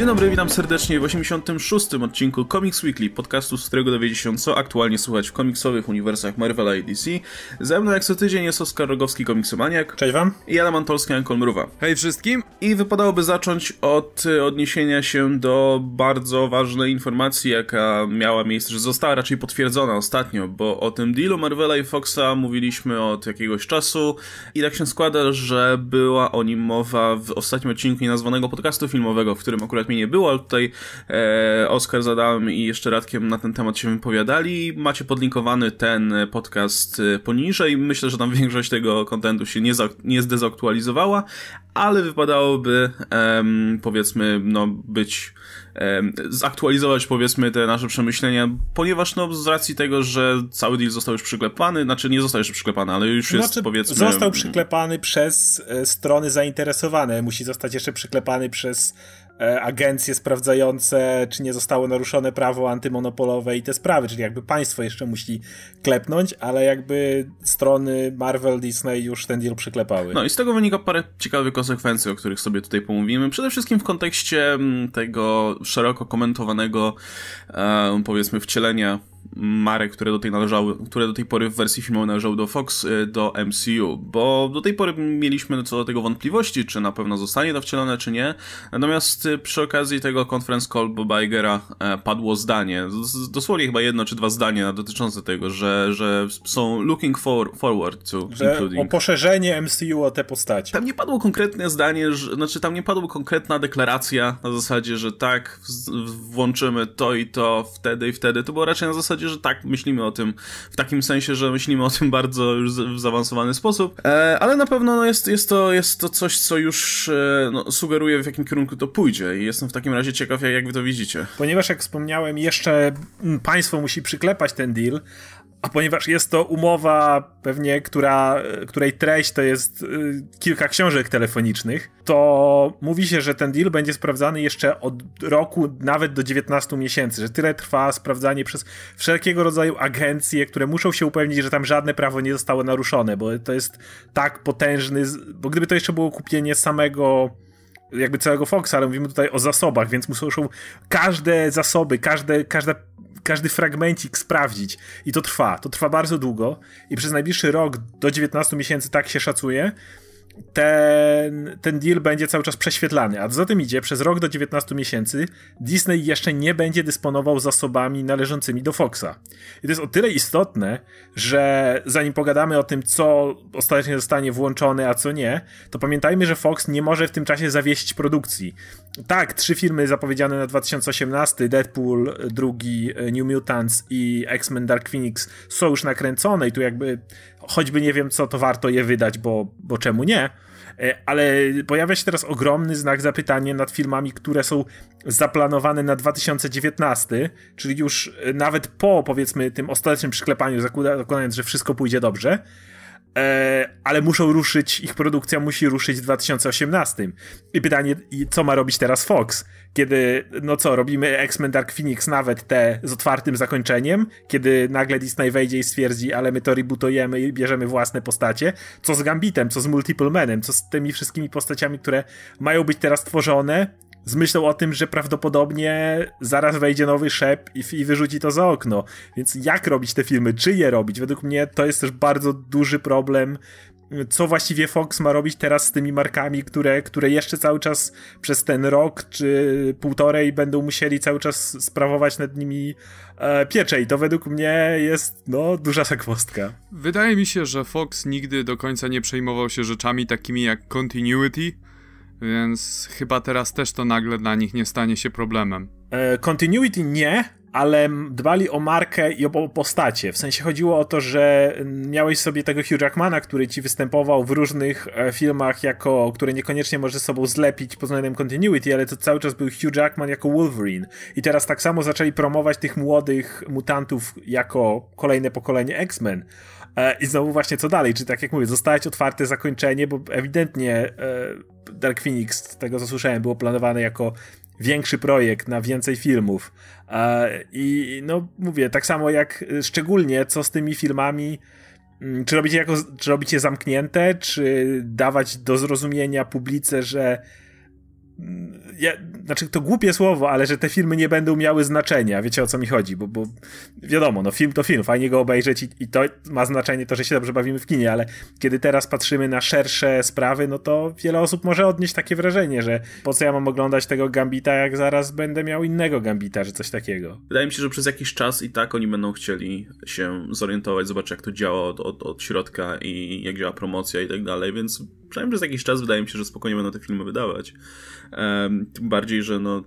Dzień dobry, witam serdecznie w 86. odcinku Comics Weekly, podcastu, z którego dowiecie się, co aktualnie słychać w komiksowych uniwersach Marvela i DC. Ze mną jak co tydzień jest Oskar Rogowski, komiksomaniak. Cześć wam. I Adam Antolski, Ankol Mruwa. Hej wszystkim. I wypadałoby zacząć od y, odniesienia się do bardzo ważnej informacji, jaka miała miejsce, że została raczej potwierdzona ostatnio, bo o tym dealu Marvela i Foxa mówiliśmy od jakiegoś czasu i tak się składa, że była o nim mowa w ostatnim odcinku nienazwanego podcastu filmowego, w którym akurat nie było, ale tutaj e, Oskar zadałem i jeszcze Radkiem na ten temat się wypowiadali. Macie podlinkowany ten podcast e, poniżej. Myślę, że tam większość tego kontentu się nie, za, nie zdezaktualizowała, ale wypadałoby em, powiedzmy, no być zaktualizować powiedzmy te nasze przemyślenia, ponieważ no z racji tego, że cały deal został już przyklepany, znaczy nie został jeszcze przyklepany, ale już znaczy, jest powiedzmy... Został przyklepany przez e, strony zainteresowane, musi zostać jeszcze przyklepany przez E, agencje sprawdzające, czy nie zostało naruszone prawo antymonopolowe i te sprawy, czyli jakby państwo jeszcze musi klepnąć, ale jakby strony Marvel, Disney już ten deal przyklepały. No i z tego wynika parę ciekawych konsekwencji, o których sobie tutaj pomówimy. Przede wszystkim w kontekście mm, tego szeroko komentowanego, e, powiedzmy, wcielenia marek, które do tej należały, które do tej pory w wersji filmowej należały do Fox, y, do MCU, bo do tej pory mieliśmy co do tego wątpliwości, czy na pewno zostanie to wcielone, czy nie. Natomiast y, przy okazji tego conference call Boba Igera e, padło zdanie, dosłownie chyba jedno czy dwa zdanie dotyczące tego, że, że są looking for, forward to że including. O poszerzenie MCU o te postacie. Tam nie padło konkretne zdanie, że, znaczy tam nie padła konkretna deklaracja na zasadzie, że tak, włączymy to i to wtedy i wtedy. To było raczej na zasadzie zasadzie, że tak, myślimy o tym w takim sensie, że myślimy o tym bardzo już w zaawansowany sposób, e, ale na pewno no, jest, jest, to, jest to coś, co już e, no, sugeruje, w jakim kierunku to pójdzie i jestem w takim razie ciekaw, jak, jak wy to widzicie. Ponieważ, jak wspomniałem, jeszcze mm, państwo musi przyklepać ten deal, a ponieważ jest to umowa pewnie, która, której treść to jest y, kilka książek telefonicznych, to mówi się, że ten deal będzie sprawdzany jeszcze od roku nawet do 19 miesięcy, że tyle trwa sprawdzanie przez wszelkiego rodzaju agencje, które muszą się upewnić, że tam żadne prawo nie zostało naruszone, bo to jest tak potężny, bo gdyby to jeszcze było kupienie samego jakby całego Foxa, ale mówimy tutaj o zasobach, więc muszą każde zasoby, każde, każda każdy fragmencik sprawdzić. I to trwa. To trwa bardzo długo i przez najbliższy rok do 19 miesięcy tak się szacuje. Ten, ten deal będzie cały czas prześwietlany, a co za tym idzie, przez rok do 19 miesięcy Disney jeszcze nie będzie dysponował zasobami należącymi do Foxa. I to jest o tyle istotne, że zanim pogadamy o tym, co ostatecznie zostanie włączone, a co nie, to pamiętajmy, że Fox nie może w tym czasie zawieść produkcji. Tak, trzy filmy zapowiedziane na 2018, Deadpool, drugi e, New Mutants i X-Men Dark Phoenix są już nakręcone i tu jakby choćby nie wiem co, to warto je wydać, bo, bo czemu nie? E, ale pojawia się teraz ogromny znak zapytania nad filmami, które są zaplanowane na 2019, czyli już e, nawet po powiedzmy tym ostatecznym przyklepaniu, zakładając, że wszystko pójdzie dobrze, E, ale muszą ruszyć, ich produkcja musi ruszyć w 2018. I pytanie, co ma robić teraz Fox? Kiedy, no co, robimy X-Men Dark Phoenix nawet te z otwartym zakończeniem, kiedy nagle Disney wejdzie i stwierdzi, ale my to rebootujemy i bierzemy własne postacie. Co z Gambitem, co z Multiple Manem, co z tymi wszystkimi postaciami, które mają być teraz tworzone z myślą o tym, że prawdopodobnie zaraz wejdzie nowy szep i, i wyrzuci to za okno. Więc jak robić te filmy, czy je robić? Według mnie to jest też bardzo duży problem co właściwie Fox ma robić teraz z tymi markami, które, które jeszcze cały czas przez ten rok czy półtorej będą musieli cały czas sprawować nad nimi e, pieczę i to według mnie jest no, duża zagwozdka. Wydaje mi się, że Fox nigdy do końca nie przejmował się rzeczami takimi jak continuity, więc chyba teraz też to nagle dla nich nie stanie się problemem. E, continuity nie, ale dbali o markę i o postacie. W sensie chodziło o to, że miałeś sobie tego Hugh Jackmana, który ci występował w różnych e, filmach, jako, który niekoniecznie może sobą zlepić pod względem continuity, ale to cały czas był Hugh Jackman jako Wolverine. I teraz tak samo zaczęli promować tych młodych mutantów jako kolejne pokolenie X-Men. E, I znowu właśnie co dalej, czy tak jak mówię, zostać otwarte zakończenie, bo ewidentnie e, Dark Phoenix, z tego co słyszałem, było planowane jako większy projekt na więcej filmów. E, I no mówię, tak samo jak szczególnie co z tymi filmami, mm, czy robicie, jako, czy robicie zamknięte, czy dawać do zrozumienia publice, że mm, ja, znaczy to głupie słowo, ale że te filmy nie będą miały znaczenia, wiecie o co mi chodzi, bo, bo wiadomo, no film to film, fajnie go obejrzeć i, i, to ma znaczenie to, że się dobrze bawimy w kinie, ale kiedy teraz patrzymy na szersze sprawy, no to wiele osób może odnieść takie wrażenie, że po co ja mam oglądać tego Gambita, jak zaraz będę miał innego Gambita, czy coś takiego. Wydaje mi się, że przez jakiś czas i tak oni będą chcieli się zorientować, zobaczyć jak to działa od, od, od środka i jak działa promocja i tak dalej, więc przynajmniej przez jakiś czas wydaje mi się, że spokojnie będą te filmy wydawać. Um, tym bardziej, że no,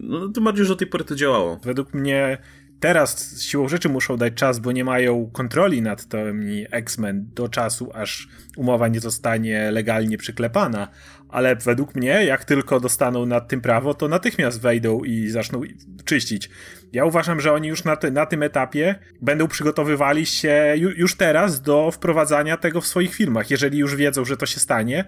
no, tym bardziej, że do tej pory to działało. Według mnie teraz siłą rzeczy muszą dać czas, bo nie mają kontroli nad tymi X-Men do czasu, aż umowa nie zostanie legalnie przyklepana ale według mnie, jak tylko dostaną nad tym prawo, to natychmiast wejdą i zaczną czyścić. Ja uważam, że oni już na, ty, na tym etapie będą przygotowywali się ju, już teraz do wprowadzania tego w swoich filmach, jeżeli już wiedzą, że to się stanie.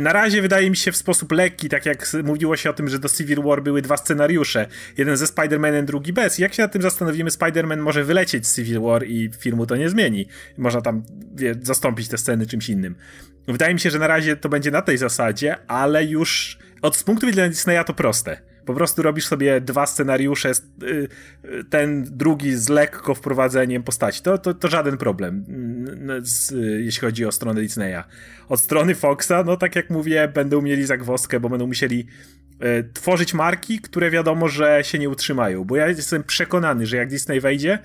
Na razie wydaje mi się w sposób lekki, tak jak mówiło się o tym, że do Civil War były dwa scenariusze. Jeden ze Spider-Manem, drugi bez. Jak się nad tym zastanowimy, Spider-Man może wylecieć z Civil War i filmu to nie zmieni. Można tam wie, zastąpić te sceny czymś innym. Wydaje mi się, że na razie to będzie na tej zasadzie, ale już od z punktu widzenia Disneya to proste. Po prostu robisz sobie dwa scenariusze, y, y, ten drugi z lekko wprowadzeniem postaci. To, to, to żaden problem, mm, no, z, y, jeśli chodzi o stronę Disneya. Od strony Foxa, no tak jak mówię, będą mieli zagwozdkę, bo będą musieli tworzyć marki, które wiadomo, że się nie utrzymają. Bo ja jestem przekonany, że jak Disney wejdzie,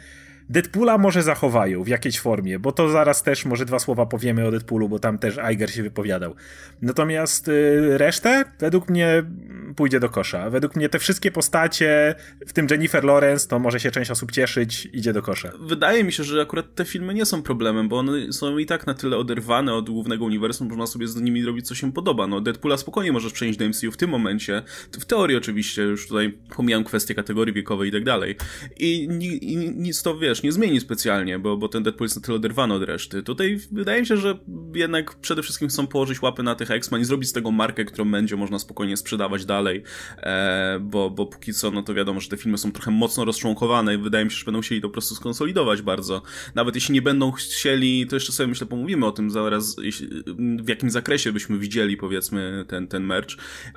Deadpoola może zachowają w jakiejś formie, bo to zaraz też może dwa słowa powiemy o Deadpoolu, bo tam też Iger się wypowiadał. Natomiast y, resztę według mnie pójdzie do kosza. Według mnie te wszystkie postacie, w tym Jennifer Lawrence, to może się część osób cieszyć, idzie do kosza. Wydaje mi się, że akurat te filmy nie są problemem, bo one są i tak na tyle oderwane od głównego uniwersum, można sobie z nimi robić co się podoba. No Deadpoola spokojnie możesz przenieść do MCU w tym momencie, w teorii oczywiście, już tutaj pomijam kwestię kategorii wiekowej i tak dalej. I, i nic to, wiesz, też nie zmieni specjalnie, bo, bo ten Deadpool jest na tyle oderwany od reszty. Tutaj wydaje mi się, że jednak przede wszystkim chcą położyć łapy na tych X-Men i zrobić z tego markę, którą będzie można spokojnie sprzedawać dalej, e, bo, bo póki co, no to wiadomo, że te filmy są trochę mocno rozczłonkowane i wydaje mi się, że będą chcieli to po prostu skonsolidować bardzo. Nawet jeśli nie będą chcieli, to jeszcze sobie myślę pomówimy o tym zaraz, jeśli, w jakim zakresie byśmy widzieli powiedzmy ten, ten merch,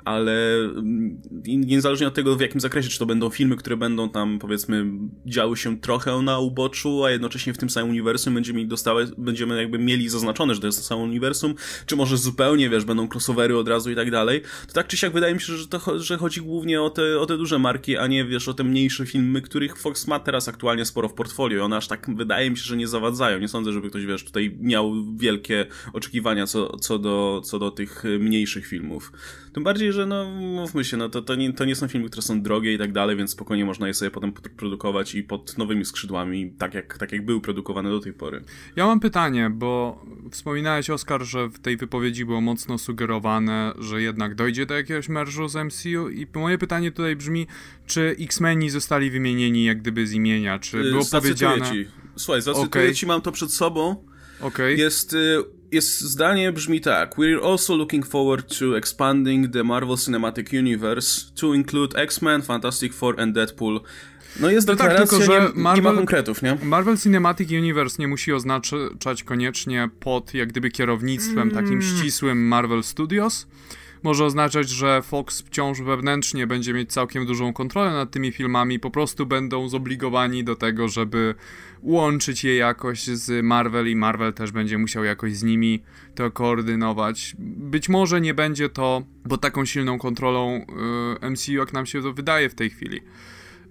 ale mm, niezależnie od tego w jakim zakresie, czy to będą filmy, które będą tam powiedzmy działy się trochę na uboczu, a jednocześnie w tym samym uniwersum będziemy, dostały, będziemy jakby mieli zaznaczone, że to jest to samo uniwersum, czy może zupełnie, wiesz, będą crossovery od razu i tak dalej, to tak czy siak wydaje mi się, że, to, że chodzi głównie o te, o te duże marki, a nie, wiesz, o te mniejsze filmy, których Fox ma teraz aktualnie sporo w portfolio i one aż tak wydaje mi się, że nie zawadzają. Nie sądzę, żeby ktoś, wiesz, tutaj miał wielkie oczekiwania co, co, do, co do tych y, mniejszych filmów. Tym bardziej, że no, mówmy się, no to, to, nie, to nie są filmy, które są drogie i tak dalej, więc spokojnie można je sobie potem produkować i pod nowymi skrzydłami tak jak, tak jak były produkowane do tej pory. Ja mam pytanie, bo wspominałeś, Oskar, że w tej wypowiedzi było mocno sugerowane, że jednak dojdzie do jakiegoś merżu z MCU i moje pytanie tutaj brzmi, czy X-Meni zostali wymienieni jak gdyby z imienia, czy y, było zacytuję powiedziane... Ci. Słuchaj, zacytuję okay. ci, mam to przed sobą. Okay. Jest y, jest, zdanie brzmi tak. We're also looking forward to expanding the Marvel Cinematic Universe to include X-Men, Fantastic Four and Deadpool. No jest no tak, tylko że nie, Marvel, nie ma konkretów, nie? Marvel Cinematic Universe nie musi oznaczać koniecznie pod jak gdyby kierownictwem mm. takim ścisłym Marvel Studios. Może oznaczać, że Fox wciąż wewnętrznie będzie mieć całkiem dużą kontrolę nad tymi filmami, po prostu będą zobligowani do tego, żeby łączyć je jakoś z Marvel i Marvel też będzie musiał jakoś z nimi to koordynować. Być może nie będzie to, bo taką silną kontrolą y, MCU jak nam się to wydaje w tej chwili.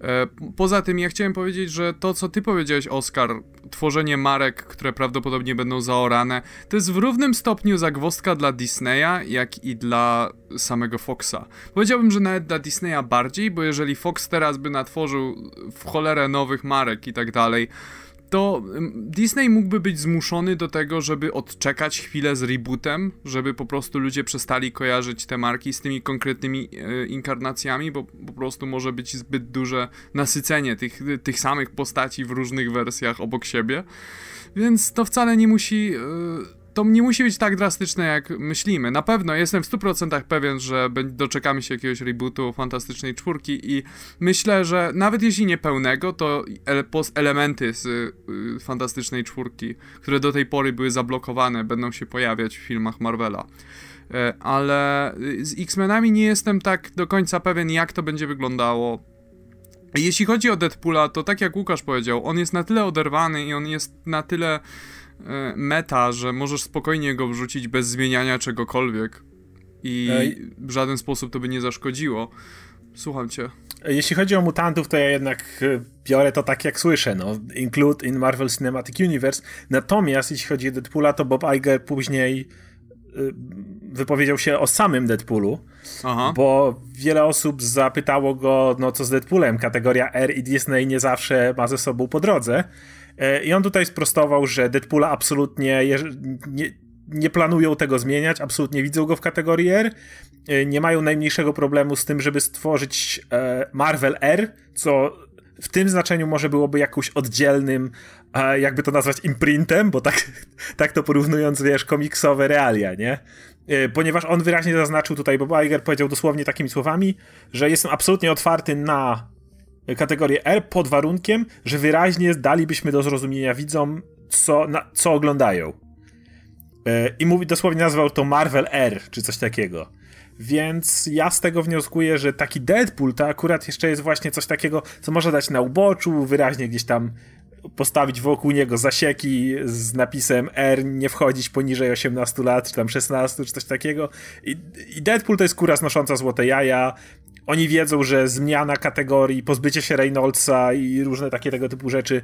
E, poza tym ja chciałem powiedzieć, że to co ty powiedziałeś Oskar, tworzenie marek, które prawdopodobnie będą zaorane, to jest w równym stopniu zagwozdka dla Disneya, jak i dla samego Foxa. Powiedziałbym, że nawet dla Disneya bardziej, bo jeżeli Fox teraz by natworzył w cholerę nowych marek i tak dalej, to mm, Disney mógłby być zmuszony do tego, żeby odczekać chwilę z rebootem, żeby po prostu ludzie przestali kojarzyć te marki z tymi konkretnymi e, inkarnacjami, bo po prostu może być zbyt duże nasycenie tych, tych samych postaci w różnych wersjach obok siebie. Więc to wcale nie musi. E, to nie musi być tak drastyczne, jak myślimy. Na pewno jestem w 100% pewien, że doczekamy się jakiegoś rebootu Fantastycznej Czwórki i myślę, że nawet jeśli nie pełnego, to elementy z y, Fantastycznej Czwórki, które do tej pory były zablokowane, będą się pojawiać w filmach Marvela e, ale z X-Menami nie jestem tak do końca pewien, jak to będzie wyglądało. Jeśli chodzi o Deadpoola, to tak jak Łukasz powiedział, on jest na tyle oderwany i on jest na tyle E, meta, że możesz spokojnie go wrzucić bez zmieniania czegokolwiek i e, w żaden sposób to by nie zaszkodziło. Słucham cię. E, jeśli chodzi o mutantów, to ja jednak biorę to tak, jak słyszę, no, include in Marvel Cinematic Universe. Natomiast jeśli chodzi o Deadpoola, to Bob Iger później wypowiedział się o samym Deadpoolu, Aha. bo wiele osób zapytało go, no co z Deadpoolem, kategoria R i Disney nie zawsze ma ze sobą po drodze. E, I on tutaj sprostował, że Deadpoola absolutnie nie, nie planują tego zmieniać, absolutnie widzą go w kategorii R. E, nie mają najmniejszego problemu z tym, żeby stworzyć e, Marvel R, co w tym znaczeniu może byłoby jakąś oddzielnym, jakby to nazwać, imprintem, bo tak, tak to porównując, wiesz, komiksowe realia, nie? Ponieważ on wyraźnie zaznaczył tutaj, bo Iger powiedział dosłownie takimi słowami, że jestem absolutnie otwarty na kategorię R pod warunkiem, że wyraźnie dalibyśmy do zrozumienia widzom, co, na, co oglądają. E, I mówi dosłownie nazwał to Marvel R, czy coś takiego. Więc ja z tego wnioskuję, że taki Deadpool to akurat jeszcze jest właśnie coś takiego, co można dać na uboczu, wyraźnie gdzieś tam postawić wokół niego zasieki z napisem R, nie wchodzić poniżej 18 lat, czy tam 16, czy coś takiego. I, i Deadpool to jest kura znosząca złote jaja, oni wiedzą, że zmiana kategorii, pozbycie się Reynoldsa i różne takie tego typu rzeczy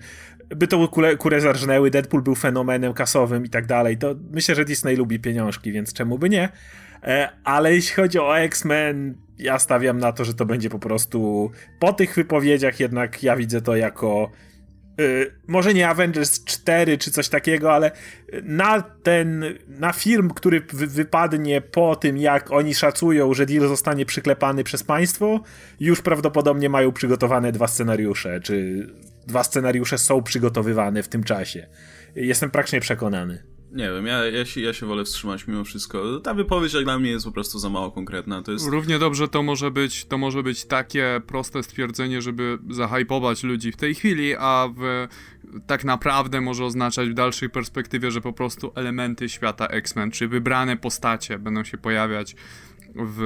by to kurę, kurę zarżnęły, Deadpool był fenomenem kasowym i tak dalej. To myślę, że Disney lubi pieniążki, więc czemu by nie? E, ale jeśli chodzi o X-Men, ja stawiam na to, że to będzie po prostu po tych wypowiedziach jednak ja widzę to jako Y, może nie Avengers 4 czy coś takiego, ale na ten, na film, który wy wypadnie po tym, jak oni szacują, że deal zostanie przyklepany przez państwo, już prawdopodobnie mają przygotowane dwa scenariusze, czy dwa scenariusze są przygotowywane w tym czasie. Jestem praktycznie przekonany nie wiem, ja, ja, się, ja się wolę wstrzymać mimo wszystko. Ta wypowiedź jak dla mnie jest po prostu za mało konkretna. To jest... Równie dobrze to może być, to może być takie proste stwierdzenie, żeby zahajpować ludzi w tej chwili, a w, tak naprawdę może oznaczać w dalszej perspektywie, że po prostu elementy świata X-Men, czy wybrane postacie będą się pojawiać w,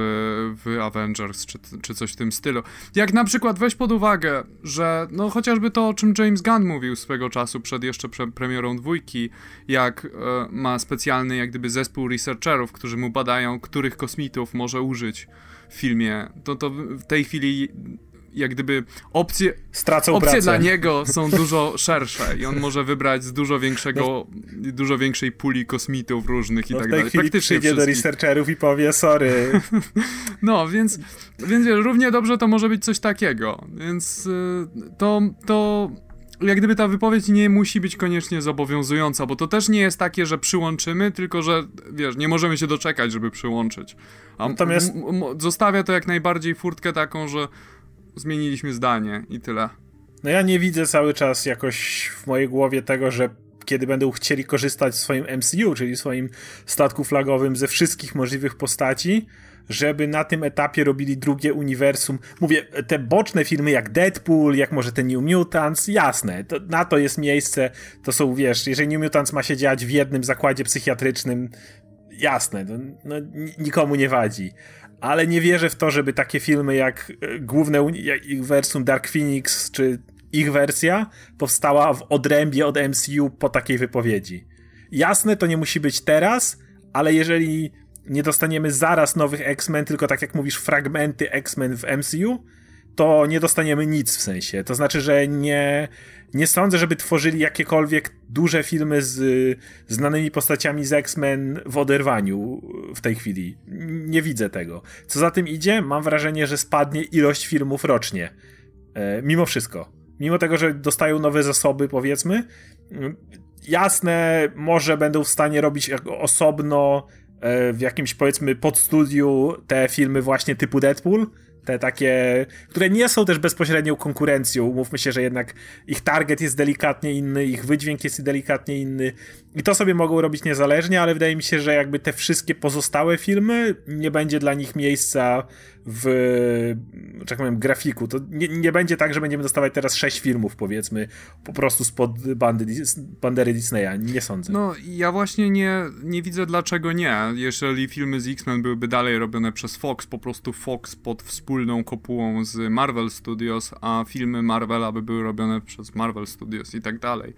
w Avengers czy, czy coś w tym stylu. Jak na przykład weź pod uwagę, że no chociażby to, o czym James Gunn mówił swego czasu przed jeszcze pre premierą dwójki, jak e, ma specjalny jak gdyby zespół researcherów, którzy mu badają, których kosmitów może użyć w filmie, to, to w tej chwili jak gdyby opcje, Stracą opcje pracę. dla niego są dużo szersze i on może wybrać z dużo większego, no, dużo większej puli kosmitów różnych i no tak dalej. Praktycznie przyjdzie do researcherów i powie sorry. no, więc, więc równie dobrze to może być coś takiego. Więc y, to, to jak gdyby ta wypowiedź nie musi być koniecznie zobowiązująca, bo to też nie jest takie, że przyłączymy, tylko że wiesz, nie możemy się doczekać, żeby przyłączyć. A Natomiast zostawia to jak najbardziej furtkę taką, że zmieniliśmy zdanie i tyle. No ja nie widzę cały czas jakoś w mojej głowie tego, że kiedy będą chcieli korzystać w swoim MCU, czyli swoim statku flagowym ze wszystkich możliwych postaci, żeby na tym etapie robili drugie uniwersum. Mówię, te boczne filmy jak Deadpool, jak może ten New Mutants, jasne, to, na to jest miejsce, to są, wiesz, jeżeli New Mutants ma się dziać w jednym zakładzie psychiatrycznym, jasne, to no nikomu nie wadzi ale nie wierzę w to, żeby takie filmy jak e, główne jak ich wersum Dark Phoenix czy ich wersja powstała w odrębie od MCU po takiej wypowiedzi. Jasne, to nie musi być teraz, ale jeżeli nie dostaniemy zaraz nowych X-Men, tylko tak jak mówisz, fragmenty X-Men w MCU, to nie dostaniemy nic w sensie. To znaczy, że nie, nie sądzę, żeby tworzyli jakiekolwiek duże filmy z znanymi postaciami z X-Men w oderwaniu w tej chwili. Nie widzę tego. Co za tym idzie, mam wrażenie, że spadnie ilość filmów rocznie. E, mimo wszystko. Mimo tego, że dostają nowe zasoby, powiedzmy, jasne, może będą w stanie robić osobno e, w jakimś, powiedzmy, podstudiu te filmy właśnie typu Deadpool, te takie, które nie są też bezpośrednią konkurencją. Mówmy się, że jednak ich target jest delikatnie inny, ich wydźwięk jest delikatnie inny, i to sobie mogą robić niezależnie, ale wydaje mi się, że jakby te wszystkie pozostałe filmy nie będzie dla nich miejsca w, że tak powiem, grafiku. To nie, nie, będzie tak, że będziemy dostawać teraz sześć filmów, powiedzmy, po prostu spod bandy, bandery Disneya. Nie sądzę. No, ja właśnie nie, nie widzę dlaczego nie. Jeżeli filmy z X-Men byłyby dalej robione przez Fox, po prostu Fox pod wspólną kopułą z Marvel Studios, a filmy Marvela by były robione przez Marvel Studios i tak dalej.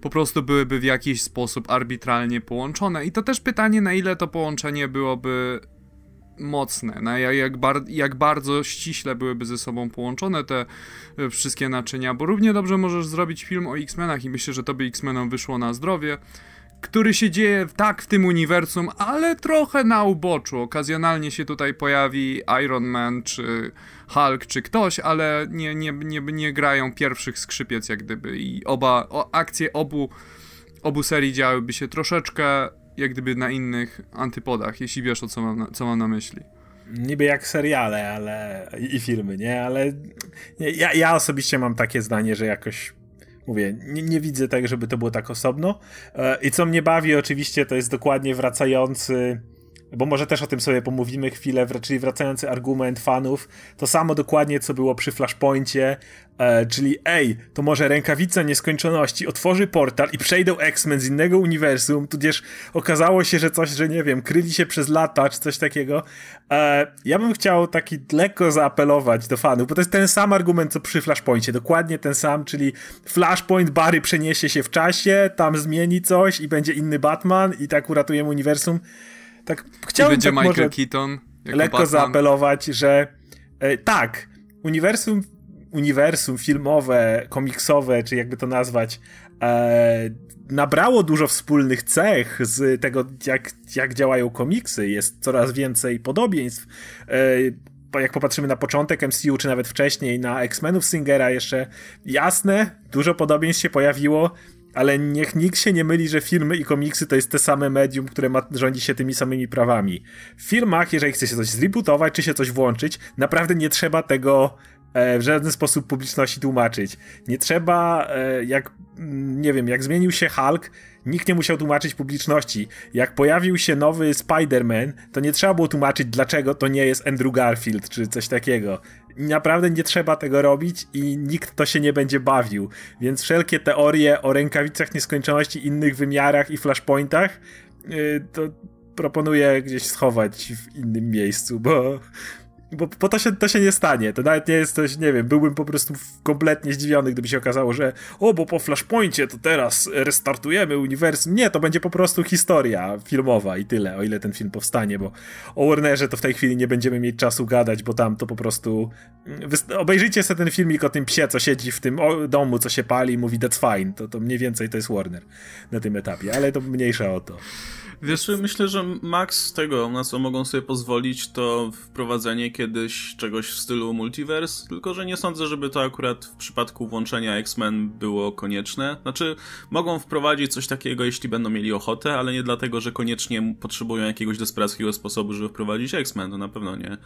Po prostu byłyby w jakiś sposób sposób arbitralnie połączone. I to też pytanie, na ile to połączenie byłoby mocne, na jak, bar jak bardzo ściśle byłyby ze sobą połączone te e, wszystkie naczynia, bo równie dobrze możesz zrobić film o X-Menach i myślę, że to by X-Menom wyszło na zdrowie który się dzieje tak w tym uniwersum, ale trochę na uboczu. Okazjonalnie się tutaj pojawi Iron Man czy Hulk czy ktoś, ale nie, nie, nie, nie grają pierwszych skrzypiec jak gdyby i oba o, akcje obu obu serii działyby się troszeczkę jak gdyby na innych antypodach, jeśli wiesz o co mam na, co mam na myśli. Niby jak seriale ale i filmy, nie? Ale nie, ja, ja osobiście mam takie zdanie, że jakoś mówię, nie, nie, widzę tak, żeby to było tak osobno. E, I co mnie bawi oczywiście, to jest dokładnie wracający bo może też o tym sobie pomówimy chwilę, czyli wracający argument fanów, to samo dokładnie, co było przy Flashpointie, e, czyli ej, to może rękawica nieskończoności otworzy portal i przejdą X-Men z innego uniwersum, tudzież okazało się, że coś, że nie wiem, kryli się przez lata, czy coś takiego. E, ja bym chciał taki lekko zaapelować do fanów, bo to jest ten sam argument, co przy Flashpointie, dokładnie ten sam, czyli Flashpoint, Barry przeniesie się w czasie, tam zmieni coś i będzie inny Batman i tak uratujemy uniwersum tak chciałem I będzie tak Michael Keaton lekko Batman. zaapelować, że e, tak, uniwersum, uniwersum filmowe, komiksowe, czy jakby to nazwać, e, nabrało dużo wspólnych cech z tego, jak, jak działają komiksy. Jest coraz więcej podobieństw. E, jak popatrzymy na początek MCU, czy nawet wcześniej na X-Menów Singera, jeszcze jasne, dużo podobieństw się pojawiło ale niech nikt się nie myli, że filmy i komiksy to jest te same medium, które ma, rządzi się tymi samymi prawami. W filmach, jeżeli chce się coś zrebootować, czy się coś włączyć, naprawdę nie trzeba tego e, w żaden sposób publiczności tłumaczyć. Nie trzeba, e, jak mm, nie wiem, jak zmienił się Hulk, nikt nie musiał tłumaczyć publiczności. Jak pojawił się nowy Spider-Man, to nie trzeba było tłumaczyć, dlaczego to nie jest Andrew Garfield czy coś takiego naprawdę nie trzeba tego robić i nikt to się nie będzie bawił. Więc wszelkie teorie o rękawicach nieskończoności, innych wymiarach i flashpointach, y, to proponuję gdzieś schować w innym miejscu, bo bo, bo to, się, to się nie stanie. To nawet nie jest coś, nie wiem, byłbym po prostu kompletnie zdziwiony, gdyby się okazało, że o, bo po Flashpointie to teraz restartujemy uniwersum. Nie, to będzie po prostu historia filmowa i tyle, o ile ten film powstanie, bo o Warnerze to w tej chwili nie będziemy mieć czasu gadać, bo tam to po prostu... Mm, obejrzyjcie sobie ten filmik o tym psie, co siedzi w tym domu, co się pali i mówi that's fine. To, to mniej więcej to jest Warner na tym etapie, ale to mniejsza o to. Wiesz, myślę, że maks tego, na co mogą sobie pozwolić, to wprowadzenie kiedyś czegoś w stylu multiverse, tylko że nie sądzę, żeby to akurat w przypadku włączenia X-Men było konieczne. Znaczy, mogą wprowadzić coś takiego, jeśli będą mieli ochotę, ale nie dlatego, że koniecznie potrzebują jakiegoś desperackiego sposobu, żeby wprowadzić X-Men, to na pewno nie.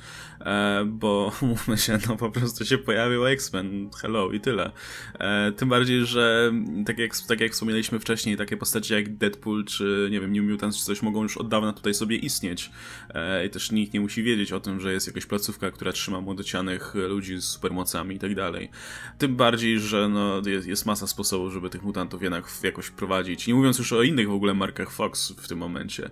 E, bo mówmy się, no po prostu się pojawił X-Men, hello i tyle. E, tym bardziej, że tak jak, tak jak wspominaliśmy wcześniej, takie postacie jak Deadpool czy, nie wiem, New Mutants czy coś mogą już od dawna tutaj sobie istnieć. E, I też nikt nie musi wiedzieć o tym, że jest jakaś placówka, która trzyma młodocianych ludzi z supermocami i tak dalej. Tym bardziej, że no, jest, jest masa sposobów, żeby tych mutantów jednak jakoś prowadzić. Nie mówiąc już o innych w ogóle markach Fox w tym momencie.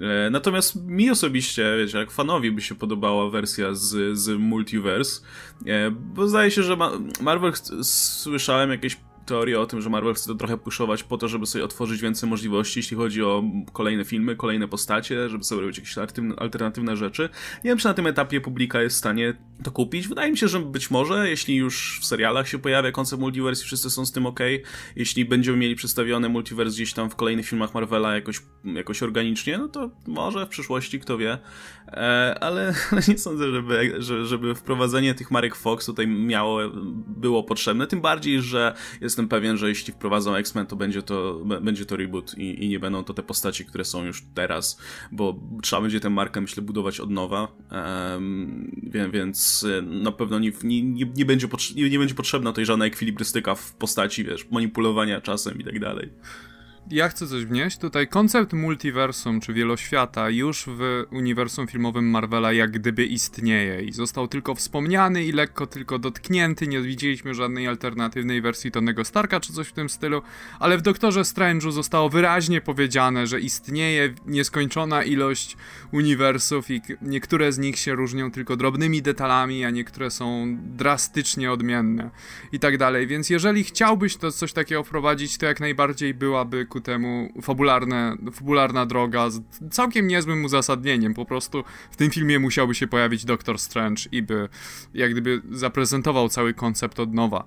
E, natomiast mi osobiście, wiecie, jak fanowi by się podobała wersja z, z Multiverse, e, bo zdaje się, że Marvel słyszałem jakieś teorię o tym, że Marvel chce to trochę puszować po to, żeby sobie otworzyć więcej możliwości, jeśli chodzi o kolejne filmy, kolejne postacie, żeby sobie robić jakieś alternatywne rzeczy. Nie wiem, czy na tym etapie publika jest w stanie to kupić. Wydaje mi się, że być może, jeśli już w serialach się pojawia koncept multiverse i wszyscy są z tym ok, jeśli będziemy mieli przedstawione multiverse gdzieś tam w kolejnych filmach Marvela jakoś, jakoś organicznie, no to może w przyszłości, kto wie. E, ale, nie sądzę, żeby, żeby wprowadzenie tych marek Fox tutaj miało, było potrzebne. Tym bardziej, że jest jestem pewien, że jeśli wprowadzą X-Men, to będzie to, będzie to reboot i, i, nie będą to te postaci, które są już teraz, bo trzeba będzie tę markę, myślę, budować od nowa, um, więc e, na pewno nie, nie, nie, będzie nie, będzie potrzebna tej żadna ekwilibrystyka w postaci, wiesz, manipulowania czasem i tak dalej ja chcę coś wnieść. Tutaj koncept multiversum, czy wieloświata, już w uniwersum filmowym Marvela jak gdyby istnieje i został tylko wspomniany i lekko tylko dotknięty. Nie widzieliśmy żadnej alternatywnej wersji Tonego Starka, czy coś w tym stylu, ale w Doktorze Strange'u zostało wyraźnie powiedziane, że istnieje nieskończona ilość uniwersów i niektóre z nich się różnią tylko drobnymi detalami, a niektóre są drastycznie odmienne i tak dalej. Więc jeżeli chciałbyś to coś takiego wprowadzić, to jak najbardziej byłaby ku ku temu fabularne, fabularna droga z całkiem niezłym uzasadnieniem. Po prostu w tym filmie musiałby się pojawić Doctor Strange i by jak gdyby zaprezentował cały koncept od nowa.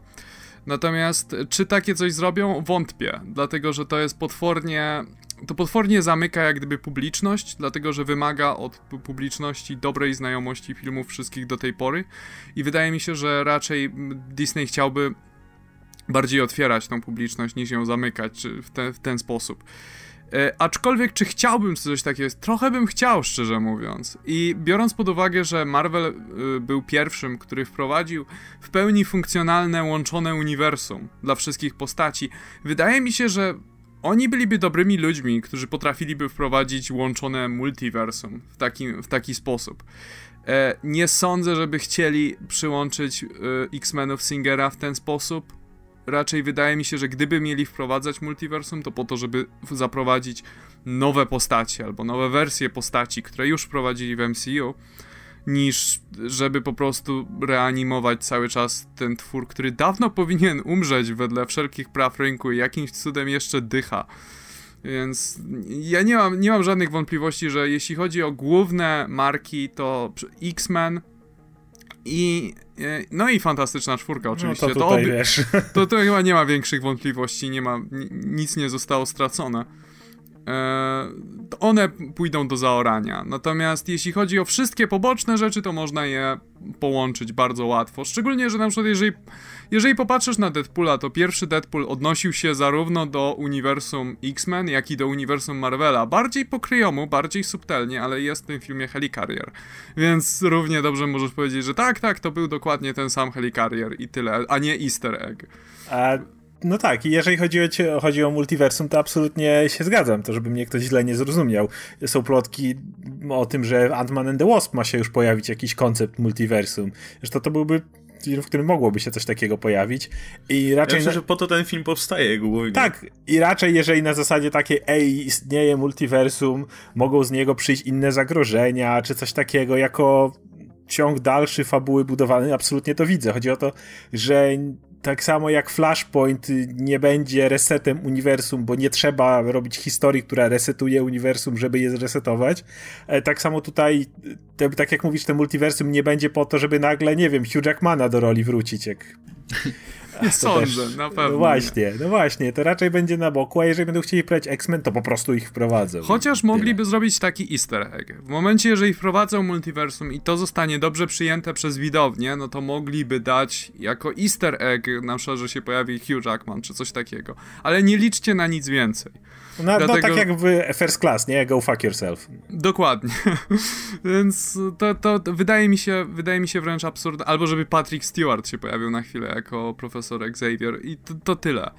Natomiast czy takie coś zrobią? Wątpię, dlatego że to jest potwornie to potwornie zamyka jak gdyby publiczność, dlatego że wymaga od publiczności dobrej znajomości filmów wszystkich do tej pory i wydaje mi się, że raczej Disney chciałby bardziej otwierać tą publiczność niż ją zamykać w, te, w ten sposób. E, aczkolwiek, czy chciałbym coś takiego? Trochę bym chciał, szczerze mówiąc. I biorąc pod uwagę, że Marvel e, był pierwszym, który wprowadził w pełni funkcjonalne, łączone uniwersum dla wszystkich postaci, wydaje mi się, że oni byliby dobrymi ludźmi, którzy potrafiliby wprowadzić łączone multiversum w taki, w taki sposób. E, nie sądzę, żeby chcieli przyłączyć y, X-Menów Singera w ten sposób raczej wydaje mi się, że gdyby mieli wprowadzać multiversum, to po to, żeby zaprowadzić nowe postacie albo nowe wersje postaci, które już wprowadzili w MCU, niż żeby po prostu reanimować cały czas ten twór, który dawno powinien umrzeć wedle wszelkich praw rynku i jakimś cudem jeszcze dycha. Więc ja nie mam, nie mam żadnych wątpliwości, że jeśli chodzi o główne marki, to X-Men, i, e, no i fantastyczna czwórka oczywiście. No to, tutaj, to, oby, to, to, chyba nie ma większych wątpliwości, nie ma, nic nie zostało stracone. E, one pójdą do zaorania. Natomiast jeśli chodzi o wszystkie poboczne rzeczy, to można je połączyć bardzo łatwo. Szczególnie, że na przykład jeżeli, jeżeli popatrzysz na Deadpoola, to pierwszy Deadpool odnosił się zarówno do uniwersum X-Men, jak i do uniwersum Marvela. Bardziej pokryjomu, bardziej subtelnie, ale jest w tym filmie Helicarrier. Więc równie dobrze możesz powiedzieć, że tak, tak, to był dokładnie ten sam Helicarrier i tyle, a nie easter egg. A e, no tak, i jeżeli chodzi o, chodzi o multiversum, to absolutnie się zgadzam, to żeby mnie ktoś źle nie zrozumiał. Są plotki o tym, że Ant-Man and the Wasp ma się już pojawić jakiś koncept multiversum. Zresztą to byłby film, w którym mogłoby się coś takiego pojawić. I raczej. Ja myślę, że po to ten film powstaje głównie. Tak, i raczej, jeżeli na zasadzie takiej, ej, istnieje multiversum, mogą z niego przyjść inne zagrożenia, czy coś takiego, jako ciąg dalszy fabuły budowany, absolutnie to widzę. Chodzi o to, że tak samo jak Flashpoint nie będzie resetem uniwersum, bo nie trzeba robić historii, która resetuje uniwersum, żeby je zresetować. E, tak samo tutaj, te, tak jak mówisz, ten multiversum nie będzie po to, żeby nagle, nie wiem, Hugh Jackmana do roli wrócić, jak nie sądzę, też, na no pewno. No właśnie, no właśnie, to raczej będzie na boku, a jeżeli będą chcieli wprowadzić X-Men, to po prostu ich wprowadzą. Chociaż mogliby zrobić taki easter egg. W momencie, jeżeli wprowadzą multiversum i to zostanie dobrze przyjęte przez widownię, no to mogliby dać jako easter egg, na przykład, że się pojawi Hugh Jackman czy coś takiego. Ale nie liczcie na nic więcej. No, no, Dlatego... no tak jakby first class, nie? Go fuck yourself. Dokładnie. Więc to, to, wydaje mi się, wydaje mi się wręcz absurdalne. Albo żeby Patrick Stewart się pojawił na chwilę jako profesor Xavier i to, to tyle.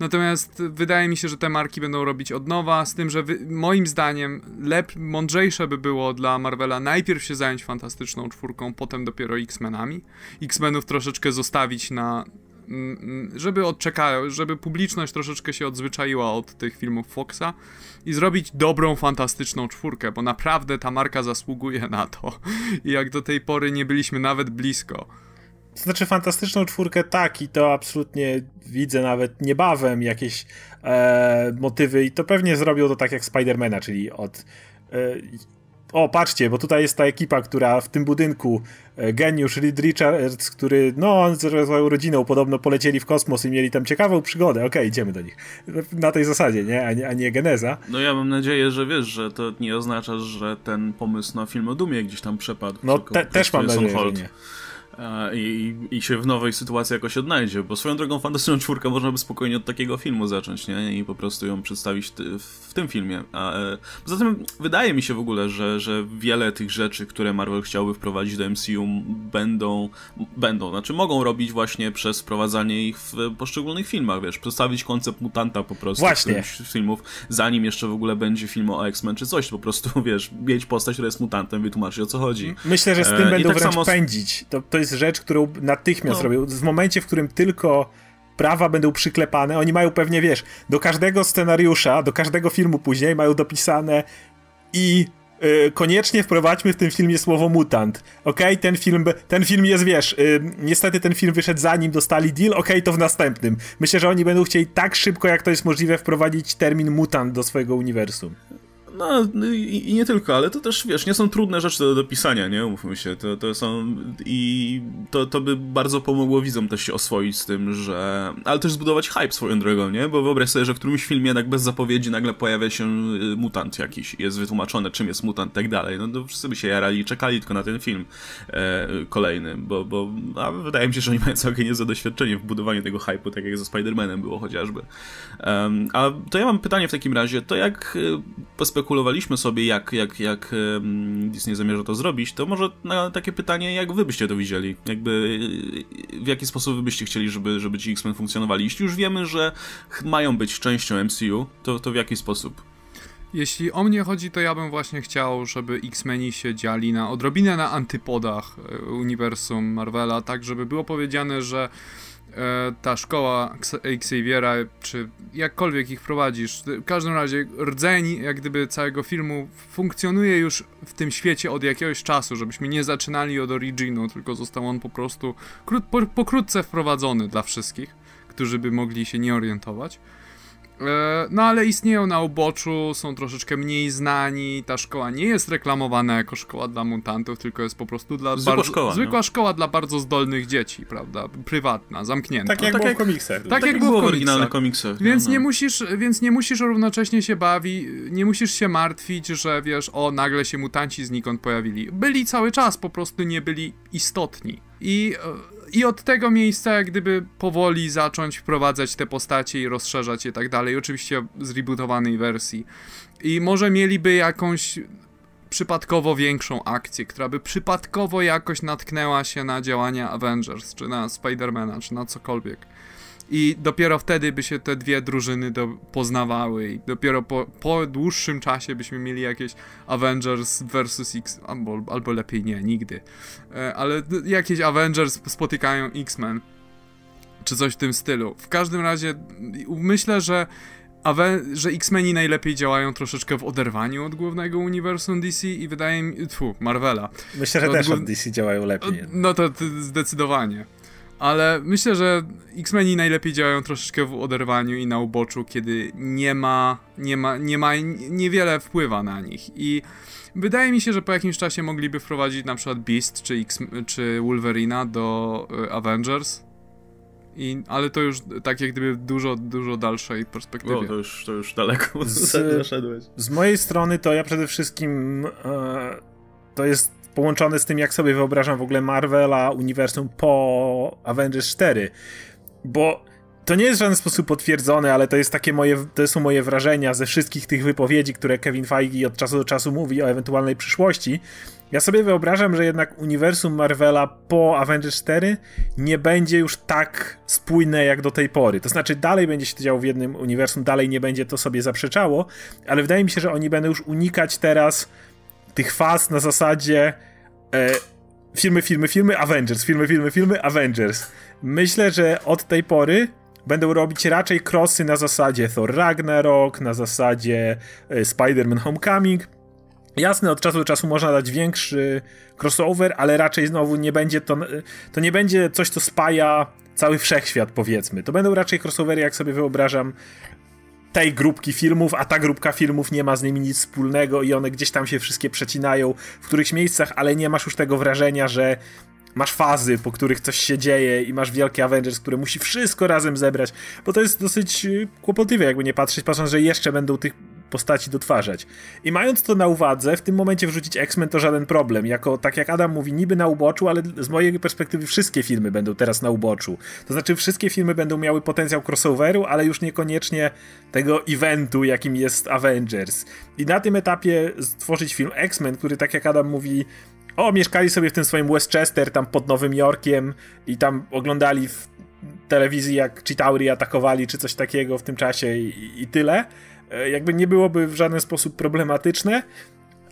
Natomiast wydaje mi się, że te marki będą robić od nowa, z tym, że wy, moim zdaniem lep, mądrzejsze by było dla Marvela najpierw się zająć Fantastyczną Czwórką, potem dopiero X-Menami. X-Menów troszeczkę zostawić na, Mm, żeby odczekają, żeby publiczność troszeczkę się odzwyczaiła od tych filmów Foxa i zrobić dobrą, fantastyczną czwórkę, bo naprawdę ta marka zasługuje na to. I jak do tej pory nie byliśmy nawet blisko. To znaczy fantastyczną czwórkę tak i to absolutnie widzę nawet niebawem jakieś e, motywy i to pewnie zrobią to tak jak Spidermana, czyli od e, o, patrzcie, bo tutaj jest ta ekipa, która w tym budynku, e, geniusz Reed Richards, który, no, on z swoją rodziną podobno polecieli w kosmos i mieli tam ciekawą przygodę. Okej, okay, idziemy do nich. Na tej zasadzie, nie? A, nie? a nie geneza. No ja mam nadzieję, że wiesz, że to nie oznacza, że ten pomysł na film o Dumie gdzieś tam przepadł. No, te, też mam nadzieję, że nie i, i się w nowej sytuacji jakoś odnajdzie, bo swoją drogą Fantastyczną Czwórkę można by spokojnie od takiego filmu zacząć, nie? I po prostu ją przedstawić ty, w tym filmie. A, e, poza tym wydaje mi się w ogóle, że, że wiele tych rzeczy, które Marvel chciałby wprowadzić do MCU będą, będą, znaczy mogą robić właśnie przez wprowadzanie ich w poszczególnych filmach, wiesz, przedstawić koncept mutanta po prostu właśnie. w filmów, zanim jeszcze w ogóle będzie film o X-Men czy coś, po prostu, wiesz, mieć postać, która jest mutantem, wytłumaczyć o co chodzi. Myślę, że z tym e, będą tak wręcz samo... pędzić. To, to jest rzecz, którą natychmiast no. robią. W momencie, w którym tylko prawa będą przyklepane, oni mają pewnie, wiesz, do każdego scenariusza, do każdego filmu później mają dopisane i e, koniecznie wprowadźmy w tym filmie słowo mutant. Okej, okay? ten film ten film jest, wiesz, e, niestety ten film wyszedł zanim dostali deal, okej, okay, to w następnym. Myślę, że oni będą chcieli tak szybko, jak to jest możliwe, wprowadzić termin mutant do swojego uniwersum. No i, i, nie tylko, ale to też, wiesz, nie są trudne rzeczy do, do pisania, nie? Umówmy się, to, to są... i to, to by bardzo pomogło widzom też się oswoić z tym, że... ale też zbudować hype swoją drogą, nie? Bo wyobraź sobie, że w którymś filmie jednak bez zapowiedzi nagle pojawia się y, mutant jakiś, jest wytłumaczone, czym jest mutant i tak dalej, no to no, wszyscy by się jarali i czekali tylko na ten film e, kolejny, bo, bo a wydaje mi się, że oni mają całkiem niezłe doświadczenie w budowaniu tego hype'u, tak jak ze Spider-Manem było chociażby. Um, a to ja mam pytanie w takim razie, to jak perspektywa spekulowaliśmy sobie, jak, jak, jak Disney zamierza to zrobić, to może na takie pytanie, jak wy byście to widzieli? Jakby w jaki sposób wy byście chcieli, żeby, żeby ci X-Men funkcjonowali? Jeśli już wiemy, że mają być częścią MCU, to, to w jaki sposób? Jeśli o mnie chodzi, to ja bym właśnie chciał, żeby X-Meni się dziali na odrobinę na antypodach e, uniwersum Marvela, tak żeby było powiedziane, że E, ta szkoła Xaviera, czy jakkolwiek ich prowadzisz, w każdym razie rdzeń jak gdyby całego filmu funkcjonuje już w tym świecie od jakiegoś czasu, żebyśmy nie zaczynali od Originu, tylko został on po prostu krót, po, pokrótce wprowadzony dla wszystkich, którzy by mogli się nie orientować. E, no ale istnieją na uboczu, są troszeczkę mniej znani, ta szkoła nie jest reklamowana jako szkoła dla mutantów, tylko jest po prostu dla zwykła bardzo, szkoła, zwykła no. szkoła dla bardzo zdolnych dzieci, prawda? Prywatna, zamknięta. Tak jak no, tak było w komiksach. Tak, tak jak było w oryginalnych komiksach. Więc, no, no. nie musisz, więc nie musisz równocześnie się bawić, nie musisz się martwić, że wiesz, o nagle się mutanci znikąd pojawili. Byli cały czas, po prostu nie byli istotni. I e, i od tego miejsca jak gdyby powoli zacząć wprowadzać te postacie i rozszerzać je tak dalej, oczywiście z rebootowanej wersji. I może mieliby jakąś przypadkowo większą akcję, która by przypadkowo jakoś natknęła się na działania Avengers, czy na Spidermana, czy na cokolwiek. I dopiero wtedy by się te dwie drużyny do, poznawały i dopiero po, po dłuższym czasie byśmy mieli jakieś Avengers vs. X, albo, albo lepiej nie, nigdy. E, ale jakieś Avengers spotykają X-Men, czy coś w tym stylu. W każdym razie myślę, że że X-Meni najlepiej działają troszeczkę w oderwaniu od głównego uniwersum DC i wydaje mi... Tfu, Marvela. Myślę, że od też od DC działają lepiej. No to, to zdecydowanie ale myślę, że X-Meni najlepiej działają troszeczkę w oderwaniu i na uboczu, kiedy nie ma, nie ma, nie ma niewiele wpływa na nich i wydaje mi się, że po jakimś czasie mogliby wprowadzić na przykład Beast czy, X czy Wolverina do e, Avengers, i, ale to już tak jak gdyby dużo, dużo dalszej perspektywie. No, to już, to już daleko z, Z mojej strony to ja przede wszystkim e, to jest połączone z tym, jak sobie wyobrażam w ogóle Marvela, uniwersum po Avengers 4. Bo to nie jest w żaden sposób potwierdzone, ale to jest takie moje, to są moje wrażenia ze wszystkich tych wypowiedzi, które Kevin Feige od czasu do czasu mówi o ewentualnej przyszłości. Ja sobie wyobrażam, że jednak uniwersum Marvela po Avengers 4 nie będzie już tak spójne jak do tej pory. To znaczy, dalej będzie się to działo w jednym uniwersum, dalej nie będzie to sobie zaprzeczało, ale wydaje mi się, że oni będą już unikać teraz tych faz na zasadzie e, filmy, filmy, filmy, Avengers, filmy, filmy, filmy, Avengers. Myślę, że od tej pory będą robić raczej krosy na zasadzie Thor Ragnarok, na zasadzie e, Spider-Man Homecoming. Jasne, od czasu do czasu można dać większy crossover, ale raczej znowu nie będzie to, e, to nie będzie coś, co spaja cały wszechświat, powiedzmy. To będą raczej crossovery, jak sobie wyobrażam, tej grupki filmów, a ta grupka filmów nie ma z nimi nic wspólnego i one gdzieś tam się wszystkie przecinają w których miejscach, ale nie masz już tego wrażenia, że masz fazy, po których coś się dzieje i masz wielki Avengers, który musi wszystko razem zebrać, bo to jest dosyć y, kłopotliwe, jakby nie patrzeć, patrząc, że jeszcze będą tych postaci dotwarzać. I mając to na uwadze, w tym momencie wrzucić X-Men to żaden problem. Jako, tak jak Adam mówi, niby na uboczu, ale z mojej perspektywy wszystkie filmy będą teraz na uboczu. To znaczy wszystkie filmy będą miały potencjał crossoveru, ale już niekoniecznie tego eventu, jakim jest Avengers. I na tym etapie stworzyć film X-Men, który tak jak Adam mówi, o, mieszkali sobie w tym swoim Westchester, tam pod Nowym Jorkiem i tam oglądali w telewizji, jak Chitauri atakowali, czy coś takiego w tym czasie i, i tyle. E, jakby nie byłoby w żaden sposób problematyczne.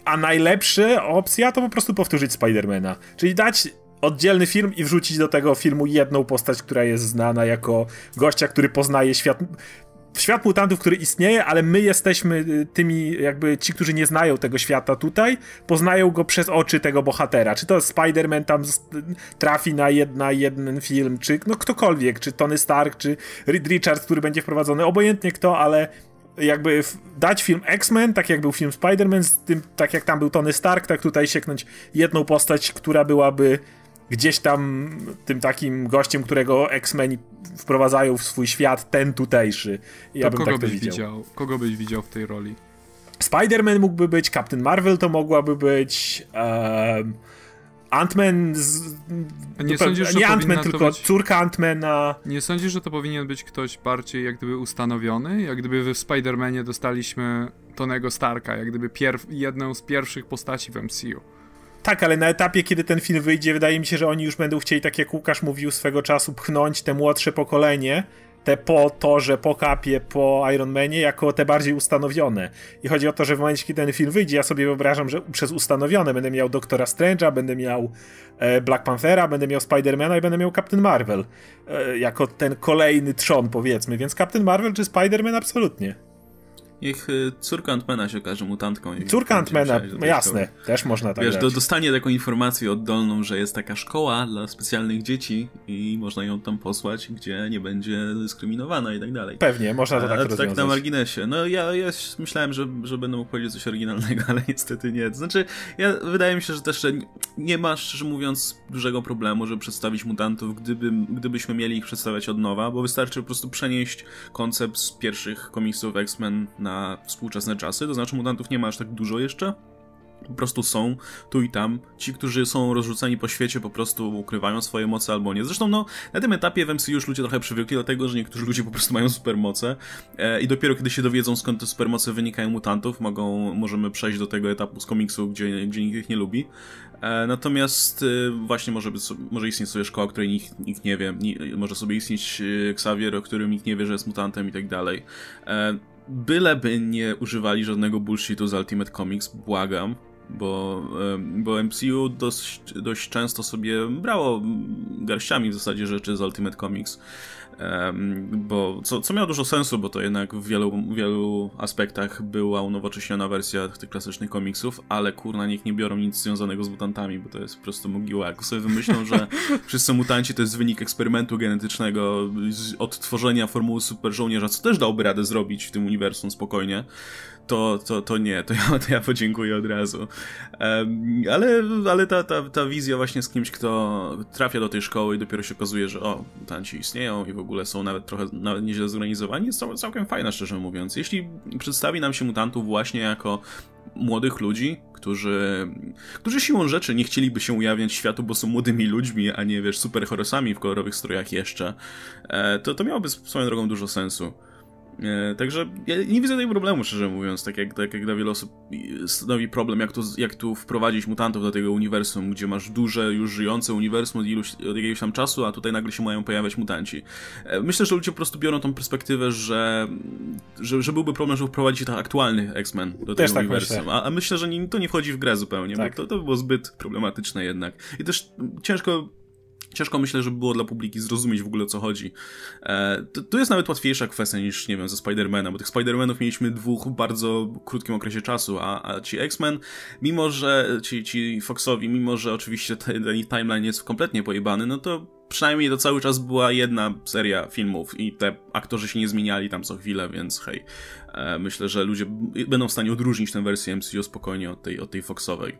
A najlepsza opcja to po prostu powtórzyć Spidermana. Czyli dać oddzielny film i wrzucić do tego filmu jedną postać, która jest znana jako gościa, który poznaje świat. Świat mutantów, który istnieje, ale my jesteśmy y, tymi, jakby ci, którzy nie znają tego świata tutaj, poznają go przez oczy tego bohatera. Czy to Spider-Man tam trafi na, jed, na jeden film, czy no ktokolwiek, czy Tony Stark, czy Reed Richards, który będzie wprowadzony, obojętnie kto, ale jakby dać film X-Men, tak jak był film Spider-Man, z tym, tak jak tam był Tony Stark, tak tutaj sieknąć jedną postać, która byłaby gdzieś tam tym takim gościem, którego X-Men wprowadzają w swój świat, ten tutejszy. Ja to bym kogo tak to byś widział. widział. Kogo byś widział w tej roli? Spider-Man mógłby być, Captain Marvel to mogłaby być. Um, Ant-Man. Z... Nie, sądzisz, nie Ant-Man, tylko być... córka Ant-Mana. Nie sądzisz, że to powinien być ktoś bardziej jak gdyby ustanowiony? Jak gdyby w Spider-Manie dostaliśmy Tonego Starka, jak gdyby pierw... jedną z pierwszych postaci w MCU. Tak, ale na etapie, kiedy ten film wyjdzie, wydaje mi się, że oni już będą chcieli, tak jak Łukasz mówił swego czasu, pchnąć te młodsze pokolenie te po Torze, po Kapie, po Iron Manie jako te bardziej ustanowione. I chodzi o to, że w momencie, kiedy ten film wyjdzie, ja sobie wyobrażam, że przez ustanowione będę miał Doktora Strange'a, będę miał e, Black Panthera, będę miał Spidermana i będę miał Captain Marvel. E, jako ten kolejny trzon, powiedzmy. Więc Captain Marvel czy Spiderman absolutnie. Niech y, córka Antmana się okaże mutantką. Córka Antmana, jasne, szkoły. też można tak Wiesz, grać. dostanie taką informację oddolną, że jest taka szkoła dla specjalnych dzieci i można ją tam posłać, gdzie nie będzie dyskryminowana i tak dalej. Pewnie, można to tak A, tak rozwiązać. tak na marginesie. No ja, ja myślałem, że, że będę mógł powiedzieć coś oryginalnego, ale niestety nie. To znaczy, ja, wydaje mi się, że też nie masz, szczerze mówiąc, dużego problemu, żeby przedstawić mutantów, gdyby, gdybyśmy mieli ich przedstawiać od nowa, bo wystarczy po prostu przenieść koncept z pierwszych komiksów X-Men na na współczesne czasy, to znaczy mutantów nie ma aż tak dużo jeszcze. Po prostu są tu i tam. Ci, którzy są rozrzuceni po świecie, po prostu ukrywają swoje moce albo nie. Zresztą, no, na tym etapie w MCU już ludzie trochę przywykli do tego, że niektórzy ludzie po prostu mają supermoce e, i dopiero kiedy się dowiedzą, skąd te supermoce wynikają mutantów, mogą, możemy przejść do tego etapu z komiksu, gdzie, gdzie nikt ich nie lubi. E, natomiast e, właśnie może, być, może istnieć sobie szkoła, o której nikt, nikt nie wie. Nie, może sobie istnieć e, Xavier, o którym nikt nie wie, że jest mutantem i tak dalej. E, byleby nie używali żadnego bullshitu z Ultimate Comics, błagam, bo, bo MCU dość, dość często sobie brało garściami w zasadzie rzeczy z Ultimate Comics bo co, co miało dużo sensu, bo to jednak w wielu, wielu aspektach była unowocześniona wersja tych klasycznych komiksów, ale kurna, niech nie biorą nic związanego z mutantami, bo to jest po prostu mogiła. Jak sobie wymyślą, że wszyscy mutanci to jest wynik eksperymentu genetycznego, odtworzenia formuły super żołnierza, co też dałby radę zrobić w tym uniwersum spokojnie, to, to, to nie, to ja, to ja podziękuję od razu. Ale, ale ta, ta, ta wizja właśnie z kimś, kto trafia do tej szkoły i dopiero się okazuje, że o, mutanci istnieją i w ogóle są nawet trochę nawet nieźle zorganizowani, jest całkiem fajna, szczerze mówiąc. Jeśli przedstawi nam się mutantów właśnie jako młodych ludzi, którzy, którzy siłą rzeczy nie chcieliby się ujawniać światu, bo są młodymi ludźmi, a nie, wiesz, superherosami w kolorowych strojach jeszcze, e, to, to miałoby swoją drogą dużo sensu. E, także ja nie widzę tego problemu, szczerze mówiąc, tak jak, tak jak dla wielu osób stanowi problem, jak tu, jak tu wprowadzić mutantów do tego uniwersum, gdzie masz duże, już żyjące uniwersum od, iluś, od jakiegoś tam czasu, a tutaj nagle się mają pojawiać mutanci. E, myślę, że ludzie po prostu biorą tą perspektywę, że, że, że byłby problem, żeby wprowadzić tych aktualnych X-Men do tego tak uniwersum. Myślę. A, a, myślę, że nie, to nie wchodzi w grę zupełnie, tak. bo to, to by było zbyt problematyczne jednak. I też ciężko ciężko myślę, żeby było dla publiki zrozumieć w ogóle o co chodzi. E, to, to, jest nawet łatwiejsza kwestia niż, nie wiem, ze Spidermana, bo tych Spidermanów mieliśmy dwóch w bardzo krótkim okresie czasu, a, a ci X-Men, mimo że ci, ci Foxowi, mimo że oczywiście ten, ten timeline jest kompletnie pojebany, no to przynajmniej to cały czas była jedna seria filmów i te aktorzy się nie zmieniali tam co chwilę, więc hej, e, myślę, że ludzie będą w stanie odróżnić tę wersję MCU spokojnie od tej, od tej Foxowej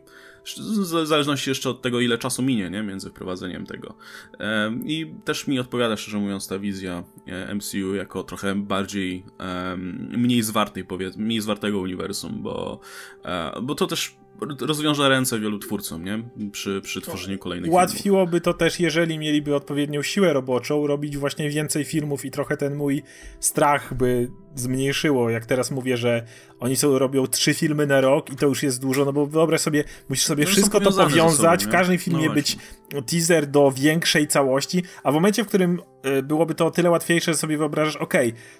w zależności jeszcze od tego, ile czasu minie nie? między wprowadzeniem tego. I też mi odpowiada, szczerze mówiąc, ta wizja e, MCU jako trochę bardziej mniej zwartej, powiedzmy, mniej zwartego uniwersum, bo, e, bo to też rozwiąże ręce wielu twórcom, nie? Przy, przy tworzeniu kolejnych Łatwiłoby filmów. to też, jeżeli mieliby odpowiednią siłę roboczą, robić właśnie więcej filmów i trochę ten mój strach by zmniejszyło. Jak teraz mówię, że oni są, robią trzy filmy na rok i to już jest dużo, no bo wyobraź sobie, musisz sobie no, wszystko to powiązać, sobą, w każdym filmie no być teaser do większej całości, a w momencie, w którym e, byłoby to o tyle łatwiejsze, że sobie wyobrażasz, ok,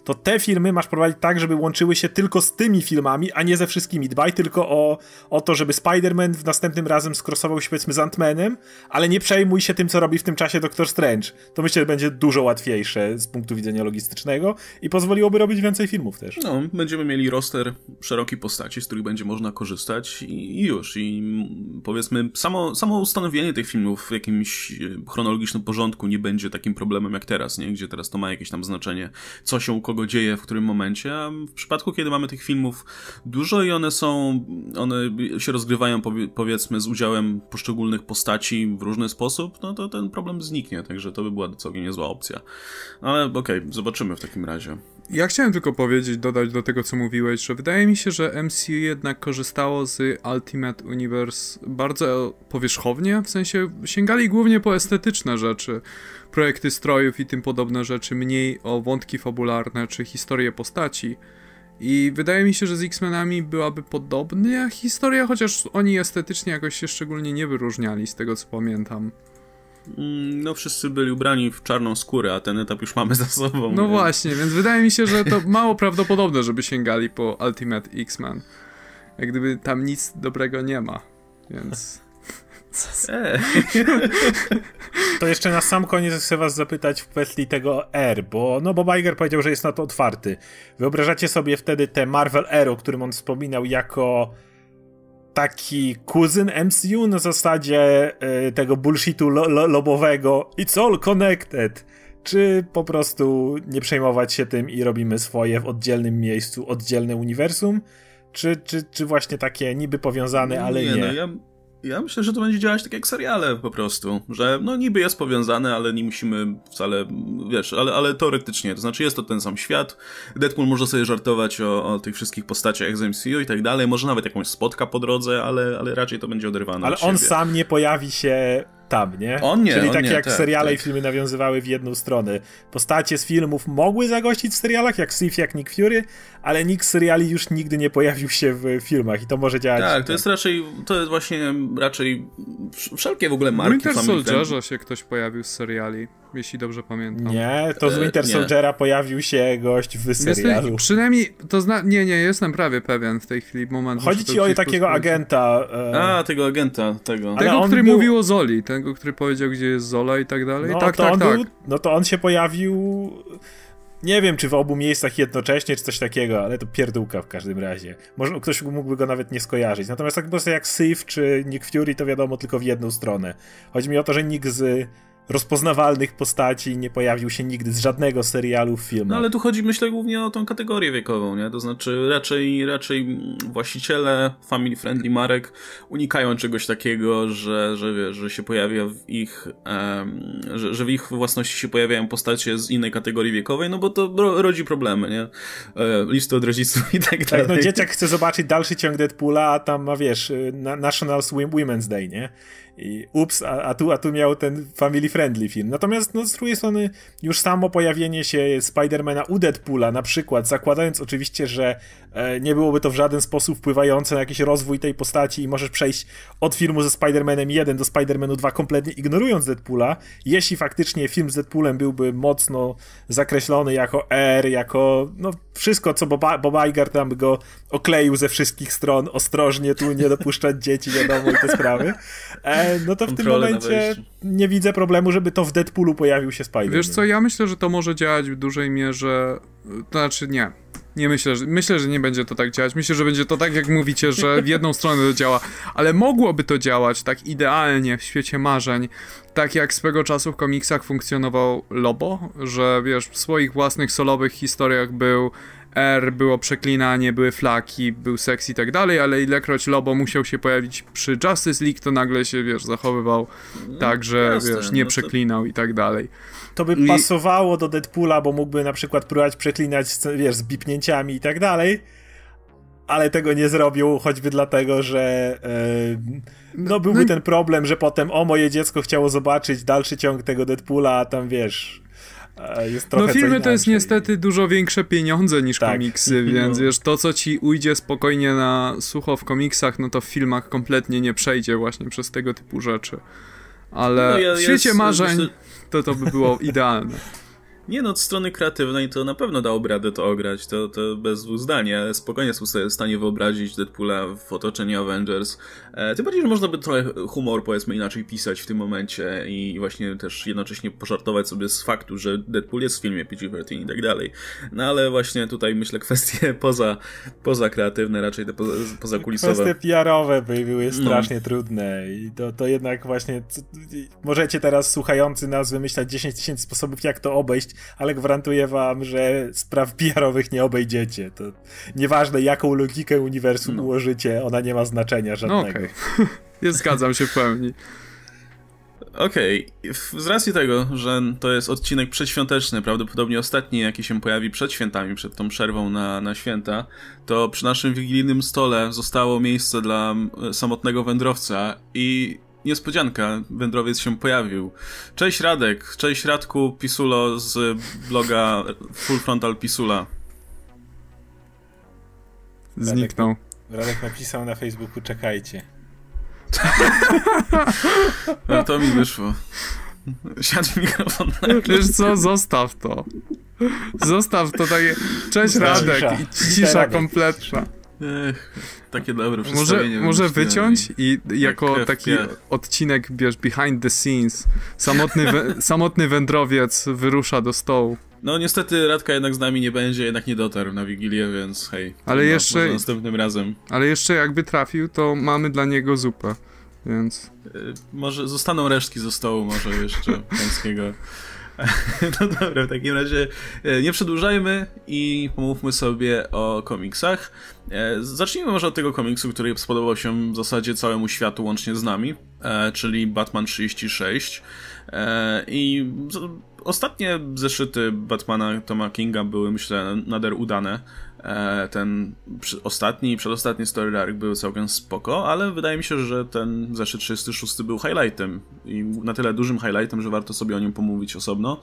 to te filmy masz prowadzić tak, żeby łączyły się tylko z tymi filmami, a nie ze wszystkimi. Dbaj tylko o, o to, żeby Spider-Man w następnym razem skrosował się powiedzmy z Ant-Manem, ale nie przejmuj się tym, co robi w tym czasie Doctor Strange. To myślę, że będzie dużo łatwiejsze z punktu widzenia logistycznego i pozwoliłoby robić więcej filmów też. No, będziemy mieli roster szeroki postaci, z których będzie można korzystać i, i już. I mm, powiedzmy, samo, samo ustanowienie tych filmów, jakimś e, chronologicznym porządku nie będzie takim problemem jak teraz, nie? Gdzie teraz to ma jakieś tam znaczenie, co się u kogo dzieje, w którym momencie, a w przypadku, kiedy mamy tych filmów dużo i one są, one się rozgrywają powiedzmy z udziałem poszczególnych postaci w różny sposób, no to ten problem zniknie, także to by była całkiem niezła opcja. Ale okej, okay, zobaczymy w takim razie. Ja chciałem tylko powiedzieć, dodać do tego, co mówiłeś, że wydaje mi się, że MCU jednak korzystało z Ultimate Universe bardzo powierzchownie, w sensie sięgali głównie po estetyczne rzeczy, projekty strojów i tym podobne rzeczy, mniej o wątki fabularne czy historię postaci. I wydaje mi się, że z X-Menami byłaby podobna historia, chociaż oni estetycznie jakoś się szczególnie nie wyróżniali, z tego co pamiętam. Mm, no wszyscy byli ubrani w czarną skórę, a ten etap już mamy za sobą. No właśnie, więc wydaje mi się, że to mało prawdopodobne, żeby sięgali po Ultimate X-Men. Jak gdyby tam nic dobrego nie ma, więc... E. To jeszcze na sam koniec chcę was zapytać w kwestii tego R, bo no bo Biger powiedział, że jest na to otwarty. Wyobrażacie sobie wtedy te Marvel R, o którym on wspominał jako taki kuzyn MCU na zasadzie y, tego bullshitu lo, lo, lobowego It's all connected. Czy po prostu nie przejmować się tym i robimy swoje w oddzielnym miejscu, oddzielne uniwersum? Czy, czy, czy właśnie takie niby powiązane, ale nie? nie. No, ja ja myślę, że to będzie działać tak jak seriale po prostu, że no niby jest powiązane, ale nie musimy wcale, wiesz, ale, ale teoretycznie, to znaczy jest to ten sam świat, Deadpool może sobie żartować o, o tych wszystkich postaciach z MCU i tak dalej, może nawet jakąś spotka po drodze, ale, ale raczej to będzie oderwane Ale on sam nie pojawi się tam, nie? On nie Czyli on tak nie, jak tak, seriale tak. i filmy nawiązywały w jedną stronę. Postacie z filmów mogły zagościć w serialach, jak Sif, jak Nick Fury, ale nikt z seriali już nigdy nie pojawił się w filmach i to może działać. Tak, to jest raczej, to jest właśnie raczej wszelkie w ogóle marki. Winter Soldierze się ktoś pojawił z seriali, jeśli dobrze pamiętam. Nie, to z e, Winter e, Soldiera pojawił się gość w serialu. Jestem, przynajmniej, to zna, nie, nie, jestem prawie pewien w tej chwili, moment. Chodzi ci o takiego agenta. E... A, tego agenta, tego. Ale tego, który był... mówił o Zoli, tego, który powiedział, gdzie jest Zola i tak dalej. No, tak, tak, tak. Był... No to on się pojawił nie wiem, czy w obu miejscach jednocześnie, czy coś takiego, ale to pierdółka w każdym razie. Może ktoś mógłby go nawet nie skojarzyć. Natomiast tak po prostu jak Sif czy Nick Fury, to wiadomo tylko w jedną stronę. Chodzi mi o to, że Nick z rozpoznawalnych postaci, nie pojawił się nigdy z żadnego serialu w filmach. No ale tu chodzi myślę głównie o tą kategorię wiekową, nie? To znaczy raczej, raczej właściciele family friendly marek unikają czegoś takiego, że, że, wiesz, że się pojawia w ich um, że, że, w ich własności się pojawiają postacie z innej kategorii wiekowej, no bo to rodzi problemy, nie? E, listy od rodziców i tak dalej. Tak, no dzieciak chce zobaczyć dalszy ciąg Deadpoola, a tam ma, wiesz, National Women's Day, nie? I ups, a, a, tu, a tu miał ten family friendly film. Natomiast no, z drugiej strony już samo pojawienie się Spidermana u Deadpoola na przykład, zakładając oczywiście, że e, nie byłoby to w żaden sposób wpływające na jakiś rozwój tej postaci i możesz przejść od filmu ze Spidermanem 1 do Spidermanu 2 kompletnie ignorując Deadpoola, jeśli faktycznie film z Deadpoolem byłby mocno zakreślony jako R, jako no, wszystko, co Boba, Bob Iger tam go okleił ze wszystkich stron, ostrożnie tu nie dopuszczać dzieci, wiadomo, i te sprawy. E, no to w tym momencie nie widzę problemu, żeby to w Deadpoolu pojawił się Spider-Man. Wiesz co, ja myślę, że to może działać w dużej mierze, to znaczy nie. Nie myślę, że, myślę, że nie będzie to tak działać. Myślę, że będzie to tak, jak mówicie, że w jedną stronę to działa, ale mogłoby to działać tak idealnie w świecie marzeń, tak jak swego czasu w komiksach funkcjonował Lobo, że wiesz, w swoich własnych solowych historiach był R było przeklinanie, były flaki, był seks i tak dalej, ale ilekroć Lobo musiał się pojawić przy Justice League, to nagle się, wiesz, zachowywał no, tak, że, Jasne, wiesz, no nie no to... przeklinał i tak dalej. To by pasowało do Deadpoola, bo mógłby na przykład próbować przeklinać, wiesz, z bipnięciami i tak dalej, ale tego nie zrobił, choćby dlatego, że yy, no byłby no ten problem, że potem o moje dziecko chciało zobaczyć dalszy ciąg tego Deadpoola, a tam wiesz no filmy to jest niestety dużo większe pieniądze niż tak. komiksy, no. więc no. wiesz, to co ci ujdzie spokojnie na sucho w komiksach, no to w filmach kompletnie nie przejdzie właśnie przez tego typu rzeczy. Ale no, ja, w świecie marzeń myślę... to to by było idealne. Nie no, od strony kreatywnej to na pewno dałoby radę to ograć, to, to bez dwóch zdań. Spokojnie są sobie w stanie wyobrazić Deadpoola w otoczeniu Avengers. E, tym bardziej, że można by trochę humor powiedzmy inaczej pisać w tym momencie i właśnie też jednocześnie poszartować sobie z faktu, że Deadpool jest w filmie PG-13 i tak dalej. No ale właśnie tutaj myślę kwestie poza, poza kreatywne, raczej te poza, kulisowe. Kwestie PR-owe były no. strasznie no. trudne i to, to jednak właśnie możecie teraz słuchający nas wymyślać 10 tysięcy sposobów jak to obejść, ale gwarantuję wam, że spraw PR-owych nie obejdziecie. To nieważne, jaką logikę uniwersum no. ułożycie, ona nie ma znaczenia no żadnego. No, okay. nie zgadzam się w pełni. Okej, okay. z racji tego, że to jest odcinek przedświąteczny, prawdopodobnie ostatni, jaki się pojawi przed świętami, przed tą przerwą na, na święta, to przy naszym wigilijnym stole zostało miejsce dla samotnego wędrowca i niespodzianka, wędrowiec się pojawił. Cześć Radek, cześć Radku Pisulo z bloga Full Frontal Pisula. Zniknął. Radek, Radek napisał na Facebooku, czekajcie. no to mi wyszło. Siadł mikrofon na Wiesz co, zostaw to. Zostaw to takie... Cześć Radek. Cisza, I cisza kompletna. Ech takie dobre Może, może wyciąć i jako krew, taki odcinek, wiesz, behind the scenes, samotny, samotny wędrowiec wyrusza do stołu. No niestety Radka jednak z nami nie będzie, jednak nie dotarł na Wigilię, więc hej. Ale no, jeszcze... następnym razem. Ale jeszcze jakby trafił, to mamy dla niego zupę, więc... Yy, może zostaną resztki ze stołu może jeszcze pańskiego. No dobra, w takim razie e, nie przedłużajmy i pomówmy sobie o komiksach. E, zacznijmy może od tego komiksu, który spodobał się w zasadzie całemu światu łącznie z nami, e, czyli Batman 36. I ostatnie zeszyty Batmana Toma Kinga były, myślę, nader udane E, ten ostatni i przedostatni story arc były całkiem spoko, ale wydaje mi się, że ten zeszyt 36 był highlightem i na tyle dużym highlightem, że warto sobie o nim pomówić osobno.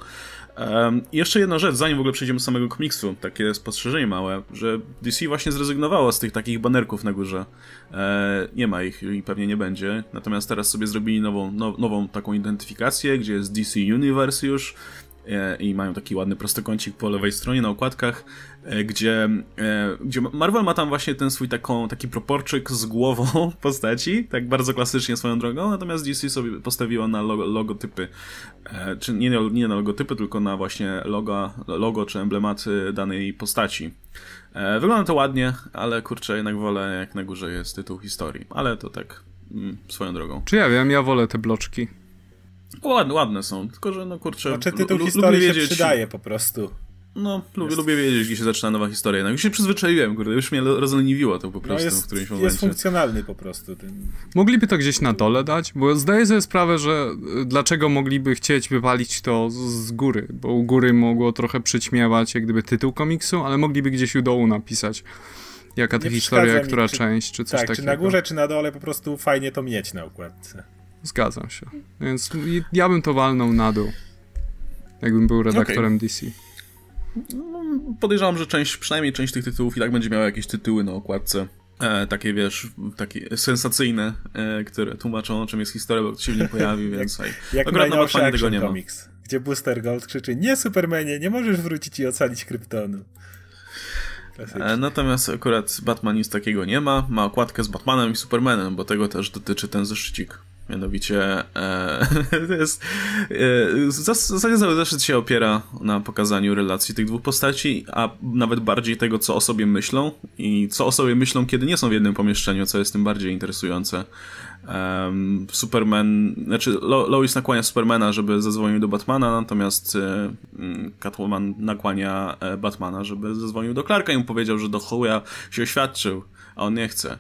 Um, I jeszcze jedna rzecz, zanim w ogóle przejdziemy do samego komiksu, takie spostrzeżenie małe, że DC właśnie zrezygnowało z tych takich banerków na górze. E, nie ma ich i pewnie nie będzie, natomiast teraz sobie zrobili nową, now, nową taką identyfikację, gdzie jest DC Universe już, E, i mają taki ładny prostokącik po lewej stronie na okładkach, e, gdzie, e, gdzie Marvel ma tam właśnie ten swój taką, taki proporczyk z głową postaci, tak bardzo klasycznie swoją drogą, natomiast DC sobie postawiła na logo, logotypy, czy nie, nie na logotypy, tylko na właśnie logo, logo czy emblematy danej postaci. Wygląda to ładnie, ale kurczę, jednak wolę jak na górze jest tytuł historii, ale to tak mm, swoją drogą. Czy ja wiem, ja wolę te bloczki. Ładne, ładne są, tylko że no kurczę... Znaczy tytuł historii się przydaje po prostu. No, lubię, jest... lubię wiedzieć, gdzie się zaczyna nowa historia. No, już się przyzwyczaiłem, kurde, już mnie rozleniwiło to po no, prostu no jest, w którymś momencie. Jest funkcjonalny po prostu. Ten... Mogliby to gdzieś na dole dać, bo zdaję sobie sprawę, że y, dlaczego mogliby chcieć wypalić to z góry, bo u góry mogło trochę przyćmiewać jak gdyby tytuł komiksu, ale mogliby gdzieś u dołu napisać jaka ta historia, która czy, część, czy coś tak, takiego. czy na górze, czy na dole, po prostu fajnie to mieć na układce. Zgadzam się. Więc ja bym to walnął na dół. Jakbym był redaktorem okay. DC. No, podejrzewam, że część, przynajmniej część tych tytułów i tak będzie miała jakieś tytuły na okładce. E, takie wiesz, takie sensacyjne, e, które tłumaczą o czym jest historia, bo się w nim pojawi, więc jak, jak akurat na Batmanie tego nie ma. gdzie Booster Gold krzyczy, nie Supermanie, nie możesz wrócić i ocalić Kryptonu. E, natomiast akurat Batman nic takiego nie ma, ma okładkę z Batmanem i Supermanem, bo tego też dotyczy ten zeszycik. Mianowicie e, to jest, e, w zasadzie cały się opiera na pokazaniu relacji tych dwóch postaci, a nawet bardziej tego, co o sobie myślą i co o sobie myślą, kiedy nie są w jednym pomieszczeniu, co jest tym bardziej interesujące. Superman, znaczy Lois nakłania Supermana, żeby zadzwonił do Batmana, natomiast e, mm, Catwoman nakłania e, Batmana, żeby zadzwonił do Clarka i mu powiedział, że do chuja się oświadczył, a on nie chce.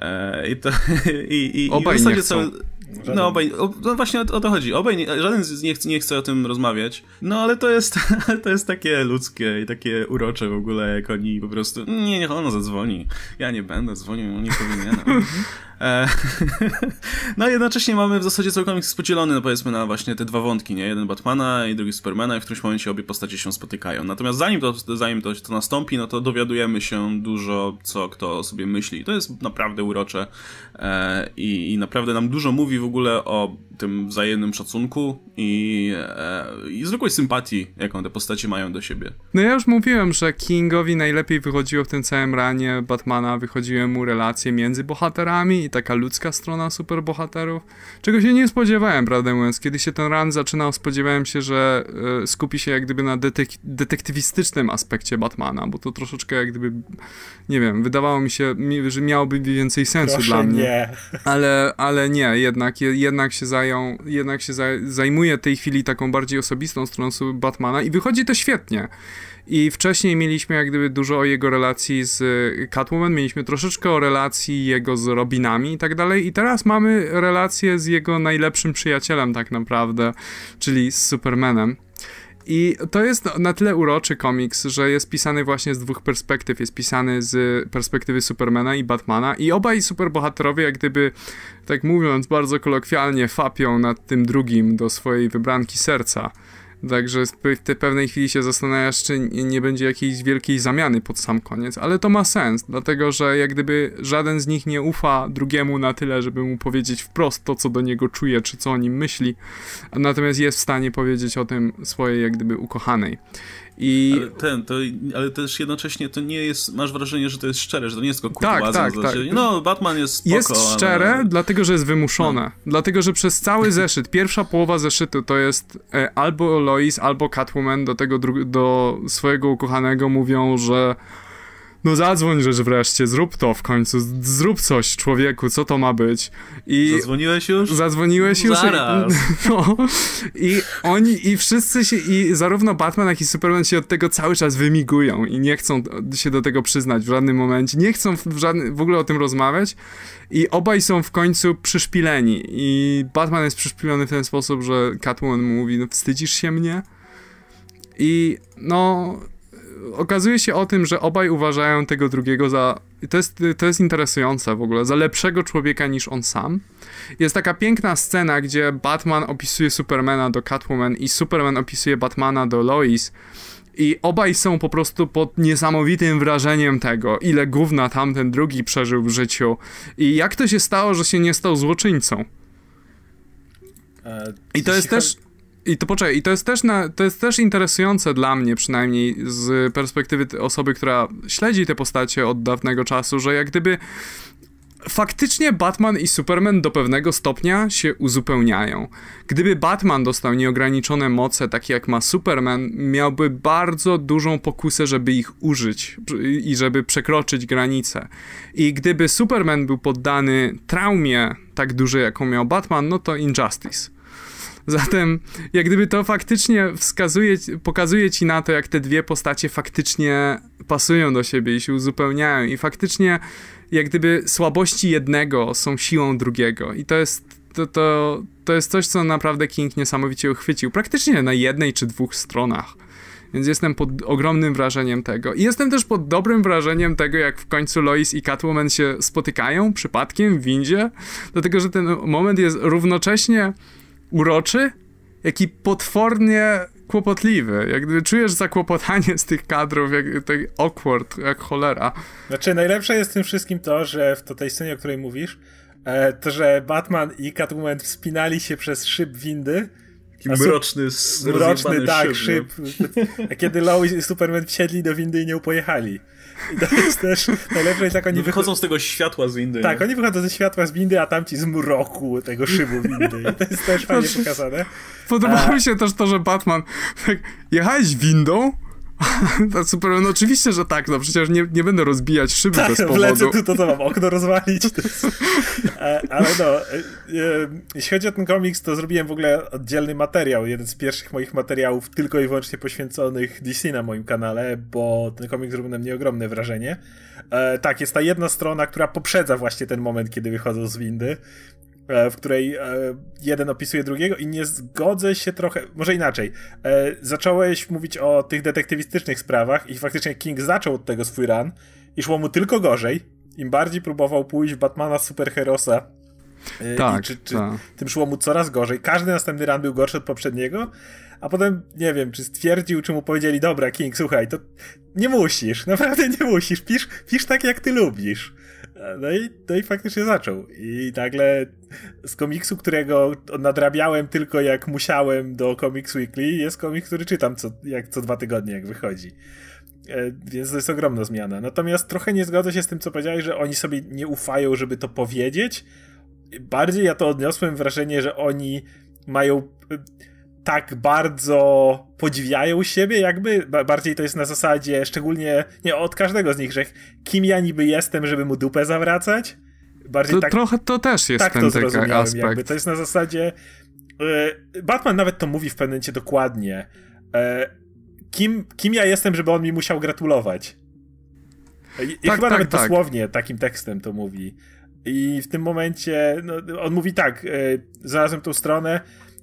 E, I to. I, i, Obaj i w zasadzie nie chcą. Cały... Żaden... No, obaj, o, no właśnie o, o, to chodzi. Obaj, nie, żaden z nich nie chce o tym rozmawiać. No, ale to jest, to jest takie ludzkie i takie urocze w ogóle, jak oni po prostu, mm, nie, niech ono zadzwoni. Ja nie będę dzwonił, nie powinienem. E, no jednocześnie mamy w zasadzie cały komiks podzielony, no powiedzmy, na właśnie te dwa wątki, nie? Jeden Batmana i drugi Supermana i w którymś momencie obie postacie się spotykają. Natomiast zanim to, zanim to, to nastąpi, no to dowiadujemy się dużo, co kto o sobie myśli. I to jest naprawdę urocze e, i, i, naprawdę nam dużo mówi w ogóle o tym wzajemnym szacunku i, e, i zwykłej sympatii, jaką te postacie mają do siebie. No ja już mówiłem, że Kingowi najlepiej wychodziło w tym całym ranie Batmana, wychodziły mu relacje między bohaterami i taka ludzka strona superbohaterów, czego się nie spodziewałem, prawdę mówiąc. Kiedy się ten run zaczynał, spodziewałem się, że y, skupi się jak gdyby na detek detektywistycznym aspekcie Batmana, bo to troszeczkę jak gdyby, nie wiem, wydawało mi się, mi, że miałoby więcej sensu Proszę dla mnie. Nie. Ale, ale nie, jednak, jednak się zajął, jednak się zaj zajmuje tej chwili taką bardziej osobistą stroną Batmana i wychodzi to świetnie. I wcześniej mieliśmy jak gdyby dużo o jego relacji z Catwoman, mieliśmy troszeczkę o relacji jego z Robinami, i tak dalej. I teraz mamy relację z jego najlepszym przyjacielem tak naprawdę, czyli z Supermanem. I to jest na tyle uroczy komiks, że jest pisany właśnie z dwóch perspektyw. Jest pisany z perspektywy Supermana i Batmana i obaj superbohaterowie jak gdyby, tak mówiąc bardzo kolokwialnie, fapią nad tym drugim do swojej wybranki serca. Także w tej pewnej chwili się zastanawiasz, czy nie będzie jakiejś wielkiej zamiany pod sam koniec, ale to ma sens, dlatego że jak gdyby żaden z nich nie ufa drugiemu na tyle, żeby mu powiedzieć wprost to, co do niego czuje, czy co o nim myśli, natomiast jest w stanie powiedzieć o tym swojej jak gdyby ukochanej. I... Ale, ten, to, ale też jednocześnie to nie jest, masz wrażenie, że to jest szczere, że to nie jest tylko tak, tak, tak. No, Batman jest spoko, Jest szczere, ale... dlatego, że jest wymuszone. No. Dlatego, że przez cały zeszyt, pierwsza połowa zeszytu to jest e, albo Lois, albo Catwoman do tego, do swojego ukochanego mówią, że no zadzwoń rzecz wreszcie, zrób to w końcu, zrób coś człowieku, co to ma być. I Zadzwoniłeś już? Zadzwoniłeś już. Zaraz. I, no, I oni, i wszyscy się, i zarówno Batman, jak i Superman się od tego cały czas wymigują i nie chcą się do tego przyznać w żadnym momencie, nie chcą w, żadny, w ogóle o tym rozmawiać i obaj są w końcu przyszpileni i Batman jest przyszpilony w ten sposób, że Catwoman mówi, no wstydzisz się mnie? I no, okazuje się o tym, że obaj uważają tego drugiego za. To jest, to jest interesujące w ogóle, za lepszego człowieka niż on sam. Jest taka piękna scena, gdzie Batman opisuje Supermana do Catwoman i Superman opisuje Batmana do Lois. I obaj są po prostu pod niesamowitym wrażeniem tego, ile gówna tamten drugi przeżył w życiu i jak to się stało, że się nie stał złoczyńcą. E, I to jest też i to poczekaj, i to jest, też na, to jest też interesujące dla mnie, przynajmniej z perspektywy osoby, która śledzi te postacie od dawnego czasu, że jak gdyby faktycznie Batman i Superman do pewnego stopnia się uzupełniają. Gdyby Batman dostał nieograniczone moce, takie jak ma Superman, miałby bardzo dużą pokusę, żeby ich użyć i żeby przekroczyć granice. I gdyby Superman był poddany traumie tak dużej, jaką miał Batman, no to Injustice. Zatem, jak gdyby to faktycznie wskazuje, pokazuje ci na to, jak te dwie postacie faktycznie pasują do siebie i się uzupełniają. I faktycznie, jak gdyby słabości jednego są siłą drugiego. I to jest. To, to, to jest coś, co naprawdę King niesamowicie uchwycił. Praktycznie na jednej czy dwóch stronach. Więc jestem pod ogromnym wrażeniem tego. I jestem też pod dobrym wrażeniem tego, jak w końcu Lois i Catwoman się spotykają przypadkiem w windzie, dlatego że ten moment jest równocześnie uroczy, jak i potwornie kłopotliwy. Jak gdyby czujesz zakłopotanie z tych kadrów, jak tej tak awkward, jak cholera. Znaczy, najlepsze jest w tym wszystkim to, że w tej scenie, o której mówisz, e, to, że Batman i Catwoman wspinali się przez szyb windy. Taki mroczny, mroczny tak, szyb. szyb. A kiedy Lois i Superman wsiedli do windy i nie upojechali. I to jest też najlepsze jest jak oni... No wychodzą z tego światła z windy. Tak, nie? oni wychodzą ze światła z windy, a tamci z mroku tego szybu windy. I to jest też fajnie znaczy, pokazane. Podobało a... mi się też to, że Batman tak, jechałeś windą? tak, super, no oczywiście, że tak, no przecież nie, nie będę rozbijać szyby tak, bez powodu. Wlecę tu, to, to mam okno rozwalić. E, ale no, e, e, jeśli chodzi o ten komiks, to zrobiłem w ogóle oddzielny materiał, jeden z pierwszych moich materiałów tylko i wyłącznie poświęconych DC na moim kanale, bo ten komiks zrobił na mnie ogromne wrażenie. Tak, jest ta jedna strona, która poprzedza właśnie ten moment, kiedy wychodzą z windy E, w której e, jeden opisuje drugiego i nie zgodzę się trochę, może inaczej. E, zacząłeś mówić o tych detektywistycznych sprawach i faktycznie King zaczął od tego swój run i szło mu tylko gorzej. Im bardziej próbował pójść w Batmana Superherosa, tak, czy, czy tak. tym szło mu coraz gorzej. Każdy następny run był gorszy od poprzedniego, a potem nie wiem, czy stwierdził, czy mu powiedzieli, dobra, King, słuchaj, to nie musisz, naprawdę nie musisz, pisz, pisz tak, jak ty lubisz. No i, no i faktycznie zaczął. I nagle z komiksu, którego nadrabiałem tylko jak musiałem do Comics Weekly, jest komiks, który czytam co, jak, co dwa tygodnie, jak wychodzi. E, więc to jest ogromna zmiana. Natomiast trochę nie zgodzę się z tym, co powiedziałeś, że oni sobie nie ufają, żeby to powiedzieć. Bardziej ja to odniosłem wrażenie, że oni mają tak bardzo podziwiają siebie, jakby bardziej to jest na zasadzie, szczególnie nie od każdego z nich, że kim ja niby jestem, żeby mu dupę zawracać. Bardziej to, tak, trochę to też jest tak ten to zrozumiałem, aspekt. Jakby. To jest na zasadzie. Yy, Batman nawet to mówi w pewnym momencie dokładnie. Yy, kim, kim ja jestem, żeby on mi musiał gratulować? I, tak, chyba tak, nawet tak. dosłownie takim tekstem to mówi. I w tym momencie no, on mówi tak, yy, znalazłem tą stronę.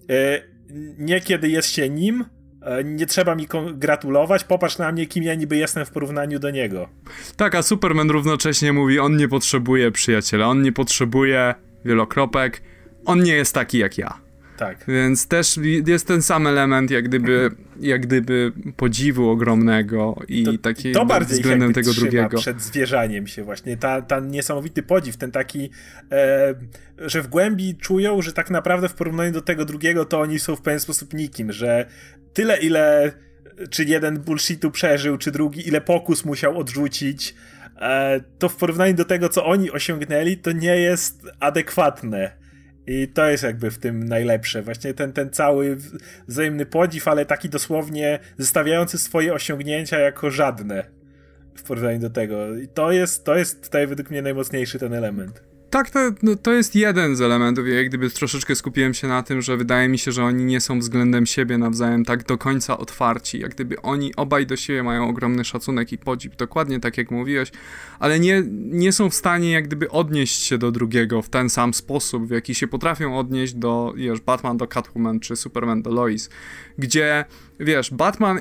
Yy, nie kiedy jest się nim, e, nie trzeba mi gratulować, popatrz na mnie, kim ja niby jestem w porównaniu do niego. Tak, a Superman równocześnie mówi, on nie potrzebuje przyjaciela, on nie potrzebuje wielokropek, on nie jest taki jak ja tak. Więc też jest ten sam element jak gdyby, jak gdyby podziwu ogromnego i to, takiej to bardziej względem tego drugiego. przed zwierzaniem się właśnie, ta, ta niesamowity podziw, ten taki, e, że w głębi czują, że tak naprawdę w porównaniu do tego drugiego to oni są w pewien sposób nikim, że tyle ile czy jeden bullshitu przeżył, czy drugi ile pokus musiał odrzucić, e, to w porównaniu do tego, co oni osiągnęli, to nie jest adekwatne. I to jest jakby w tym najlepsze. Właśnie ten, ten cały wzajemny podziw, ale taki dosłownie zestawiający swoje osiągnięcia jako żadne w porównaniu do tego. I to jest, to jest tutaj według mnie najmocniejszy ten element tak, to, no, to jest jeden z elementów. jak gdyby troszeczkę skupiłem się na tym, że wydaje mi się, że oni nie są względem siebie nawzajem tak do końca otwarci. Jak gdyby oni obaj do siebie mają ogromny szacunek i podziw, dokładnie tak jak mówiłeś, ale nie, nie są w stanie jak gdyby odnieść się do drugiego w ten sam sposób, w jaki się potrafią odnieść do, wiesz, Batman do Catwoman czy Superman do Lois, gdzie wiesz, Batman,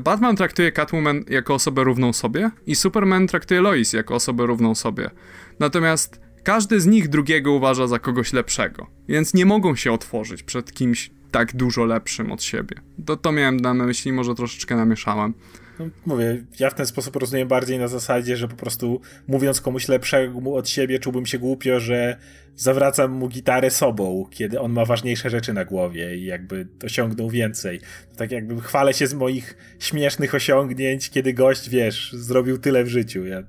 Batman traktuje Catwoman jako osobę równą sobie i Superman traktuje Lois jako osobę równą sobie. Natomiast każdy z nich drugiego uważa za kogoś lepszego, więc nie mogą się otworzyć przed kimś tak dużo lepszym od siebie. To, to miałem na myśli, może troszeczkę namieszałem. No, mówię, ja w ten sposób rozumiem bardziej na zasadzie, że po prostu mówiąc komuś lepszemu od siebie, czułbym się głupio, że zawracam mu gitarę sobą, kiedy on ma ważniejsze rzeczy na głowie i jakby osiągnął więcej. Tak jakby chwalę się z moich śmiesznych osiągnięć, kiedy gość, wiesz, zrobił tyle w życiu. Ja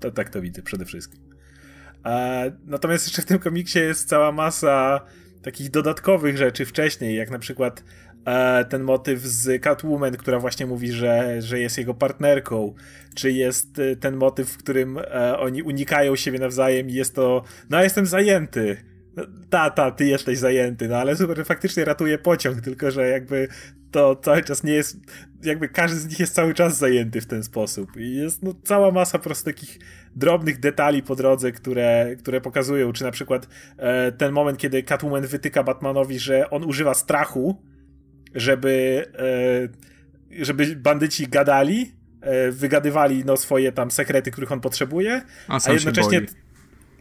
to, tak to widzę przede wszystkim natomiast jeszcze w tym komiksie jest cała masa takich dodatkowych rzeczy wcześniej, jak na przykład e, ten motyw z Catwoman, która właśnie mówi, że, że jest jego partnerką, czy jest e, ten motyw, w którym e, oni unikają siebie nawzajem i jest to, no jestem zajęty. No, ta, ta, ty jesteś zajęty, no ale super faktycznie ratuje pociąg, tylko że jakby to cały czas nie jest, jakby każdy z nich jest cały czas zajęty w ten sposób. I jest no, cała masa prosto takich drobnych detali po drodze, które, które pokazują, czy na przykład e, ten moment, kiedy Catwoman wytyka Batmanowi, że on używa strachu, żeby, e, żeby bandyci gadali, e, wygadywali no, swoje tam sekrety, których on potrzebuje, a, a jednocześnie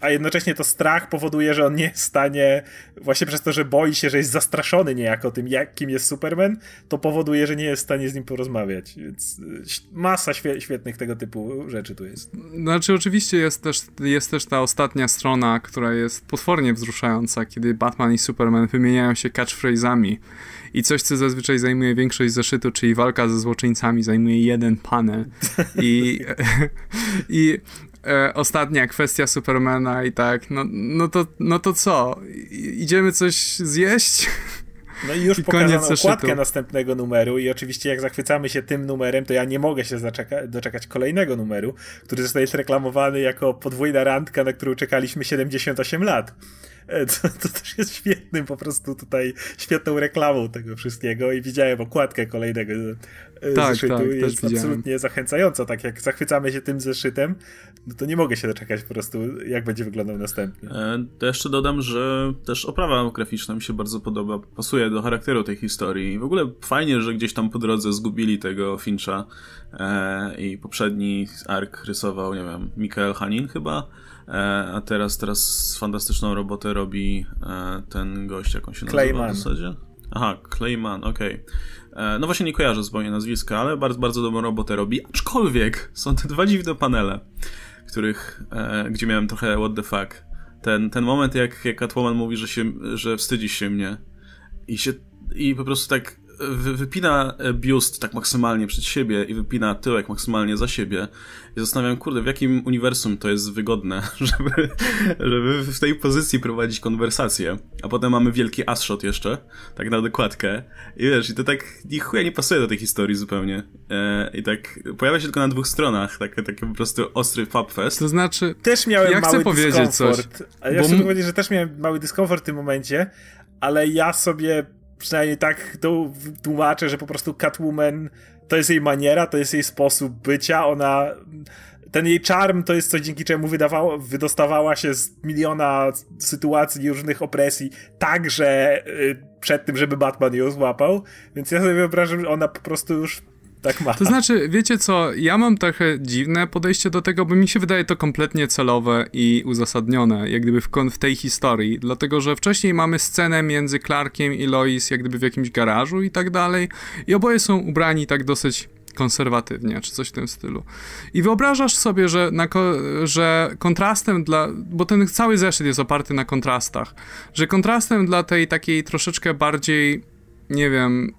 a jednocześnie to strach powoduje, że on nie jest w stanie, właśnie przez to, że boi się, że jest zastraszony niejako tym, jakim jest Superman, to powoduje, że nie jest w stanie z nim porozmawiać. Więc y, masa świetnych tego typu rzeczy tu jest. Znaczy, oczywiście jest też, jest też ta ostatnia strona, która jest potwornie wzruszająca, kiedy Batman i Superman wymieniają się catchphrase'ami. I coś, co zazwyczaj zajmuje większość zeszytu, czyli walka ze złoczyńcami, zajmuje jeden panel. I, i e, ostatnia kwestia Supermana i tak, no, no, to, no to co? Idziemy coś zjeść? No i już I pokazano okładkę następnego numeru i oczywiście jak zachwycamy się tym numerem, to ja nie mogę się doczekać kolejnego numeru, który zostaje zreklamowany jako podwójna randka, na którą czekaliśmy 78 lat. E, to, to, też jest świetnym po prostu tutaj, świetną reklamą tego wszystkiego i widziałem okładkę kolejnego e, tak, zeszytu tak, jest widziałem. absolutnie zachęcająco, tak jak zachwycamy się tym zeszytem, no to nie mogę się doczekać po prostu, jak będzie wyglądał następny. E, to jeszcze dodam, że też oprawa graficzna mi się bardzo podoba, pasuje do charakteru tej historii i w ogóle fajnie, że gdzieś tam po drodze zgubili tego Fincha i poprzedni ark rysował, nie wiem, Mikael Hanin chyba, E, a teraz, teraz fantastyczną robotę robi e, ten gość, jak on się nazywa Clayman. w zasadzie. Aha, Clayman, okej. Okay. E, no właśnie nie kojarzę zupełnie nazwiska, ale bardzo, bardzo dobrą robotę robi, aczkolwiek są te dwa dziwne panele, których, gdzie miałem trochę what the fuck. Ten, ten moment, jak, jak Catwoman mówi, że, się, że wstydzi się mnie i się i po prostu tak wypina e, biust tak maksymalnie przed siebie i wypina tyłek maksymalnie za siebie. I zastanawiam, kurde, w jakim uniwersum to jest wygodne, żeby, żeby w tej pozycji prowadzić konwersację. A potem mamy wielki asshot jeszcze, tak na dokładkę. I wiesz, i to tak i chuja nie pasuje do tej historii zupełnie. E, I tak pojawia się tylko na dwóch stronach, taki, taki po prostu ostry fabfest. To znaczy, też miałem ja mały chcę powiedzieć dyskomfort. Coś, a ja bo... chcę powiedzieć, że też miałem mały dyskomfort w tym momencie, ale ja sobie przynajmniej tak to tłumaczę, że po prostu Catwoman to jest jej maniera, to jest jej sposób bycia, ona ten jej czarm to jest coś, dzięki czemu wydawało, wydostawała się z miliona sytuacji różnych opresji, także y, przed tym, żeby Batman ją złapał. Więc ja sobie wyobrażam, że ona po prostu już tak ma. To znaczy, wiecie co, ja mam trochę dziwne podejście do tego, bo mi się wydaje to kompletnie celowe i uzasadnione, jak gdyby w, w tej historii, dlatego że wcześniej mamy scenę między Clarkiem i Lois, jak gdyby w jakimś garażu i tak dalej, i oboje są ubrani tak dosyć konserwatywnie, czy coś w tym stylu. I wyobrażasz sobie, że, na, że kontrastem dla, bo ten cały zeszyt jest oparty na kontrastach, że kontrastem dla tej takiej troszeczkę bardziej nie wiem,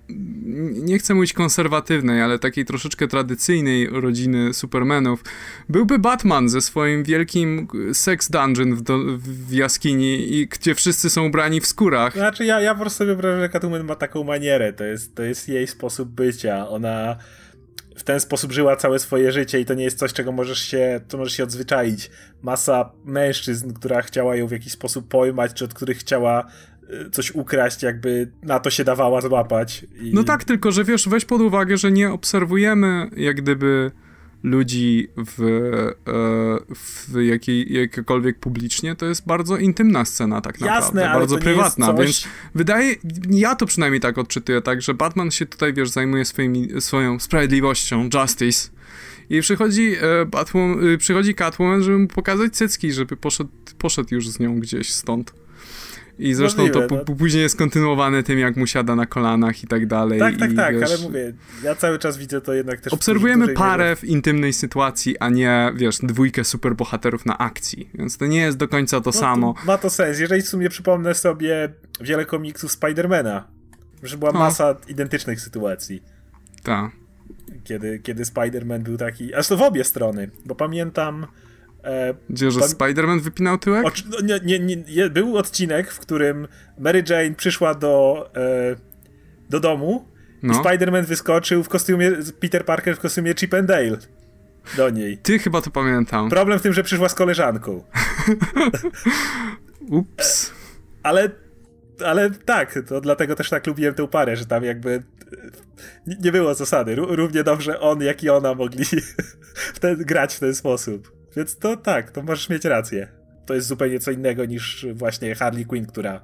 nie chcę mówić konserwatywnej, ale takiej troszeczkę tradycyjnej rodziny Supermanów, byłby Batman ze swoim wielkim e, sex dungeon w, do, w jaskini, i, gdzie wszyscy są ubrani w skórach. Znaczy, ja, ja po prostu sobie wyobrażam, że Catwoman ma taką manierę, to jest, to jest jej sposób bycia. Ona w ten sposób żyła całe swoje życie i to nie jest coś, czego możesz się, to możesz się odzwyczaić. Masa mężczyzn, która chciała ją w jakiś sposób pojmać, czy od których chciała coś ukraść, jakby na to się dawała złapać. I... No tak, tylko że wiesz, weź pod uwagę, że nie obserwujemy jak gdyby ludzi w, e, w jakiej, jakiekolwiek publicznie, to jest bardzo intymna scena tak Jasne, naprawdę, ale bardzo prywatna, coś... więc wydaje, ja to przynajmniej tak odczytuję, tak, że Batman się tutaj, wiesz, zajmuje swoimi, swoją sprawiedliwością, justice, i przychodzi, e, Batman, y, przychodzi Catwoman, żeby mu pokazać cycki, żeby poszedł, poszedł już z nią gdzieś stąd. I zresztą Mówiłem, to no. później jest kontynuowane tym, jak mu siada na kolanach i tak dalej. Tak, tak, tak, wiesz, ale mówię, ja cały czas widzę to jednak też. Obserwujemy w parę mierze. w intymnej sytuacji, a nie, wiesz, dwójkę superbohaterów na akcji, więc to nie jest do końca to no, samo. To ma to sens, jeżeli w sumie przypomnę sobie wiele komiksów Spidermana, że była o. No. masa identycznych sytuacji. Tak. Kiedy, kiedy Spider-Man był taki, aż to w obie strony, bo pamiętam E, Gdzie, że Spider-Man wypinał tyłek? Oczy... No, nie, nie, nie, był odcinek, w którym Mary Jane przyszła do, e, do domu no. i Spider-Man wyskoczył w kostiumie, Peter Parker w kostiumie Chip and Dale do niej. Ty chyba to pamiętam. Problem w tym, że przyszła z koleżanką. Ups. E, ale, ale tak, to dlatego też tak lubiłem tę parę, że tam jakby e, nie było zasady. Równie dobrze on, jak i ona mogli w ten, grać w ten sposób. Więc to tak, to możesz mieć rację. To jest zupełnie co innego niż właśnie Harley Quinn, która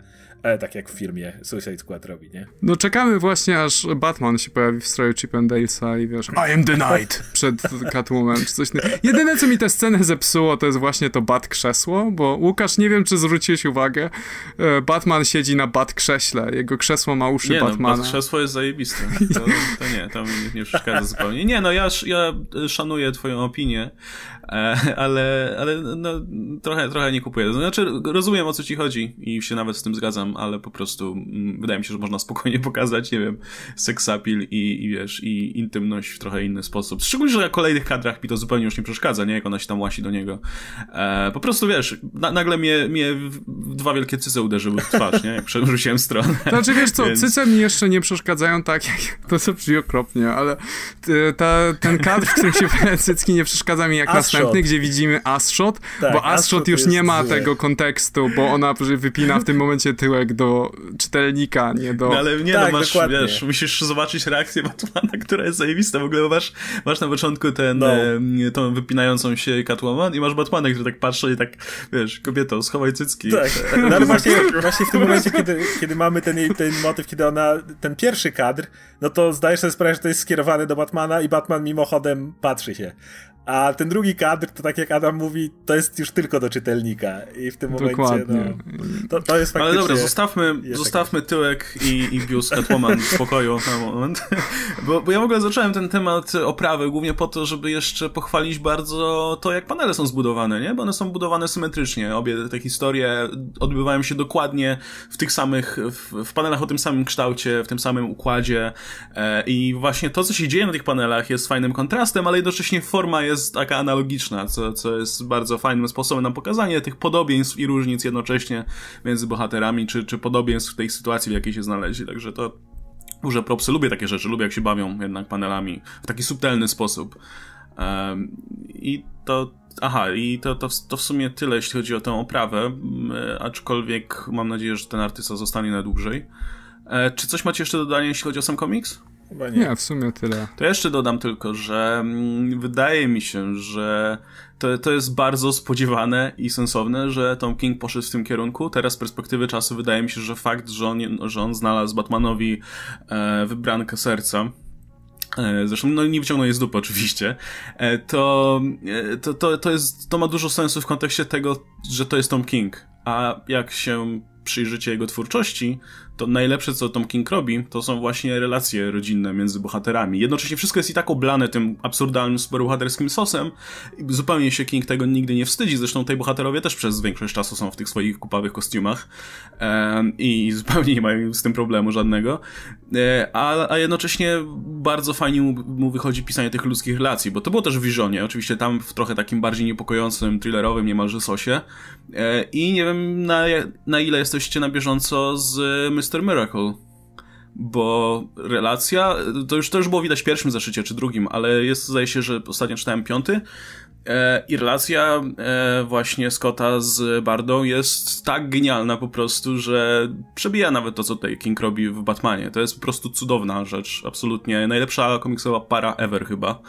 tak jak w firmie Suicide Squad robi, nie? No czekamy właśnie, aż Batman się pojawi w stroju Chip and Dalesa i wiesz... I am the night! Przed Catwoman czy coś. Jedyne, co mi tę scenę zepsuło, to jest właśnie to bat krzesło, bo Łukasz, nie wiem, czy zwróciłeś uwagę, e, Batman siedzi na bat krześle, jego krzesło ma uszy nie, no, Batmana. Nie, no, krzesło jest zajebiste. To, to nie, to mi nie przeszkadza zupełnie. Nie, no ja, ja szanuję twoją opinię, e, ale, ale no, trochę, trochę nie kupuję. Znaczy, rozumiem o co ci chodzi i się nawet z tym zgadzam, ale po prostu mm, wydaje mi się, że można spokojnie pokazać, nie wiem, seksapil i, i wiesz, i intymność w trochę inny sposób. Szczególnie, że na kolejnych kadrach mi to zupełnie już nie przeszkadza, nie? Jak ona się tam łasi do niego. E, po prostu, wiesz, na, nagle mnie, mnie dwa wielkie cyce uderzyły w twarz, nie? Jak przewróciłem stronę. Znaczy, wiesz co, Więc... cyce mi jeszcze nie przeszkadzają tak, jak to co brzmi okropnie, ale e, ta, ten kadr, w którym się pojawiają cycki nie przeszkadza mi jak as następny, gdzie widzimy Astrzot, shot, tak, bo Astrzot, shot już nie ma zły. tego kontekstu, bo ona wypina w tym momencie tyłem do czytelnika, nie do... No ale nie, no, tak, no masz, dokładnie. wiesz, musisz zobaczyć reakcję Batmana, która jest zajebista. W ogóle masz, masz na początku ten, no. e, tą wypinającą się Catwoman i masz Batmana, który tak patrzy i tak, wiesz, kobieto, schowaj cycki. Tak, no ale właśnie, właśnie w tym momencie, kiedy, kiedy mamy ten, ten motyw, kiedy ona, ten pierwszy kadr, no to zdajesz sobie sprawę, że to jest skierowane do Batmana i Batman mimochodem patrzy się. A ten drugi kadr, to tak jak Adam mówi, to jest już tylko do czytelnika. I w tym Dokładnie. momencie, no, to, to jest faktycznie... Ale dobra, zostawmy, zostawmy tak. tyłek i, i bius Catwoman w spokoju na moment. Bo, bo ja w ogóle zacząłem ten temat oprawy głównie po to, żeby jeszcze pochwalić bardzo to, jak panele są zbudowane, nie? Bo one są budowane symetrycznie. Obie te historie odbywają się dokładnie w tych samych, w, w panelach o tym samym kształcie, w tym samym układzie. E, I właśnie to, co się dzieje na tych panelach jest fajnym kontrastem, ale jednocześnie forma jest jest taka analogiczna, co, co jest bardzo fajnym sposobem na pokazanie tych podobieństw i różnic jednocześnie między bohaterami, czy, czy podobieństw w tej sytuacji, w jakiej się znaleźli. Także to duże propsy, lubię takie rzeczy, lubię jak się bawią jednak panelami w taki subtelny sposób. Um, I to, aha, i to, to, to w sumie tyle, jeśli chodzi o tę oprawę, e, aczkolwiek mam nadzieję, że ten artysta zostanie na dłużej. E, czy coś macie jeszcze do dodania, jeśli chodzi o sam komiks? Chyba nie. nie, w sumie tyle. To jeszcze dodam tylko, że mm, wydaje mi się, że to, to jest bardzo spodziewane i sensowne, że Tom King poszedł w tym kierunku. Teraz z perspektywy czasu wydaje mi się, że fakt, że on, że on znalazł Batmanowi e, wybrankę serca, e, Zresztą no, nie wyciągnął jej z dupy oczywiście, e, to, e, to, to, to, jest, to ma dużo sensu w kontekście tego, że to jest Tom King. A jak się przyjrzycie jego twórczości, to najlepsze, co Tom King robi, to są właśnie relacje rodzinne między bohaterami. Jednocześnie wszystko jest i tak oblane tym absurdalnym, superbohaterskim sosem. Zupełnie się King tego nigdy nie wstydzi. Zresztą tej bohaterowie też przez większość czasu są w tych swoich kupawych kostiumach i zupełnie nie mają z tym problemu żadnego. E, a, a, jednocześnie bardzo fajnie mu, mu, wychodzi pisanie tych ludzkich relacji, bo to było też w Visionie, oczywiście tam w trochę takim bardziej niepokojącym, thrillerowym niemalże sosie. E, I nie wiem na, na ile jesteście na bieżąco z Mr Mr. Miracle. Bo relacja, to już, to już było widać w pierwszym zeszycie, czy drugim, ale jest, zdaje się, że ostatnio czytałem piąty. E, I relacja e, właśnie Scotta z Bardą jest tak genialna po prostu, że przebija nawet to, co tutaj King robi w Batmanie. To jest po prostu cudowna rzecz, absolutnie. Najlepsza komiksowa para ever chyba.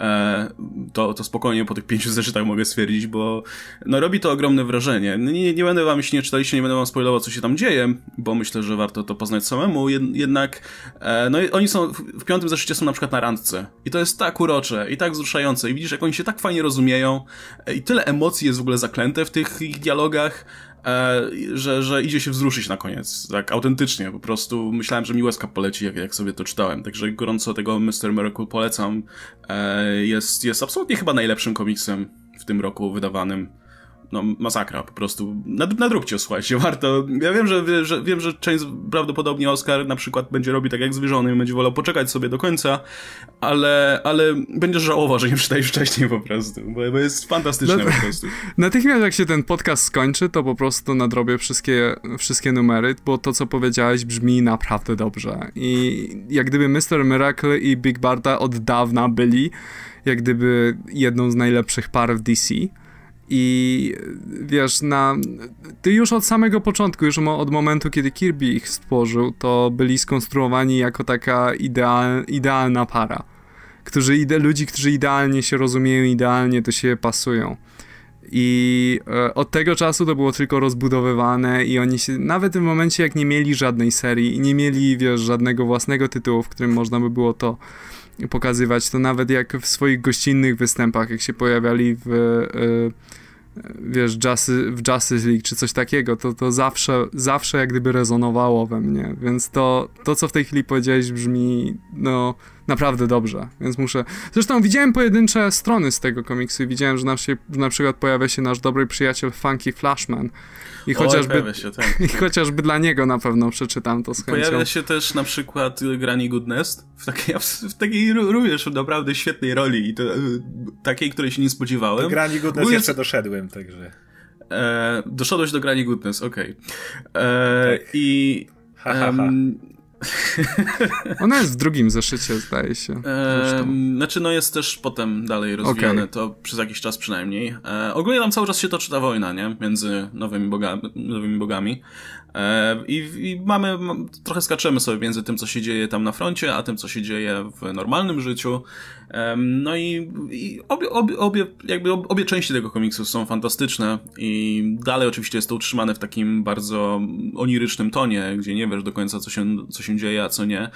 E, to, to spokojnie po tych pięciu zeszytach mogę stwierdzić, bo no, robi to ogromne wrażenie. No, nie, nie będę wam, jeśli nie czytaliście, nie będę wam spoilował, co się tam dzieje, bo myślę, że warto to poznać samemu, jednak e, no, oni są, w piątym zeszycie są na przykład na randce i to jest tak urocze i tak wzruszające i widzisz, jak oni się tak fajnie rozumieją e, i tyle emocji jest w ogóle zaklęte w tych ich dialogach, E, że, że idzie się wzruszyć na koniec, tak autentycznie, po prostu myślałem, że mi łezka poleci, jak, jak sobie to czytałem, także gorąco tego Mr. Miracle polecam, e, jest, jest absolutnie chyba najlepszym komiksem w tym roku wydawanym, no, masakra po prostu. Nad, nadróbcie, słuchajcie, warto. Ja wiem, że, że, wiem, że część prawdopodobnie Oscar na przykład będzie robił tak jak z i będzie wolał poczekać sobie do końca, ale, ale będziesz żałował, że nie przeczytałeś wcześniej po prostu, bo, bo jest fantastyczne na no po prostu. Natychmiast jak się ten podcast skończy, to po prostu nadrobię wszystkie, wszystkie numery, bo to, co powiedziałeś, brzmi naprawdę dobrze. I jak gdyby Mr. Miracle i Big Barda od dawna byli jak gdyby jedną z najlepszych par w DC. I wiesz, na, ty już od samego początku, już od momentu, kiedy Kirby ich stworzył, to byli skonstruowani jako taka ideal, idealna para. Którzy ide, ludzi, którzy idealnie się rozumieją, idealnie to się pasują. I e, od tego czasu to było tylko rozbudowywane i oni się, nawet w momencie jak nie mieli żadnej serii, nie mieli, wiesz, żadnego własnego tytułu, w którym można by było to pokazywać. To nawet jak w swoich gościnnych występach, jak się pojawiali w e, wiesz, Justice, w Justice League czy coś takiego, to, to zawsze, zawsze jak gdyby rezonowało we mnie, więc to, to, co w tej chwili powiedziałeś brzmi, no, naprawdę dobrze, więc muszę... Zresztą widziałem pojedyncze strony z tego komiksu i widziałem, że na, się, że na przykład pojawia się nasz dobry przyjaciel Funky Flashman, i chociażby, Oj, się, tak. i chociażby dla niego na pewno przeczytam to z chęcią. Pojawia się też na przykład Granny Goodness w takiej, w takiej również naprawdę świetnej roli i to, e, takiej, której się nie spodziewałem. Do Granny Goodness jeszcze doszedłem, także... E, doszedłeś do Granny Goodness, okej. Okay. E, tak. I... Ha, ha, ha. Ona jest w drugim zeszycie, zdaje się. E, znaczy, no jest też potem dalej rozwijane, okay. to przez jakiś czas przynajmniej. E, ogólnie tam cały czas się toczy ta wojna, nie? Między nowymi, boga, nowymi bogami. E, i, i, mamy, trochę skaczemy sobie między tym, co się dzieje tam na froncie, a tym, co się dzieje w normalnym życiu. E, no i, i obie, obie, obie, jakby obie części tego komiksu są fantastyczne i dalej oczywiście jest to utrzymane w takim bardzo onirycznym tonie, gdzie nie wiesz do końca, co się, co się dzieje, a co nie.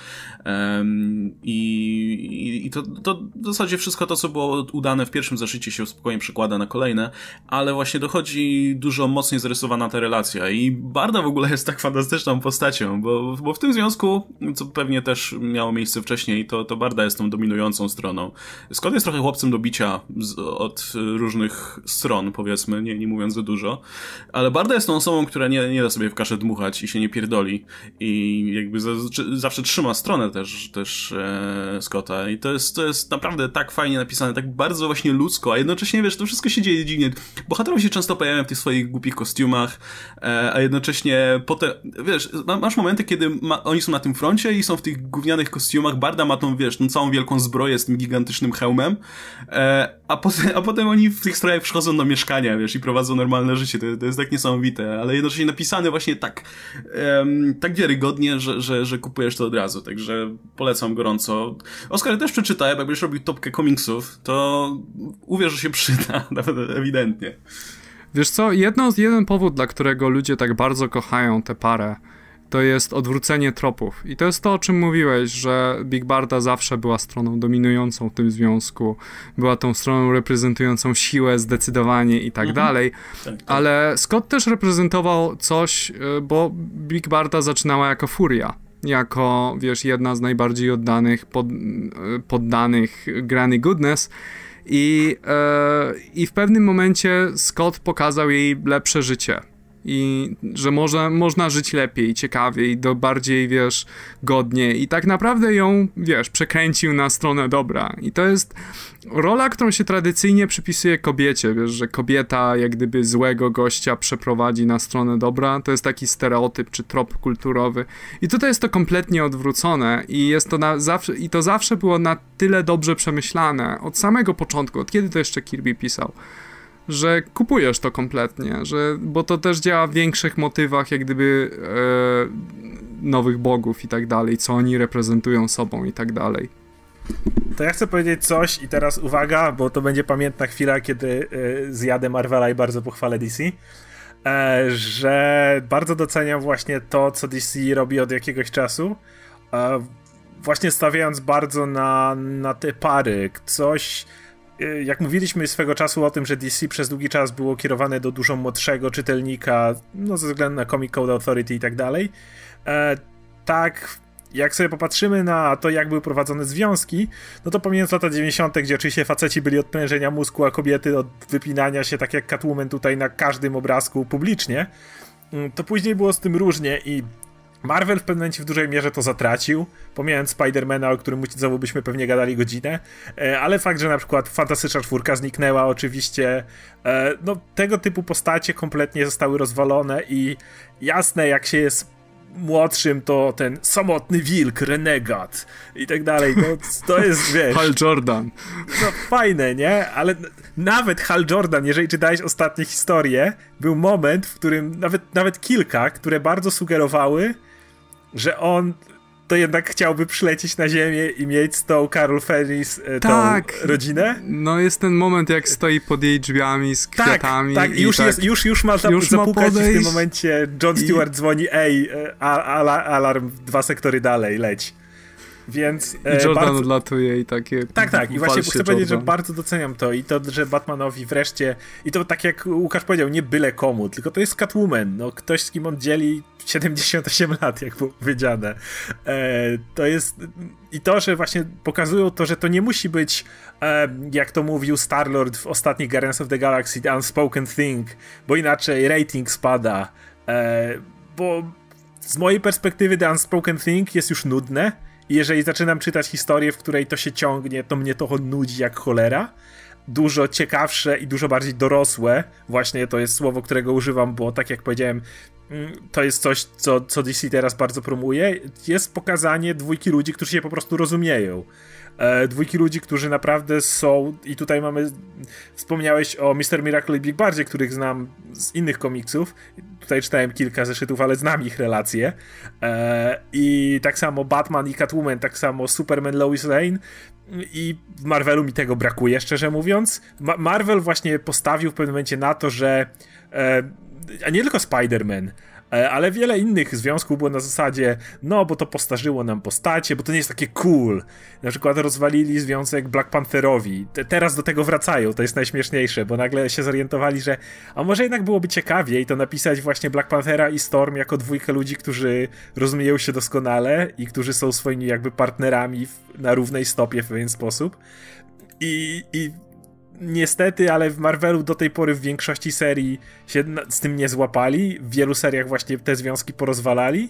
I, i to, to w zasadzie wszystko to, co było udane w pierwszym zeszycie się spokojnie przekłada na kolejne, ale właśnie dochodzi dużo mocniej zarysowana ta relacja i Barda w ogóle jest tak fantastyczną postacią, bo, bo w tym związku, co pewnie też miało miejsce wcześniej, to, to Barda jest tą dominującą stroną. Scott jest trochę chłopcem do bicia z, od różnych stron, powiedzmy, nie, nie mówiąc za dużo, ale Barda jest tą osobą, która nie, nie da sobie w kaszę dmuchać i się nie pierdoli i jakby zawsze trzyma stronę też, też e, Scotta i to jest, to jest naprawdę tak fajnie napisane, tak bardzo właśnie ludzko, a jednocześnie, wiesz, to wszystko się dzieje dziwnie. Bohaterowie się często pojawiają w tych swoich głupich kostiumach, e, a jednocześnie potem, wiesz, masz momenty, kiedy ma, oni są na tym froncie i są w tych gównianych kostiumach, Barda ma tą, wiesz, tą całą wielką zbroję z tym gigantycznym hełmem, e, a, potem, a potem oni w tych strojach przychodzą do mieszkania, wiesz, i prowadzą normalne życie, to, to jest tak niesamowite, ale jednocześnie napisane właśnie tak, tak wiarygodnie, że, że, że kupujesz to od razu, także polecam gorąco. Oskar, też przeczytałem, jakbyś robił topkę komiksów, to uwierz, że się przyda, nawet ewidentnie. Wiesz co, jedno, jeden powód, dla którego ludzie tak bardzo kochają tę parę, to jest odwrócenie tropów. I to jest to, o czym mówiłeś, że Big Barda zawsze była stroną dominującą w tym związku, była tą stroną reprezentującą siłę, zdecydowanie i tak mhm. dalej. Tak, tak. Ale Scott też reprezentował coś, y, bo Big Barda zaczynała jako furia jako, wiesz, jedna z najbardziej oddanych, pod, e, poddanych Granny Goodness. I, e, I w pewnym momencie Scott pokazał jej lepsze życie i że może, można żyć lepiej, ciekawiej, do bardziej, wiesz, godnie i tak naprawdę ją, wiesz, przekręcił na stronę dobra i to jest rola, którą się tradycyjnie przypisuje kobiecie, wiesz, że kobieta jak gdyby złego gościa przeprowadzi na stronę dobra, to jest taki stereotyp czy trop kulturowy i tutaj jest to kompletnie odwrócone i jest to na, zawsze, i to zawsze było na tyle dobrze przemyślane od samego początku, od kiedy to jeszcze Kirby pisał że kupujesz to kompletnie, że, bo to też działa w większych motywach, jak gdyby e, nowych bogów i tak dalej, co oni reprezentują sobą i tak dalej. To ja chcę powiedzieć coś i teraz uwaga, bo to będzie pamiętna chwila, kiedy e, zjadę Marvela i bardzo pochwalę DC. E, że bardzo doceniam właśnie to, co DC robi od jakiegoś czasu. E, właśnie stawiając bardzo na, na te pary. Coś Y, jak mówiliśmy swego czasu o tym, że DC przez długi czas było kierowane do dużo młodszego czytelnika, no ze względu na Comic Code Authority i tak dalej, e, tak jak sobie popatrzymy na to, jak były prowadzone związki, no to pomiędzy lata 90., gdzie oczywiście faceci byli od prężenia mózgu, a kobiety od wypinania się, tak jak Catwoman tutaj na każdym obrazku publicznie, mm, to później było z tym różnie i Marvel w pewnym momencie w dużej mierze to zatracił, pomijając Spidermana, o którym znowu byśmy pewnie gadali godzinę, e, ale fakt, że na przykład Fantastyczna Czwórka zniknęła oczywiście, e, no tego typu postacie kompletnie zostały rozwalone i jasne, jak się jest młodszym to ten samotny wilk, renegat i tak dalej. No, to jest, wiesz... Hal Jordan. No, fajne, nie? Ale nawet Hal Jordan, jeżeli czytałeś ostatnie historie, był moment, w którym nawet, nawet kilka, które bardzo sugerowały, że on to jednak chciałby przylecieć na ziemię i mieć z tą Carol Ferris e, tak. tą rodzinę. No jest ten moment, jak stoi pod jej drzwiami z tak, kwiatami. Tak, tak. I już, i tak, jest, już, już ma zap już zapukać ma w tym momencie John Stewart i... dzwoni, ej, e, a, a, alarm dwa sektory dalej, leć. Więc, I e, Jordan bardzo... latuje i takie. Tak, tak. I właśnie chcę Jordan. powiedzieć, że bardzo doceniam to i to, że Batmanowi wreszcie. I to tak jak Łukasz powiedział, nie byle komu, tylko to jest Catwoman. No, ktoś, z kim on dzieli 78 lat, jak było powiedziane. E, to jest. I to, że właśnie pokazują to, że to nie musi być, e, jak to mówił Starlord w ostatnich Guardians of the Galaxy, The Unspoken Thing, bo inaczej rating spada. E, bo z mojej perspektywy The Unspoken Thing jest już nudne jeżeli zaczynam czytać historię, w której to się ciągnie, to mnie to nudzi jak cholera. Dużo ciekawsze i dużo bardziej dorosłe, właśnie to jest słowo, którego używam, bo tak jak powiedziałem, mm, to jest coś, co, co DC teraz bardzo promuje, jest pokazanie dwójki ludzi, którzy się po prostu rozumieją. E, dwójki ludzi, którzy naprawdę są i tutaj mamy, wspomniałeś o Mr. Miracle i Big Bardzie, których znam z innych komiksów, tutaj czytałem kilka zeszytów, ale znam ich relacje e, i tak samo Batman i Catwoman, tak samo Superman Lois Lane i w Marvelu mi tego brakuje, szczerze mówiąc. Marvel właśnie postawił w pewnym momencie na to, że e, a nie tylko Spider-Man, E, ale wiele innych związków było na zasadzie, no bo to postarzyło nam postacie, bo to nie jest takie cool. Na przykład rozwalili związek Black Pantherowi. Te, teraz do tego wracają, to jest najśmieszniejsze, bo nagle się zorientowali, że a może jednak byłoby ciekawiej to napisać właśnie Black Panthera i Storm jako dwójkę ludzi, którzy rozumieją się doskonale i którzy są swoimi jakby partnerami w, na równej stopie w pewien sposób. I, i niestety, ale w Marvelu do tej pory w większości serii się z tym nie złapali. W wielu seriach właśnie te związki porozwalali.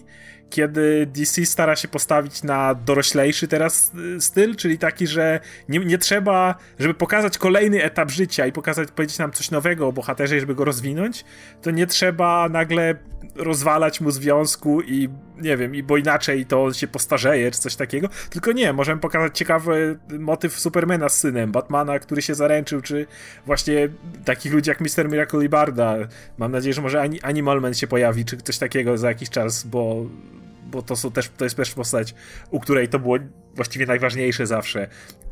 Kiedy DC stara się postawić na doroślejszy teraz y, styl, czyli taki, że nie, nie trzeba, żeby pokazać kolejny etap życia i pokazać, powiedzieć nam coś nowego o bohaterze, żeby go rozwinąć, to nie trzeba nagle rozwalać mu związku i nie wiem, i bo inaczej to się postarzeje, czy coś takiego. Tylko nie, możemy pokazać ciekawy motyw Supermana z synem, Batmana, który się zaręczył, czy właśnie takich ludzi jak Mr. Miracle i Barda. Mam nadzieję, że może Animal Man się pojawi, czy coś takiego za jakiś czas, bo bo to, są też, to jest też postać, u której to było właściwie najważniejsze zawsze.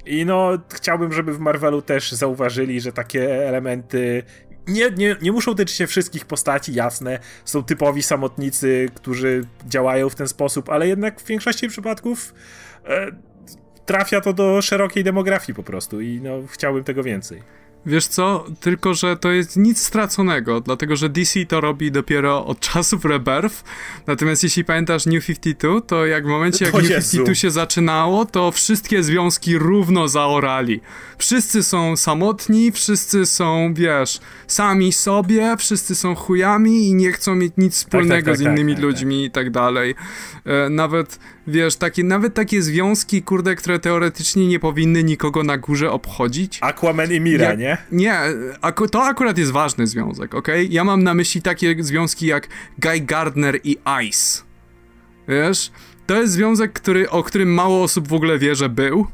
I no, chciałbym, żeby w Marvelu też zauważyli, że takie elementy nie, nie, nie muszą tyczyć się wszystkich postaci, jasne. Są typowi samotnicy, którzy działają w ten sposób, ale jednak w większości przypadków e, trafia to do szerokiej demografii po prostu i no, chciałbym tego więcej. Wiesz co, tylko że to jest nic straconego, dlatego że DC to robi dopiero od czasów Rebirth. Natomiast jeśli pamiętasz New 52, to jak w momencie jak New Jezu. 52 się zaczynało, to wszystkie związki równo zaorali. Wszyscy są samotni, wszyscy są, wiesz, sami sobie, wszyscy są chujami i nie chcą mieć nic tak, tak, wspólnego tak, tak, tak, tak, z innymi ludźmi i tak dalej. E, nawet Wiesz, takie, nawet takie związki, kurde, które teoretycznie nie powinny nikogo na górze obchodzić. Aquaman i Mira, nie? Nie, to akurat jest ważny związek, ok? Ja mam na myśli takie związki jak Guy Gardner i Ice. Wiesz? To jest związek, który, o którym mało osób w ogóle wie, że był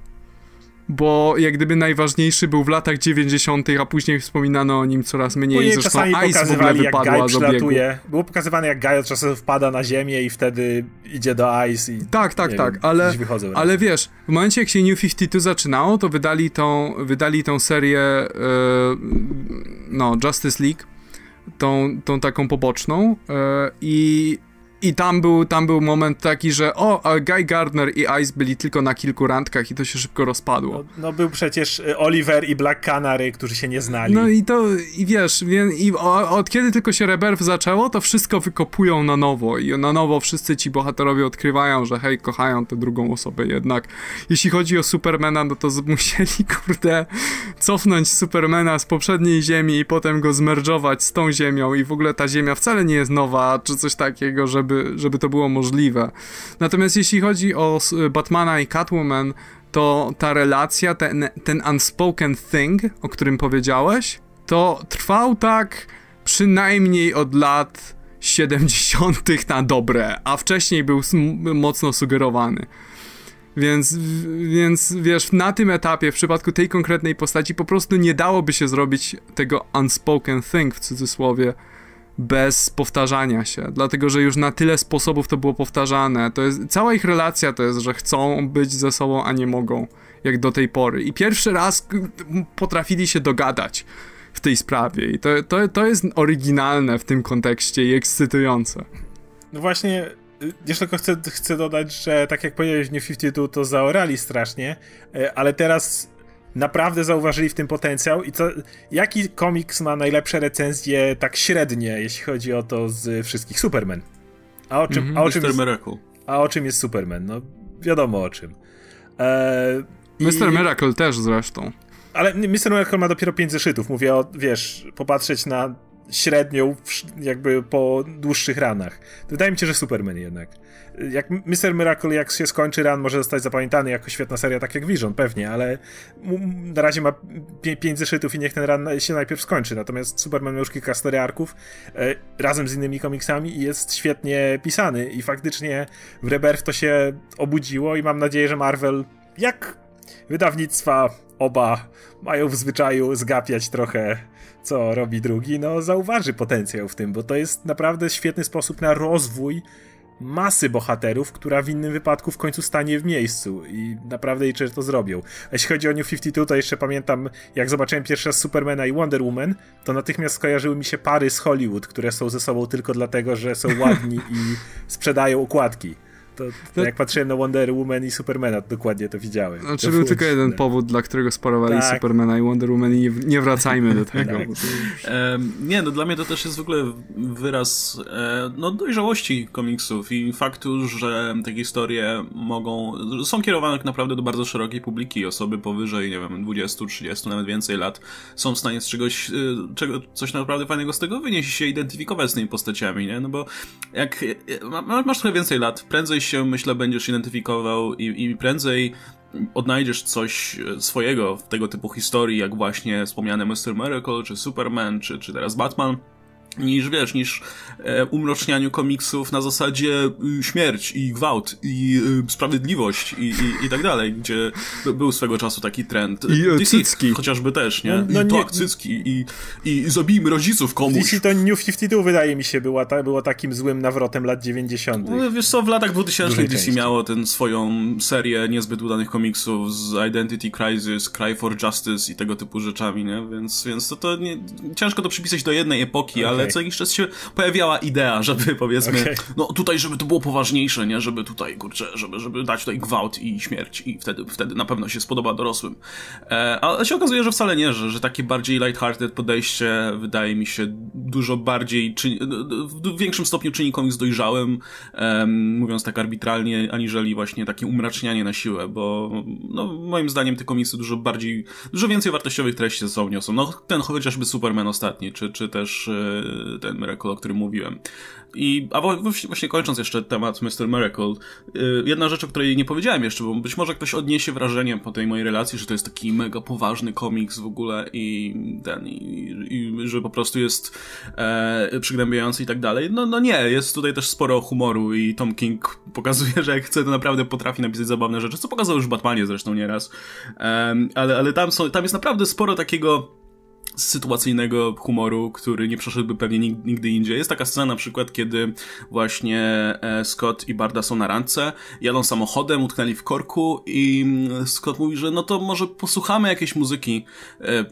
bo jak gdyby najważniejszy był w latach 90., a później wspominano o nim coraz mniej. Później Zresztą czasami Ice pokazywali, jak Guy przylatuje. Było pokazywane, jak Guy od czasu wpada na ziemię i wtedy idzie do Ice i... Tak, tak, tak, wiem, ale, ale wiesz, w momencie jak się New 52 zaczynało, to wydali tą, wydali tą serię yy, no, Justice League, tą, tą taką poboczną yy, i i tam był, tam był moment taki, że o, Guy Gardner i Ice byli tylko na kilku randkach i to się szybko rozpadło. No, no był przecież y, Oliver i Black Canary, którzy się nie znali. No i to, i wiesz, i od kiedy tylko się Rebirth zaczęło, to wszystko wykopują na nowo i na nowo wszyscy ci bohaterowie odkrywają, że hej, kochają tę drugą osobę jednak. Jeśli chodzi o Supermana, no to musieli, kurde, cofnąć Supermana z poprzedniej ziemi i potem go zmerdżować z tą ziemią i w ogóle ta ziemia wcale nie jest nowa, czy coś takiego, żeby żeby, żeby to było możliwe. Natomiast jeśli chodzi o Batmana i Catwoman, to ta relacja, ten, ten unspoken thing, o którym powiedziałeś, to trwał tak przynajmniej od lat 70. na dobre, a wcześniej był mocno sugerowany. Więc, więc wiesz, na tym etapie, w przypadku tej konkretnej postaci, po prostu nie dałoby się zrobić tego unspoken thing w cudzysłowie, bez powtarzania się, dlatego że już na tyle sposobów to było powtarzane. To jest, cała ich relacja to jest, że chcą być ze sobą, a nie mogą, jak do tej pory. I pierwszy raz potrafili się dogadać w tej sprawie. I to, to, to jest oryginalne w tym kontekście i ekscytujące. No właśnie, jeszcze y, tylko chcę, chcę dodać, że tak jak powiedziałeś, New 52 to zaorali strasznie, y, ale teraz naprawdę zauważyli w tym potencjał i jaki komiks ma najlepsze recenzje tak średnie, jeśli chodzi o to z wszystkich? Superman. A o czym, mm-hmm, a o mhm, czym Mr. Jest, Miracle. A o czym jest Superman? No wiadomo o czym. Eee, Mr. I... Miracle też zresztą. Ale Mr. Miracle ma dopiero 5 zeszytów. Mówię o, wiesz, popatrzeć na średnią jakby po dłuższych ranach. Wydaje mi się, że Superman jednak jak Mr. Miracle, jak się skończy run, może zostać zapamiętany jako świetna seria, tak jak Vision, pewnie, ale na razie ma pię pięć zeszytów i niech ten run się najpierw skończy. Natomiast Superman ma już kilka story arków e, razem z innymi komiksami i jest świetnie pisany. I faktycznie w Rebirth to się obudziło i mam nadzieję, że Marvel, jak wydawnictwa oba mają w zwyczaju zgapiać trochę, co robi drugi, no zauważy potencjał w tym, bo to jest naprawdę świetny sposób na rozwój masy bohaterów, która w innym wypadku w końcu stanie w miejscu i naprawdę liczę, że to zrobią. A jeśli chodzi o New 52, to jeszcze pamiętam, jak zobaczyłem pierwszy raz Supermana i Wonder Woman, to natychmiast skojarzyły mi się pary z Hollywood, które są ze sobą tylko dlatego, że są ładni i sprzedają układki to, to no- jak patrzyłem na Wonder Woman i Supermana, to dokładnie to widziałem. Znaczy to był tylko jeden powód, dla którego sparowali tak. Supermana i Wonder Woman i nie, nie wracajmy do tego. Tak. E, nie, no dla mnie to też jest w ogóle wyraz e, no, dojrzałości komiksów i faktu, że te historie mogą, są kierowane tak naprawdę do bardzo szerokiej publiki. Osoby powyżej, nie wiem, 20, 30, nawet więcej lat są w stanie z czegoś, e, czego, coś naprawdę fajnego z tego wynieść i się identyfikować z tymi postaciami, nie? No bo jak e, masz trochę więcej lat, prędzej się, myślę, będziesz identyfikował i, i prędzej odnajdziesz coś e, swojego w tego typu historii, jak właśnie wspomniane Mr. Miracle, czy Superman, czy, czy teraz Batman niż wiesz, niż e, umrocznianiu komiksów na zasadzie y, śmierć i gwałt i y, sprawiedliwość i, i, i tak dalej, gdzie by, był swego czasu taki trend. I e, DC cycki. chociażby też, nie? No, no I tak, cycki i, i zabijmy rodziców komuś. DC to New 52 wydaje mi się była, ta, było takim złym nawrotem lat 90. No, wiesz co, w latach 2000 DC miało ten swoją serię niezbyt udanych komiksów z Identity Crisis, Cry for Justice i tego typu rzeczami, nie? Więc, więc to, to nie, ciężko to przypisać do jednej epoki, okay. ale ale co jakiś czas się pojawiała idea, żeby powiedzmy, okay. no tutaj, żeby to było poważniejsze, nie? Żeby tutaj, kurczę, żeby, żeby dać tutaj gwałt i śmierć i wtedy, wtedy na pewno się spodoba dorosłym. E, ale się okazuje, że wcale nie, że, że takie bardziej lighthearted podejście wydaje mi się dużo bardziej, czyni, no, no, w większym stopniu czyni komiks dojrzałym, em, mówiąc tak arbitralnie, aniżeli właśnie takie umracznianie na siłę, bo no, moim zdaniem te komiksy dużo bardziej, dużo więcej wartościowych treści ze sobą niosą. No ten chociażby Superman ostatni, czy, czy też e, ten Miracle, o którym mówiłem. I, a właśnie kończąc jeszcze temat Mr. Miracle, y, jedna rzecz, o której nie powiedziałem jeszcze, bo być może ktoś odniesie wrażenie po tej mojej relacji, że to jest taki mega poważny komiks w ogóle i ten, i, i że po prostu jest e, przygnębiający i tak dalej. No, no nie, jest tutaj też sporo humoru i Tom King pokazuje, że jak chce, to naprawdę potrafi napisać zabawne rzeczy, co pokazał już Batmanie zresztą nieraz. E, ale ale tam, są, tam jest naprawdę sporo takiego sytuacyjnego humoru, który nie przeszedłby pewnie nigdy indziej. Jest taka scena na przykład, kiedy właśnie e, Scott i Barda są na randce, jadą samochodem, utknęli w korku i mm, Scott mówi, że no to może posłuchamy jakiejś muzyki,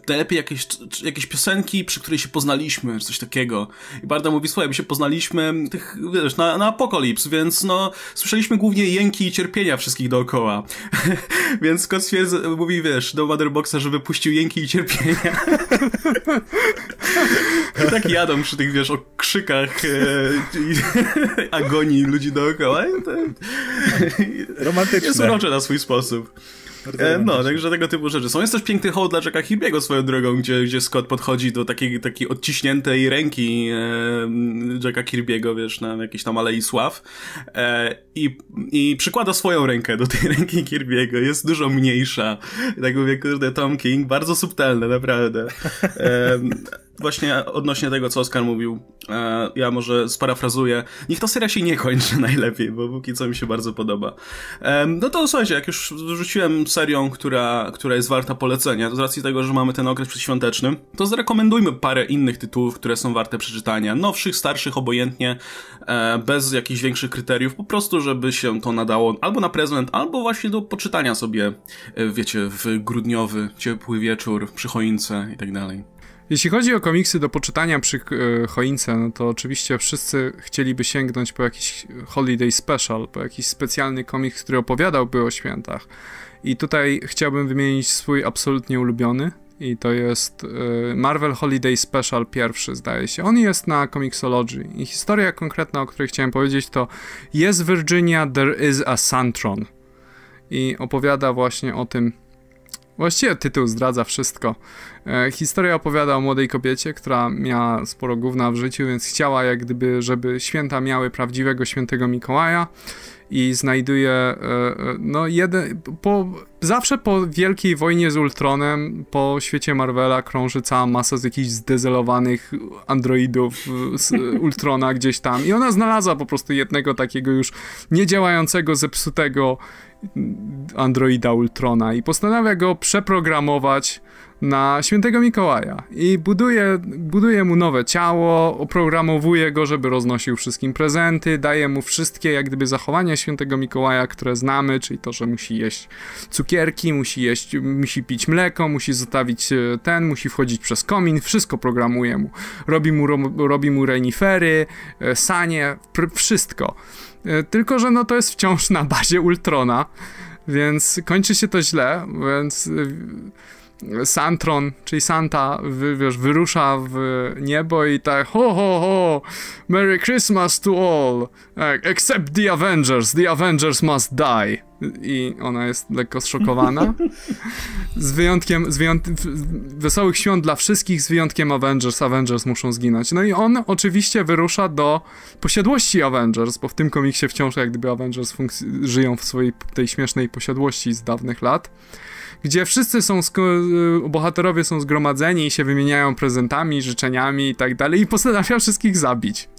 e, lepiej jakieś, jakieś piosenki, przy której się poznaliśmy, coś takiego. I Barda mówi, słuchaj, my się poznaliśmy mm, tych, wiesz, na, na apokalips, więc no słyszeliśmy głównie jęki i cierpienia wszystkich dookoła. więc Scott stwierdza, mówi, wiesz, do Motherboxa, żeby puścił jęki i cierpienia. tak jadą przy tych, wiesz, o e, agonii ludzi dookoła. Romantyczne. Jest urocze na swój sposób. E, no, także tego typu rzeczy. Są jest też piękny hołd dla Jacka Hibiego swoją drogą, gdzie, gdzie Scott podchodzi do takiej, takiej odciśniętej ręki e, Jacka Kirby'ego, wiesz, na jakiejś tam Alei Sław e, i, i przykłada swoją rękę do tej ręki Kirby'ego. Jest dużo mniejsza. Tak mówię, kurde, Tom King, bardzo subtelne, naprawdę. E, właśnie odnośnie tego, co Oskar mówił, e, ja może sparafrazuję. Niech ta seria się nie kończy najlepiej, bo póki co mi się bardzo podoba. E, no to słuchajcie, jak już rzuciłem serią, która, która jest warta polecenia, to z racji tego, że mamy ten okres przedświąteczny, to zrekomendujmy parę innych tytułów, które są warte przeczytania. Nowszych, starszych, obojętnie, e, bez jakichś większych kryteriów, po prostu, żeby się to nadało albo na prezent, albo właśnie do poczytania sobie, e, wiecie, w grudniowy, ciepły wieczór przy choince i tak dalej. Jeśli chodzi o komiksy do poczytania przy e, choince, no to oczywiście wszyscy chcieliby sięgnąć po jakiś holiday special, po jakiś specjalny komiks, który opowiadałby o świętach. I tutaj chciałbym wymienić swój absolutnie ulubiony, i to jest e, Marvel Holiday Special pierwszy, zdaje się. On jest na Comixology i historia konkretna, o której chciałem powiedzieć, to Jest Virginia, There is a Santron. I opowiada właśnie o tym, Właściwie tytuł zdradza wszystko. E, historia opowiada o młodej kobiecie, która miała sporo gówna w życiu, więc chciała jak gdyby, żeby święta miały prawdziwego świętego Mikołaja i znajduje, e, e no jeden, po, zawsze po wielkiej wojnie z Ultronem po świecie Marvela krąży cała masa z jakichś zdezelowanych androidów e, z e, Ultrona gdzieś tam i ona znalazła po prostu jednego takiego już niedziałającego, zepsutego androida Ultrona i postanawia go przeprogramować na świętego Mikołaja i buduje, buduje mu nowe ciało, oprogramowuje go, żeby roznosił wszystkim prezenty, daje mu wszystkie jak gdyby zachowania świętego Mikołaja, które znamy, czyli to, że musi jeść cukierki, musi jeść, musi pić mleko, musi zostawić e, ten, musi wchodzić przez komin, wszystko programuje mu. Robi mu, ro, robi mu renifery, e, sanie, wszystko. E, tylko, że no to jest wciąż na bazie Ultrona, więc kończy się to źle, więc Santron, czyli Santa, wy, wiesz, wyrusza w niebo i tak ho, ho, ho, Merry Christmas to all, tak, except the Avengers, the Avengers must die. I ona jest lekko zszokowana. Z wyjątkiem, z wyjątkiem wesołych świąt dla wszystkich, z wyjątkiem Avengers, Avengers muszą zginąć. No i on oczywiście wyrusza do posiadłości Avengers, bo w tym komiksie wciąż jak gdyby Avengers żyją w swojej tej śmiesznej posiadłości z dawnych lat gdzie wszyscy są, y, bohaterowie są zgromadzeni i się wymieniają prezentami, życzeniami i tak dalej i postanawia wszystkich zabić.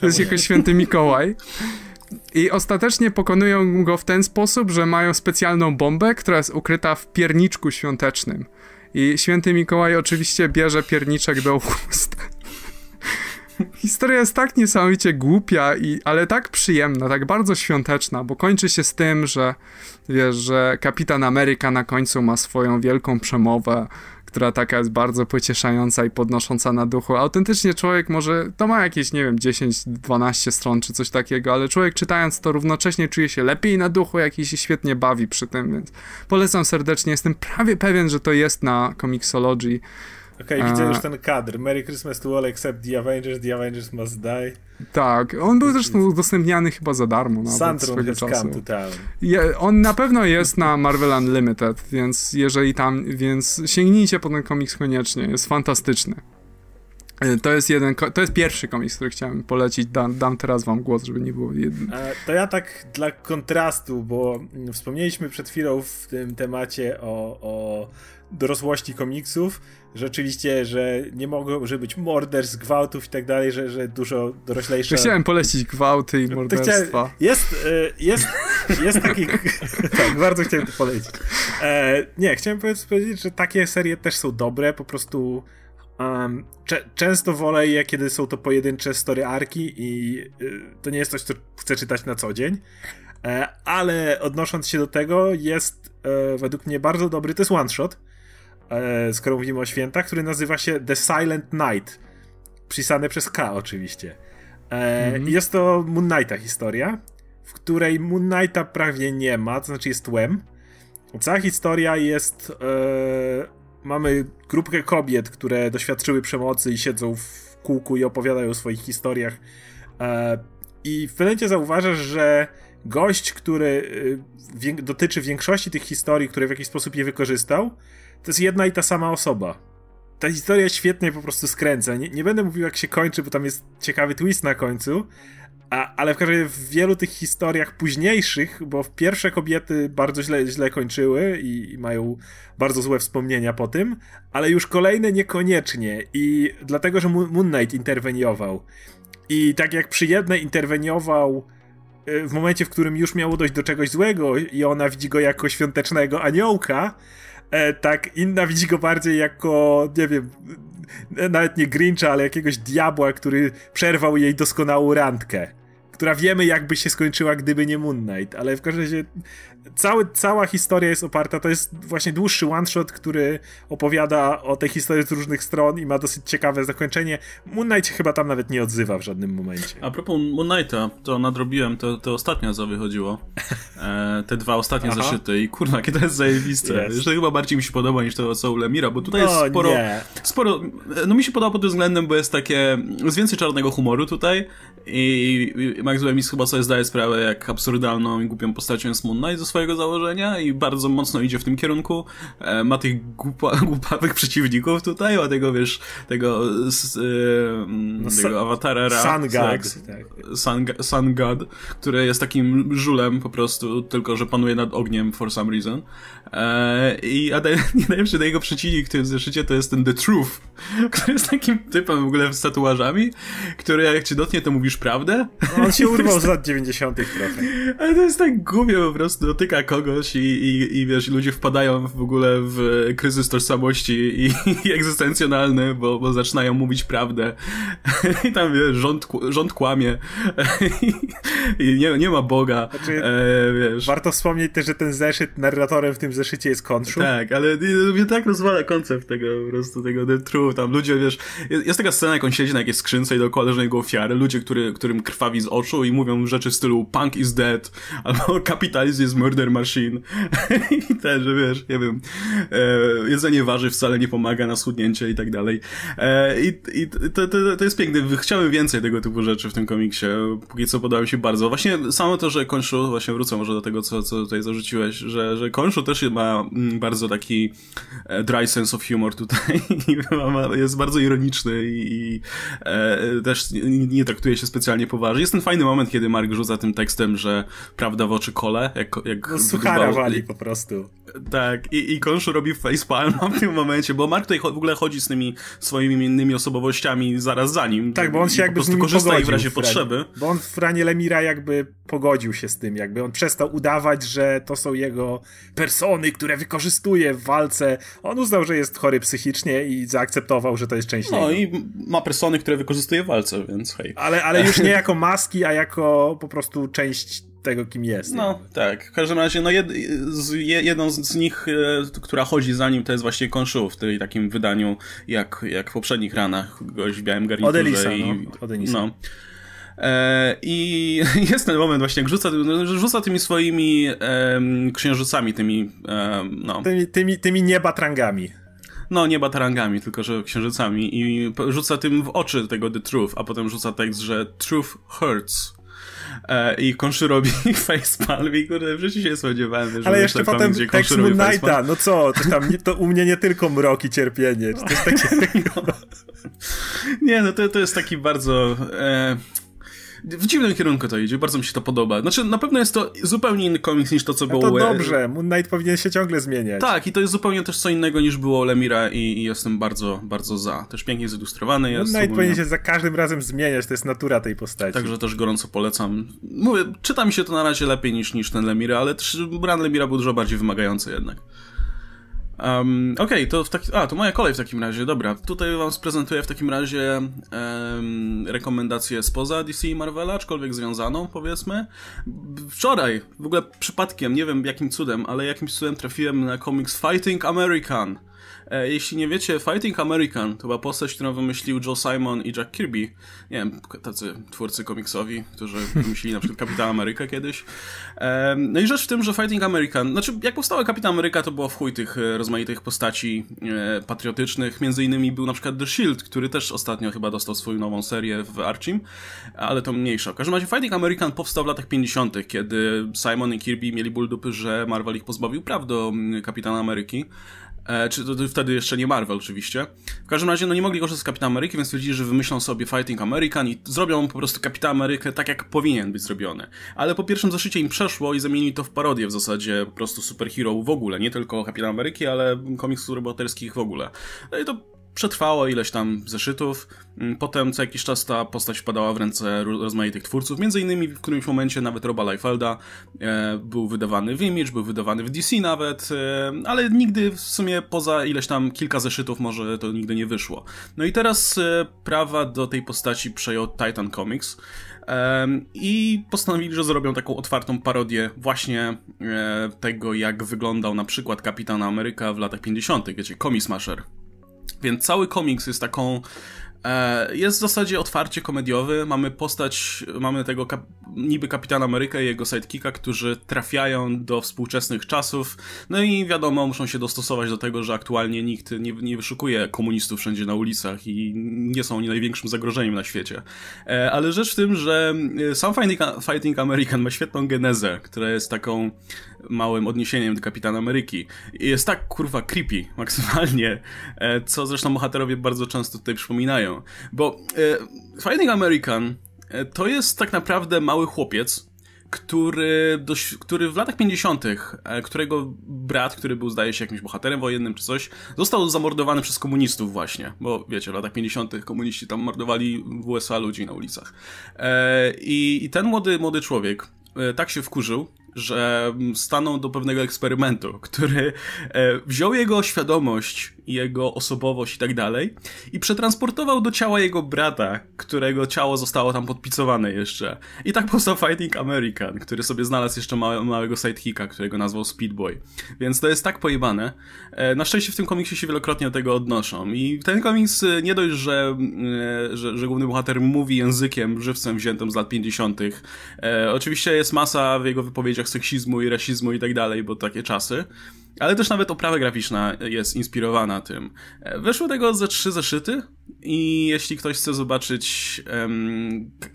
to jest jakoś święty Mikołaj. I ostatecznie pokonują go w ten sposób, że mają specjalną bombę, która jest ukryta w pierniczku świątecznym. I święty Mikołaj oczywiście bierze pierniczek do ust. Historia jest tak niesamowicie głupia, i, ale tak przyjemna, tak bardzo świąteczna, bo kończy się z tym, że wiesz, że kapitan Ameryka na końcu ma swoją wielką przemowę, która taka jest bardzo pocieszająca i podnosząca na duchu. Autentycznie człowiek może, to ma jakieś, nie wiem, 10-12 stron czy coś takiego, ale człowiek czytając to równocześnie czuje się lepiej na duchu, jak i się świetnie bawi przy tym, więc polecam serdecznie. Jestem prawie pewien, że to jest na Comixology. Okej, okay, widzę już ten kadr. Merry Christmas to all except the Avengers, the Avengers must die. Tak, on był zresztą udostępniany chyba za darmo nawet Santron swego czasu. Je, on na pewno jest na Marvel Unlimited, więc jeżeli tam, więc sięgnijcie po ten komiks koniecznie, jest fantastyczny. E, to jest jeden, to jest pierwszy komiks, który chciałem polecić. Dam, dam teraz wam głos, żeby nie było jednym. E, to ja tak dla kontrastu, bo wspomnieliśmy przed chwilą w tym temacie o, o dorosłości komiksów rzeczywiście, że nie mogą być morderstw, gwałtów i tak dalej, że, że dużo doroślejsze... Chciałem polecić gwałty i morderstwa. Jest, e, jest, jest taki... tak, bardzo chciałem to polecić. E, nie, chciałem powiedzieć, że takie serie też są dobre, po prostu... Um, często wolę je, kiedy są to pojedyncze story arki i y, to nie jest coś, co chcę czytać na co dzień. E, ale odnosząc się do tego, jest e, według mnie bardzo dobry, to jest one shot, E, skoro mówimy o świętach, który nazywa się The Silent Night. Pisane przez K oczywiście. E, mm -hmm. Jest to Moon Knighta historia, w której Moon Knighta prawie nie ma, to znaczy jest tłem. Cała historia jest... E, mamy grupkę kobiet, które doświadczyły przemocy i siedzą w kółku i opowiadają o swoich historiach. E, I w pewnym zauważasz, że gość, który e, dotyczy większości tych historii, które w jakiś sposób je wykorzystał, to jest jedna i ta sama osoba. Ta historia świetnie po prostu skręca. Nie, nie będę mówił, jak się kończy, bo tam jest ciekawy twist na końcu, a, ale w każdym razie w wielu tych historiach późniejszych, bo pierwsze kobiety bardzo źle, źle kończyły i, i, mają bardzo złe wspomnienia po tym, ale już kolejne niekoniecznie i dlatego, że Moon Knight interweniował. I tak jak przy jednej interweniował e, w momencie, w którym już miało dojść do czegoś złego i ona widzi go jako świątecznego aniołka, e, tak, inna widzi go bardziej jako, nie wiem, e, nawet nie Grincha, ale jakiegoś diabła, który przerwał jej doskonałą randkę która wiemy jakby się skończyła, gdyby nie Moon Knight, ale w każdym razie cały, cała historia jest oparta, to jest właśnie dłuższy one-shot, który opowiada o tej historii z różnych stron i ma dosyć ciekawe zakończenie. Moon Knight się chyba tam nawet nie odzywa w żadnym momencie. A propos Moon Knighta, to nadrobiłem, to, to ostatnio co wychodziło, e, te dwa ostatnie zaszyty zeszyty i kurna, kiedy to jest zajebiste. Yes. To chyba bardziej mi się podoba niż to co u Lemira, bo tutaj no, jest sporo, sporo, e, no mi się podoba pod tym względem, bo jest takie, jest więcej czarnego humoru tutaj i, i Max Bemis chyba sobie zdaje sprawę, jak absurdalną i głupią postacią jest Moon Knight ze swojego założenia i bardzo mocno idzie w tym kierunku. E, ma tych głupa, głupawych przeciwników tutaj, a tego, wiesz, tego, s, y, tego awatara Ra. Sun God. Tak. Sun, Sun God, który jest takim żulem po prostu, tylko że panuje nad ogniem for some reason. E, I a daj, nie najlepszy jego przeciwnik w zeszycie to jest ten The Truth, który jest takim typem w ogóle z tatuażami, który jak ci dotnie, to mówisz prawdę. No, on się urwał z tak- lat 90. trochę. Ale to jest tak głupio po prostu, dotyka kogoś i, i, i wiesz, ludzie wpadają w ogóle w kryzys tożsamości i, i egzystencjonalny, bo, bo zaczynają mówić prawdę. I tam wiesz, rząd, rząd kłamie. I nie, nie ma Boga. Znaczy, e, warto wspomnieć też, że ten zeszyt, narratorem w tym zeszycie jest Konszu. Tak, ale mnie tak rozwala koncept tego po prostu, tego The True. Tam ludzie, wiesz, jest, taka scena, jak on siedzi na jakiejś skrzynce i dookoła leżą jego ofiary, ludzie, który, którym krwawi z oczu i mówią rzeczy w stylu punk is dead, albo kapitalizm is murder machine. I też, wiesz, nie wiem, e, jedzenie warzyw wcale nie pomaga na schudnięcie i tak dalej. E, I i to, to, to jest piękne. Chciałem więcej tego typu rzeczy w tym komiksie. Póki co podoba mi się bardzo. Właśnie samo to, że Konszu, właśnie wrócę może do tego, co, co tutaj zarzuciłeś, że, że Konszu też ma mm, bardzo taki e, dry sense of humor tutaj. jest bardzo ironiczny i, i e, też nie, nie traktuje się specjalnie poważnie. Jest ten fajny fajny moment, kiedy Mark rzuca tym tekstem, że prawda w oczy kole, jak... jak no, suchara wali po prostu. Tak, i, i Konszu robi facepalma w tym momencie, bo Mark tutaj w ogóle chodzi z tymi swoimi innymi osobowościami zaraz za nim. Tak, bo on się jakby po prostu korzysta i w razie potrzeby. Bo on w Ranie Lemira jakby pogodził się z tym, jakby on przestał udawać, że to są jego persony, które wykorzystuje w walce. On uznał, że jest chory psychicznie i zaakceptował, że to jest część No niego. i ma persony, które wykorzystuje w walce, więc hej. Ale, ale już nie jako maski, a jako po prostu część tego, kim jest. No jakby. tak. W każdym razie, no jed, z, jedną z, z nich, e, która chodzi za nim, to jest właśnie Konshu w tej takim wydaniu, jak, jak w poprzednich ranach, goś w białym garniturze. Od Elisa, i, no. Od Elisa. no. E, I jest ten moment właśnie, rzuca, rzuca tymi swoimi e, księżycami, tymi, no. Tymi, tymi, tymi niebatrangami no nie batarangami, tylko że księżycami i rzuca tym w oczy tego The Truth, a potem rzuca tekst, że Truth hurts. E, I Konszy robi facepalm i kurde, w życiu się spodziewałem, że Ale jeszcze tak potem tam, tekst Moon Knighta, no co, to, tam, to u mnie nie tylko mrok i cierpienie, czy jest takie no. Nie, no to, to jest taki bardzo... E, w dziwnym kierunku to idzie, bardzo mi się to podoba. Znaczy, na pewno jest to zupełnie inny komiks niż to, co no było... No to e- dobrze, Moon Knight powinien się ciągle zmieniać. Tak, i to jest zupełnie też co innego niż było Lemira i, i jestem bardzo, bardzo za. Też pięknie zilustrowany jest. Moon Knight powinien się za każdym razem zmieniać, to jest natura tej postaci. Także też gorąco polecam. Mówię, czyta mi się to na razie lepiej niż, niż ten Lemira, ale też run Lemira był dużo bardziej wymagający jednak. Um, Okej, okay, to w taki... A, to moja kolej w takim razie, dobra. Tutaj wam prezentuję w takim razie um, rekomendację spoza DC i Marvela, aczkolwiek związaną, powiedzmy. Wczoraj, w ogóle przypadkiem, nie wiem jakim cudem, ale jakimś cudem trafiłem na komiks Fighting American E, jeśli nie wiecie, Fighting American to była postać, którą wymyślił Joe Simon i Jack Kirby. Nie wiem, tacy twórcy komiksowi, którzy wymyślili na przykład Kapitan Ameryka kiedyś. E, no i rzecz w tym, że Fighting American, znaczy jak powstała Kapitan Ameryka, to było w chuj tych e, rozmaitych postaci patriotycznych. Między innymi był na przykład The Shield, który też ostatnio chyba dostał swoją nową serię w Archim, ale to mniejsza. W każdym razie Fighting American powstał w latach 50., kiedy Simon i Kirby mieli ból dupy, że Marvel ich pozbawił praw do mm, Kapitana Ameryki E, czy to, to, wtedy jeszcze nie Marvel oczywiście. W każdym razie no nie mogli korzystać z Kapitana Ameryki, więc stwierdzili, że wymyślą sobie Fighting American i zrobią po prostu Kapitan Amerykę tak jak powinien być zrobiony. Ale po pierwszym zaszycie im przeszło i zamienili to w parodię w zasadzie po prostu superhero w ogóle, nie tylko Kapitan Ameryki, ale komiksów roboterskich w ogóle. No i to przetrwało ileś tam zeszytów. Mm, Potem co jakiś czas ta postać wpadała w ręce rozmaitych twórców, między innymi w którymś momencie nawet Roba Liefelda e, był wydawany w Image, był wydawany w DC nawet, e, ale nigdy w sumie poza ileś tam kilka zeszytów może to nigdy nie wyszło. No i teraz e, prawa do tej postaci przejął Titan Comics i postanowili, że zrobią taką otwartą parodię właśnie e, tego, jak wyglądał na przykład Kapitan Ameryka w latach 50., wiecie, Comic Smasher. Więc cały komiks jest taką E, jest w zasadzie otwarcie komediowy. Mamy postać, mamy tego kap niby kapitana Ameryka i jego sidekicka, którzy trafiają do współczesnych czasów. No i wiadomo, muszą się dostosować do tego, że aktualnie nikt nie, nie wyszukuje komunistów wszędzie na ulicach i nie są oni największym zagrożeniem na świecie. E, ale rzecz w tym, że e, sam Fighting, American ma świetną genezę, która jest taką małym odniesieniem do Kapitana Ameryki. Jest tak kurwa creepy maksymalnie, co zresztą bohaterowie bardzo często tutaj przypominają bo e, Finding American e, to jest tak naprawdę mały chłopiec, który, dość, który w latach 50., e, którego brat, który był zdaje się jakimś bohaterem wojennym czy coś, został zamordowany przez komunistów właśnie, bo wiecie, w latach 50. komuniści tam mordowali w USA ludzi na ulicach. E, i, ten młody, młody człowiek tak się wkurzył, że stanął do pewnego eksperymentu, który e, wziął jego świadomość, jego osobowość i tak dalej i przetransportował do ciała jego brata, którego ciało zostało tam podpicowane jeszcze. I tak powstał Fighting American, który sobie znalazł jeszcze małego sidekicka, którego nazwał Speedboy. Więc to jest tak pojebane. E, na szczęście w tym komiksie się wielokrotnie do tego odnoszą i ten komiks e, nie dość, że, że, że główny bohater mówi językiem żywcem wziętym z lat 50. Oczywiście jest masa w jego wypowiedziach kontekstach seksizmu i rasizmu i tak dalej, bo takie czasy. Ale też nawet oprawa graficzna jest inspirowana tym. E, Weszło tego ze trzy zeszyty i jeśli ktoś chce zobaczyć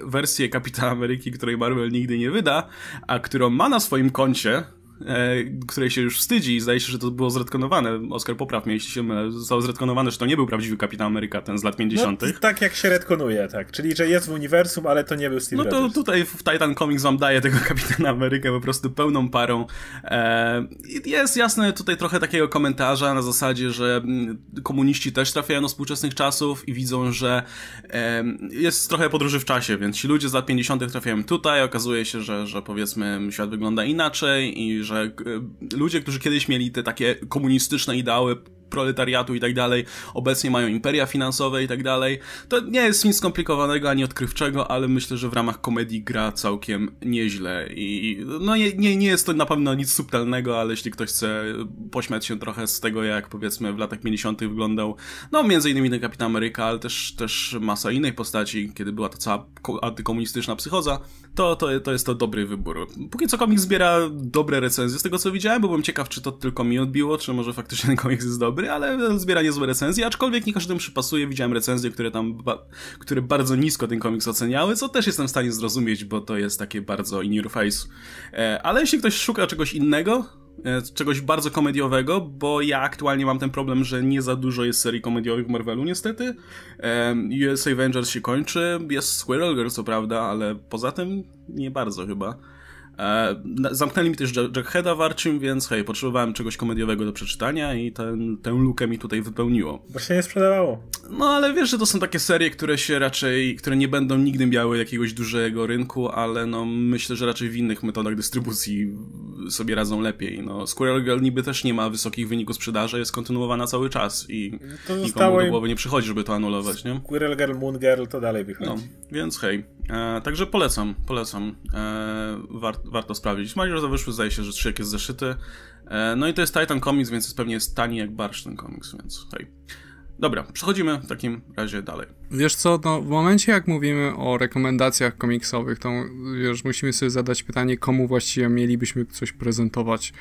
wersję Kapitana Ameryki, której Marvel nigdy nie wyda, a którą ma na swoim koncie, E, której się już wstydzi i zdaje się, że to było zretkonowane. Oskar, popraw mnie, jeśli się mylę. Zostało zretkonowane, że to nie był prawdziwy Kapitan Ameryka, ten z lat 50. No, tak jak się retkonuje, tak. Czyli, że jest w uniwersum, ale to nie był Steve No to Rogers. tutaj w Titan Comics wam daje tego Kapitana Amerykę po prostu pełną parą. E, jest jasne tutaj trochę takiego komentarza na zasadzie, że mm, komuniści też trafiają do współczesnych czasów i widzą, że jest trochę podróży w czasie, więc ci ludzie z lat 50. trafiają tutaj, okazuje się, że, że powiedzmy świat wygląda inaczej i że że e, ludzie, którzy kiedyś mieli te takie komunistyczne ideały proletariatu i tak dalej. Obecnie mają imperia finansowe i tak dalej. To nie jest nic skomplikowanego ani odkrywczego, ale myślę, że w ramach komedii gra całkiem nieźle i no nie, nie, nie jest to na pewno nic subtelnego, ale jeśli ktoś chce pośmiać się trochę z tego, jak powiedzmy w latach 50. wyglądał, no między innymi ten Kapitan Ameryka, ale też, też masa innej postaci, kiedy była to cała antykomunistyczna psychoza, to, to, to jest to dobry wybór. Póki co komik zbiera dobre recenzje z tego co widziałem, bo byłem ciekaw, czy to tylko mi odbiło, czy może faktycznie ten komiks jest dobry, dobry, ale zbiera niezłe recenzje, aczkolwiek nie każdym przypasuje. Widziałem recenzje, które tam, ba które bardzo nisko ten komiks oceniały, co też jestem w stanie zrozumieć, bo to jest takie bardzo in your face. E, ale jeśli ktoś szuka czegoś innego, e, czegoś bardzo komediowego, bo ja aktualnie mam ten problem, że nie za dużo jest serii komediowych w Marvelu niestety. E, US Avengers się kończy, jest Squirrel Girl co prawda, ale poza tym nie bardzo chyba. E, zamknęli mi też Jackheada warczym, więc hej, potrzebowałem czegoś komediowego do przeczytania i ten, tę lukę mi tutaj wypełniło. Bo się nie sprzedawało. No ale wiesz, że to są takie serie, które się raczej, które nie będą nigdy miały jakiegoś dużego rynku, ale no myślę, że raczej w innych metodach dystrybucji sobie radzą lepiej. No, Squirrel Girl niby też nie ma wysokich wyników sprzedaży, jest kontynuowana cały czas i to nikomu do głowy nie przychodzi, żeby to anulować, nie? Squirrel Girl, Moon Girl to dalej wychodzi. No, więc hej. E, także polecam, polecam. E, warto warto sprawdzić. Marioza wyszły, zdaje się, że szyk jest zeszyty. E, no i to jest Titan Comics, więc jest pewnie jest tani jak barsz ten komiks, więc hej. Dobra, przechodzimy w takim razie dalej. Wiesz co, no w momencie jak mówimy o rekomendacjach komiksowych, to już musimy sobie zadać pytanie, komu właściwie mielibyśmy coś prezentować.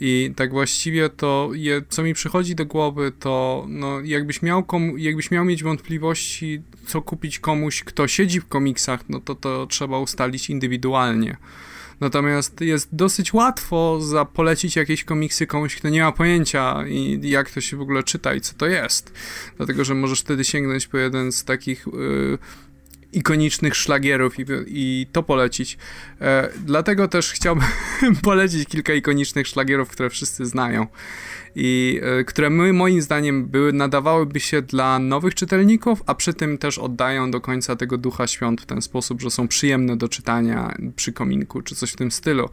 I tak właściwie to, je, co mi przychodzi do głowy, to no, jakbyś, miał komu, jakbyś miał mieć wątpliwości, co kupić komuś, kto siedzi w komiksach, no to to trzeba ustalić indywidualnie. Natomiast jest dosyć łatwo zapolecić jakieś komiksy komuś, kto nie ma pojęcia i jak to się w ogóle czyta i co to jest. Dlatego, że możesz wtedy sięgnąć po jeden z takich y, ikonicznych szlagierów i, i to polecić. E, dlatego też chciałbym polecić kilka ikonicznych szlagierów, które wszyscy znają i e, które my, moim zdaniem były, nadawałyby się dla nowych czytelników, a przy tym też oddają do końca tego ducha świąt w ten sposób, że są przyjemne do czytania przy kominku czy coś w tym stylu.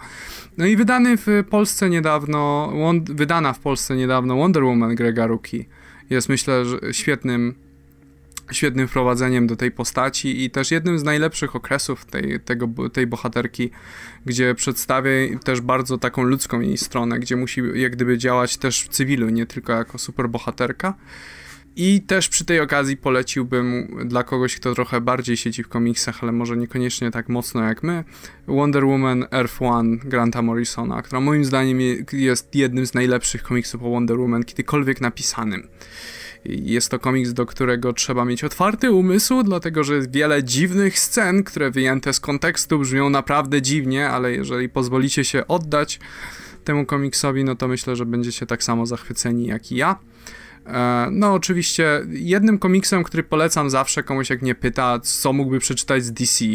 No i wydany w Polsce niedawno, wydana w Polsce niedawno Wonder Woman Grega Ruki jest myślę, że świetnym świetnym wprowadzeniem do tej postaci i też jednym z najlepszych okresów tej, tego, tej bohaterki, gdzie przedstawia też bardzo taką ludzką jej stronę, gdzie musi jak gdyby działać też w cywilu, nie tylko jako superbohaterka. I też przy tej okazji poleciłbym dla kogoś, kto trochę bardziej siedzi w komiksach, ale może niekoniecznie tak mocno jak my, Wonder Woman Earth One Granta Morrisona, która moim zdaniem jest jednym z najlepszych komiksów o Wonder Woman kiedykolwiek napisanym. Jest to komiks, do którego trzeba mieć otwarty umysł, dlatego że wiele dziwnych scen, które wyjęte z kontekstu brzmią naprawdę dziwnie, ale jeżeli pozwolicie się oddać temu komiksowi, no to myślę, że będziecie tak samo zachwyceni jak i ja. E, no, oczywiście, jednym komiksem, który polecam zawsze komuś, jak nie pyta, co mógłby przeczytać z DC,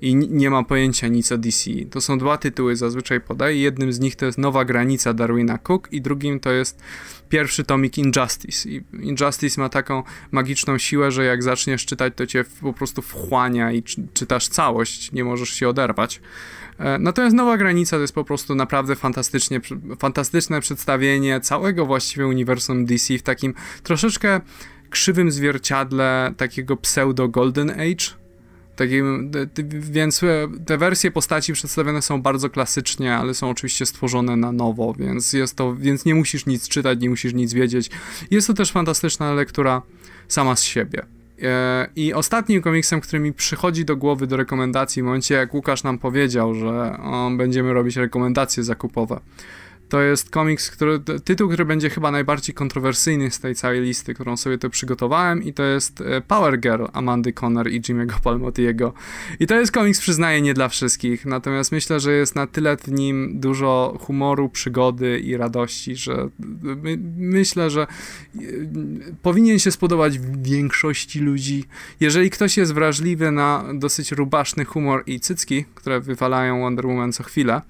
i nie mam pojęcia nic o DC. To są dwa tytuły zazwyczaj podaję. Jednym z nich to jest Nowa Granica Darwina Cook i drugim to jest pierwszy tomik Injustice. I Injustice ma taką magiczną siłę, że jak zaczniesz czytać, to cię po prostu wchłania i czytasz całość, nie możesz się oderwać. E, natomiast Nowa Granica to jest po prostu naprawdę fantastycznie, fantastyczne przedstawienie całego właściwie uniwersum DC w takim troszeczkę krzywym zwierciadle takiego pseudo Golden Age Takim, więc e, te wersje postaci przedstawione są bardzo klasycznie, ale są oczywiście stworzone na nowo, więc jest to, więc nie musisz nic czytać, nie musisz nic wiedzieć. Jest to też fantastyczna lektura sama z siebie. E, I ostatnim komiksem, który mi przychodzi do głowy do rekomendacji w momencie, jak Łukasz nam powiedział, że będziemy robić rekomendacje zakupowe, to jest komiks, który, tytuł, który będzie chyba najbardziej kontrowersyjny z tej całej listy, którą sobie tu przygotowałem i to jest e, Power Girl Amandy Connor i Jimmy'ego Palmotiego. I to jest komiks, przyznaję, nie dla wszystkich, natomiast myślę, że jest na tyle w nim dużo humoru, przygody i radości, że my, myślę, że e, powinien się spodobać większości ludzi. Jeżeli ktoś jest wrażliwy na dosyć rubaszny humor i cycki, które wywalają Wonder Woman co chwilę,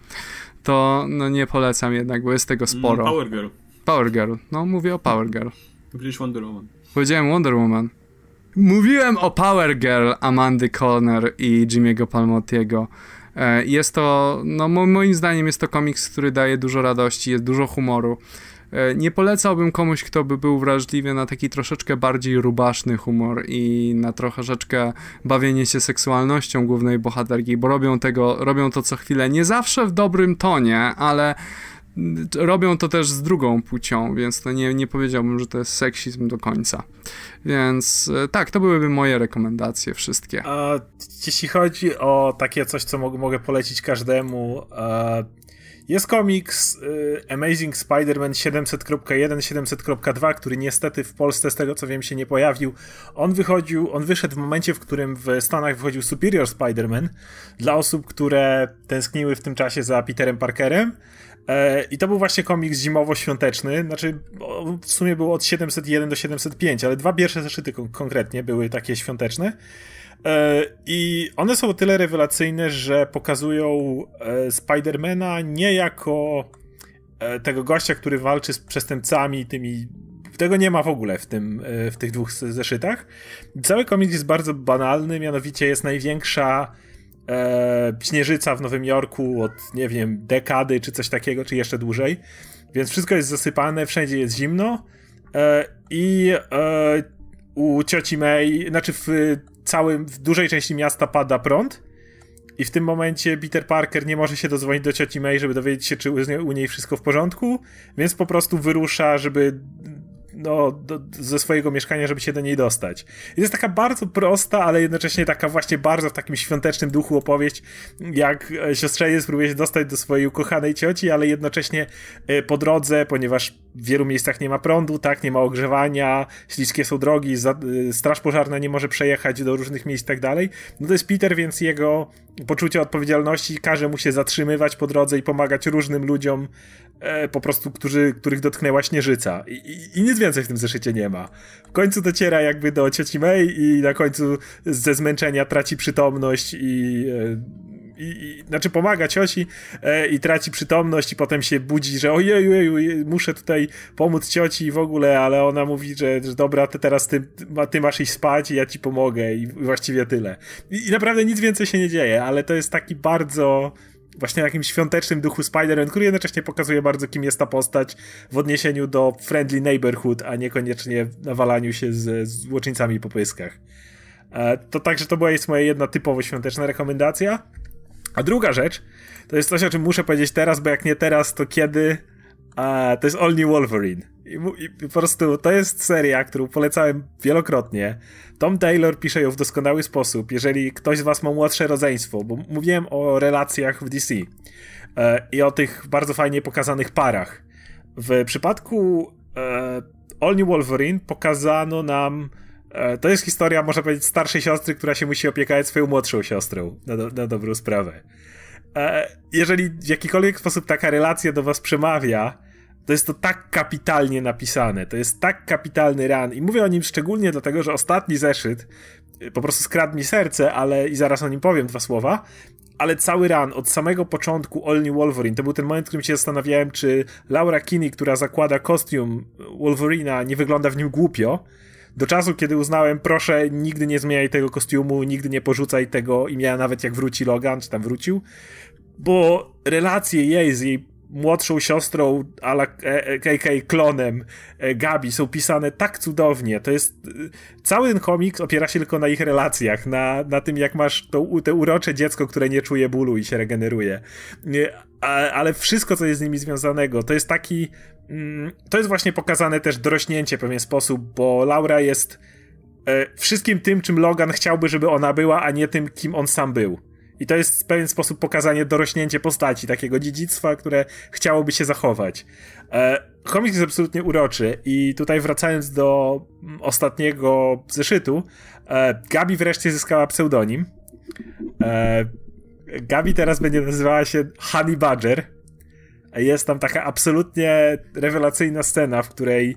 to no nie polecam jednak, bo jest tego mm, sporo. Mm, Power Girl. Power Girl. No, mówię o Power Girl. Mówiłeś Wonder Woman. Powiedziałem Wonder Woman. Mówiłem o Power Girl Amandy Conner i Jimmy'ego Palmottiego. E, jest to, no moim zdaniem jest to komiks, który daje dużo radości, jest dużo humoru. E, nie polecałbym komuś, kto by był wrażliwy na taki troszeczkę bardziej rubaszny humor i na troszeczkę bawienie się seksualnością głównej bohaterki, bo robią tego, robią to co chwilę, nie zawsze w dobrym tonie, ale robią to też z drugą płcią, więc to nie, nie powiedziałbym, że to jest seksizm do końca. Więc e, tak, to byłyby moje rekomendacje wszystkie. A, jeśli chodzi o takie coś, co mogę polecić każdemu, e, jest komiks y, Amazing Spider-Man 700.1, 700.2, który niestety w Polsce, z tego co wiem, się nie pojawił. On wychodził, on wyszedł w momencie, w którym w Stanach wychodził Superior Spider-Man dla osób, które tęskniły w tym czasie za Peterem Parkerem. E, I to był właśnie komiks zimowo-świąteczny, znaczy w sumie było od 701 do 705, ale dwa pierwsze zeszyty konkretnie były takie świąteczne. E, I one są o tyle rewelacyjne, że pokazują e, Spidermana nie jako e, tego gościa, który walczy z przestępcami, tymi. Tego nie ma w ogóle w, tym, w tych dwóch zeszytach. Cały komiks jest bardzo banalny, mianowicie jest największa e, śnieżyca w Nowym Jorku od, nie wiem, dekady czy coś takiego, czy jeszcze dłużej. Więc wszystko jest zasypane, wszędzie jest zimno. E, I e, u cioci May, znaczy w cały, w dużej części miasta pada prąd. I w tym momencie Peter Parker nie może się dozwonić do cioci May, żeby dowiedzieć się, czy u niej wszystko w porządku, więc po prostu wyrusza, żeby no, do, ze swojego mieszkania, żeby się do niej dostać. I to jest taka bardzo prosta, ale jednocześnie taka właśnie bardzo w takim świątecznym duchu opowieść, jak e, siostrzeniec próbuje się dostać do swojej ukochanej cioci, ale jednocześnie e, po drodze, ponieważ w wielu miejscach nie ma prądu, tak, nie ma ogrzewania, śliskie są drogi, za, y, straż pożarna nie może przejechać do różnych miejsc i tak dalej. No to jest Peter, więc jego poczucie odpowiedzialności każe mu się zatrzymywać po drodze i pomagać różnym ludziom, e, po prostu, którzy, których dotknęła śnieżyca. I, i, I, nic więcej w tym zeszycie nie ma. W końcu dociera jakby do cioci May i na końcu ze zmęczenia traci przytomność i... E, i, i, znaczy pomaga cioci e, i traci przytomność i potem się budzi, że ojej, ojej, muszę tutaj pomóc cioci i w ogóle, ale ona mówi, że, że dobra, to teraz ty, ty masz iść spać i ja ci pomogę i właściwie tyle. I, i naprawdę nic więcej się nie dzieje, ale to jest taki bardzo właśnie jakimś świątecznym duchu Spider-Man, który jednocześnie pokazuje bardzo, kim jest ta postać w odniesieniu do friendly neighborhood, a niekoniecznie nawalaniu się z złoczyńcami po pyskach. E, to także to była jest moja jedna typowo świąteczna rekomendacja. A druga rzecz, to jest coś, o czym muszę powiedzieć teraz, bo jak nie teraz, to kiedy? A, to jest Only New Wolverine. I, I, po prostu to jest seria, którą polecałem wielokrotnie. Tom Taylor pisze ją w doskonały sposób, jeżeli ktoś z was ma młodsze rodzeństwo, bo mówiłem o relacjach w DC e, i o tych bardzo fajnie pokazanych parach. W przypadku e, New Wolverine pokazano nam E, to jest historia, można powiedzieć, starszej siostry, która się musi opiekać swoją młodszą siostrą, na, do, na dobrą sprawę. E, jeżeli w jakikolwiek sposób taka relacja do was przemawia, to jest to tak kapitalnie napisane, to jest tak kapitalny ran i mówię o nim szczególnie dlatego, że ostatni zeszyt e, po prostu skradł mi serce, ale i zaraz o nim powiem dwa słowa, ale cały ran od samego początku All New Wolverine, to był ten moment, w którym się zastanawiałem, czy Laura Kinney, która zakłada kostium Wolverina, nie wygląda w nim głupio, do czasu, kiedy uznałem, proszę, nigdy nie zmieniaj tego kostiumu, nigdy nie porzucaj tego imienia, nawet jak wróci Logan, czy tam wrócił, bo relacje jej z jej młodszą siostrą, ale e, KK klonem e, Gabi są pisane tak cudownie. To jest. E, cały ten komiks opiera się tylko na ich relacjach, na, na tym, jak masz to, te urocze dziecko, które nie czuje bólu i się regeneruje. ale wszystko, co jest z nimi związanego, to jest taki Mm, to jest właśnie pokazane też dorośnięcie w pewien sposób, bo Laura jest e, wszystkim tym, czym Logan chciałby, żeby ona była, a nie tym, kim on sam był. I to jest w pewien sposób pokazanie dorośnięcie postaci, takiego dziedzictwa, które chciałoby się zachować. E, komiks jest absolutnie uroczy i tutaj wracając do mm, ostatniego zeszytu, e, Gabi wreszcie zyskała pseudonim. E, Gabi teraz będzie nazywała się Honey Badger jest tam taka absolutnie rewelacyjna scena, w której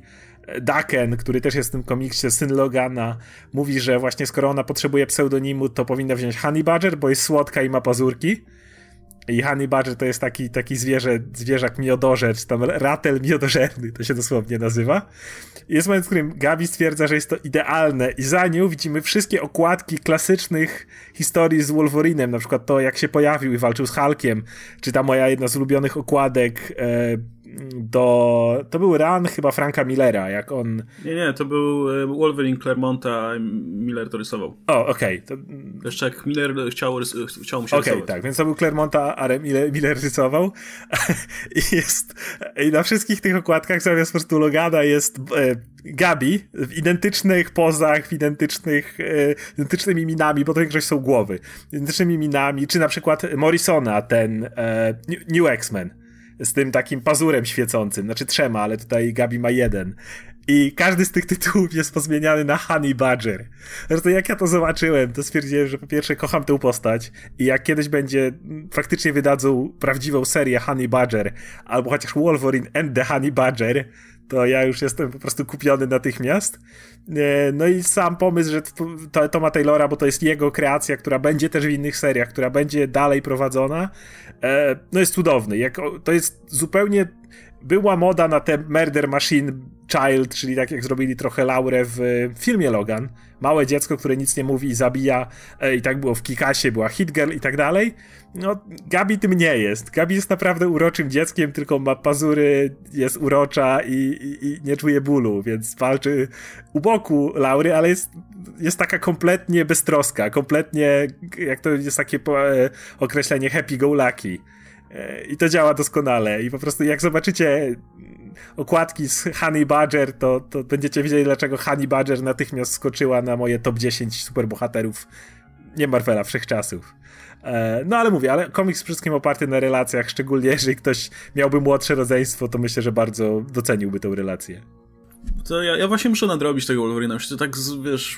Daken, który też jest w tym komiksie, syn Logana, mówi, że właśnie skoro ona potrzebuje pseudonimu, to powinna wziąć Honey Badger, bo jest słodka i ma pazurki. I honey badger to jest taki, taki zwierzę, zwierzak miodożerz, tam ratel miodożerny to się dosłownie nazywa. I jest moment, w którym Gabi stwierdza, że jest to idealne i za nią widzimy wszystkie okładki klasycznych historii z Wolverinem, na przykład to jak się pojawił i walczył z Hulkiem, czy ta moja jedna z ulubionych okładek e, do. To był ran chyba Franka Millera, jak on. Nie, nie, to był e, Wolverine Clermonta, Miller to rysował. O, okej. Okay. To... Jeszcze jak Miller chciał, chciał mu się Okej, okay, tak, więc to był Clermonta, a Miller, Miller rysował. I jest. I na wszystkich tych okładkach zamiast po prostu Logana jest e, Gabi w identycznych pozach, w identycznych, e, identycznymi minami, bo to większość są głowy. Identycznymi minami, czy na przykład Morrisona, ten New X-Men z tym takim pazurem świecącym, znaczy trzema, ale tutaj Gabi ma jeden. I każdy z tych tytułów jest pozmieniany na Honey Badger. Zresztą jak ja to zobaczyłem, to stwierdziłem, że po pierwsze kocham tę postać i jak kiedyś będzie, mm, faktycznie wydadzą prawdziwą serię Honey Badger, albo chociaż Wolverine and the Honey Badger, to ja już jestem po prostu kupiony natychmiast. E, no i sam pomysł, że to, Toma Taylora, bo to jest jego kreacja, która będzie też w innych seriach, która będzie dalej prowadzona, e, no jest cudowny. Jak, to jest zupełnie... Była moda na te Murder Machine Child, czyli tak jak zrobili trochę Laurę w filmie Logan, małe dziecko, które nic nie mówi i zabija, e, i tak było w Kikasie, była Hitgirl i tak dalej. No, Gabi tym nie jest. Gabi jest naprawdę uroczym dzieckiem, tylko ma pazury, jest urocza i, i, i nie czuje bólu, więc walczy u boku Laury, ale jest, jest taka kompletnie beztroska, kompletnie, jak to jest takie e, określenie happy go lucky. E, I to działa doskonale. I po prostu jak zobaczycie okładki z Honey Badger, to, to będziecie wiedzieli, dlaczego Honey Badger natychmiast skoczyła na moje top 10 superbohaterów nie Marvela, wszechczasów. E, no ale mówię, ale komiks wszystkim oparty na relacjach, szczególnie jeżeli ktoś miałby młodsze rodzeństwo, to myślę, że bardzo doceniłby tę relację. To ja, ja właśnie muszę nadrobić tego Wolverina. Już to tak, wiesz,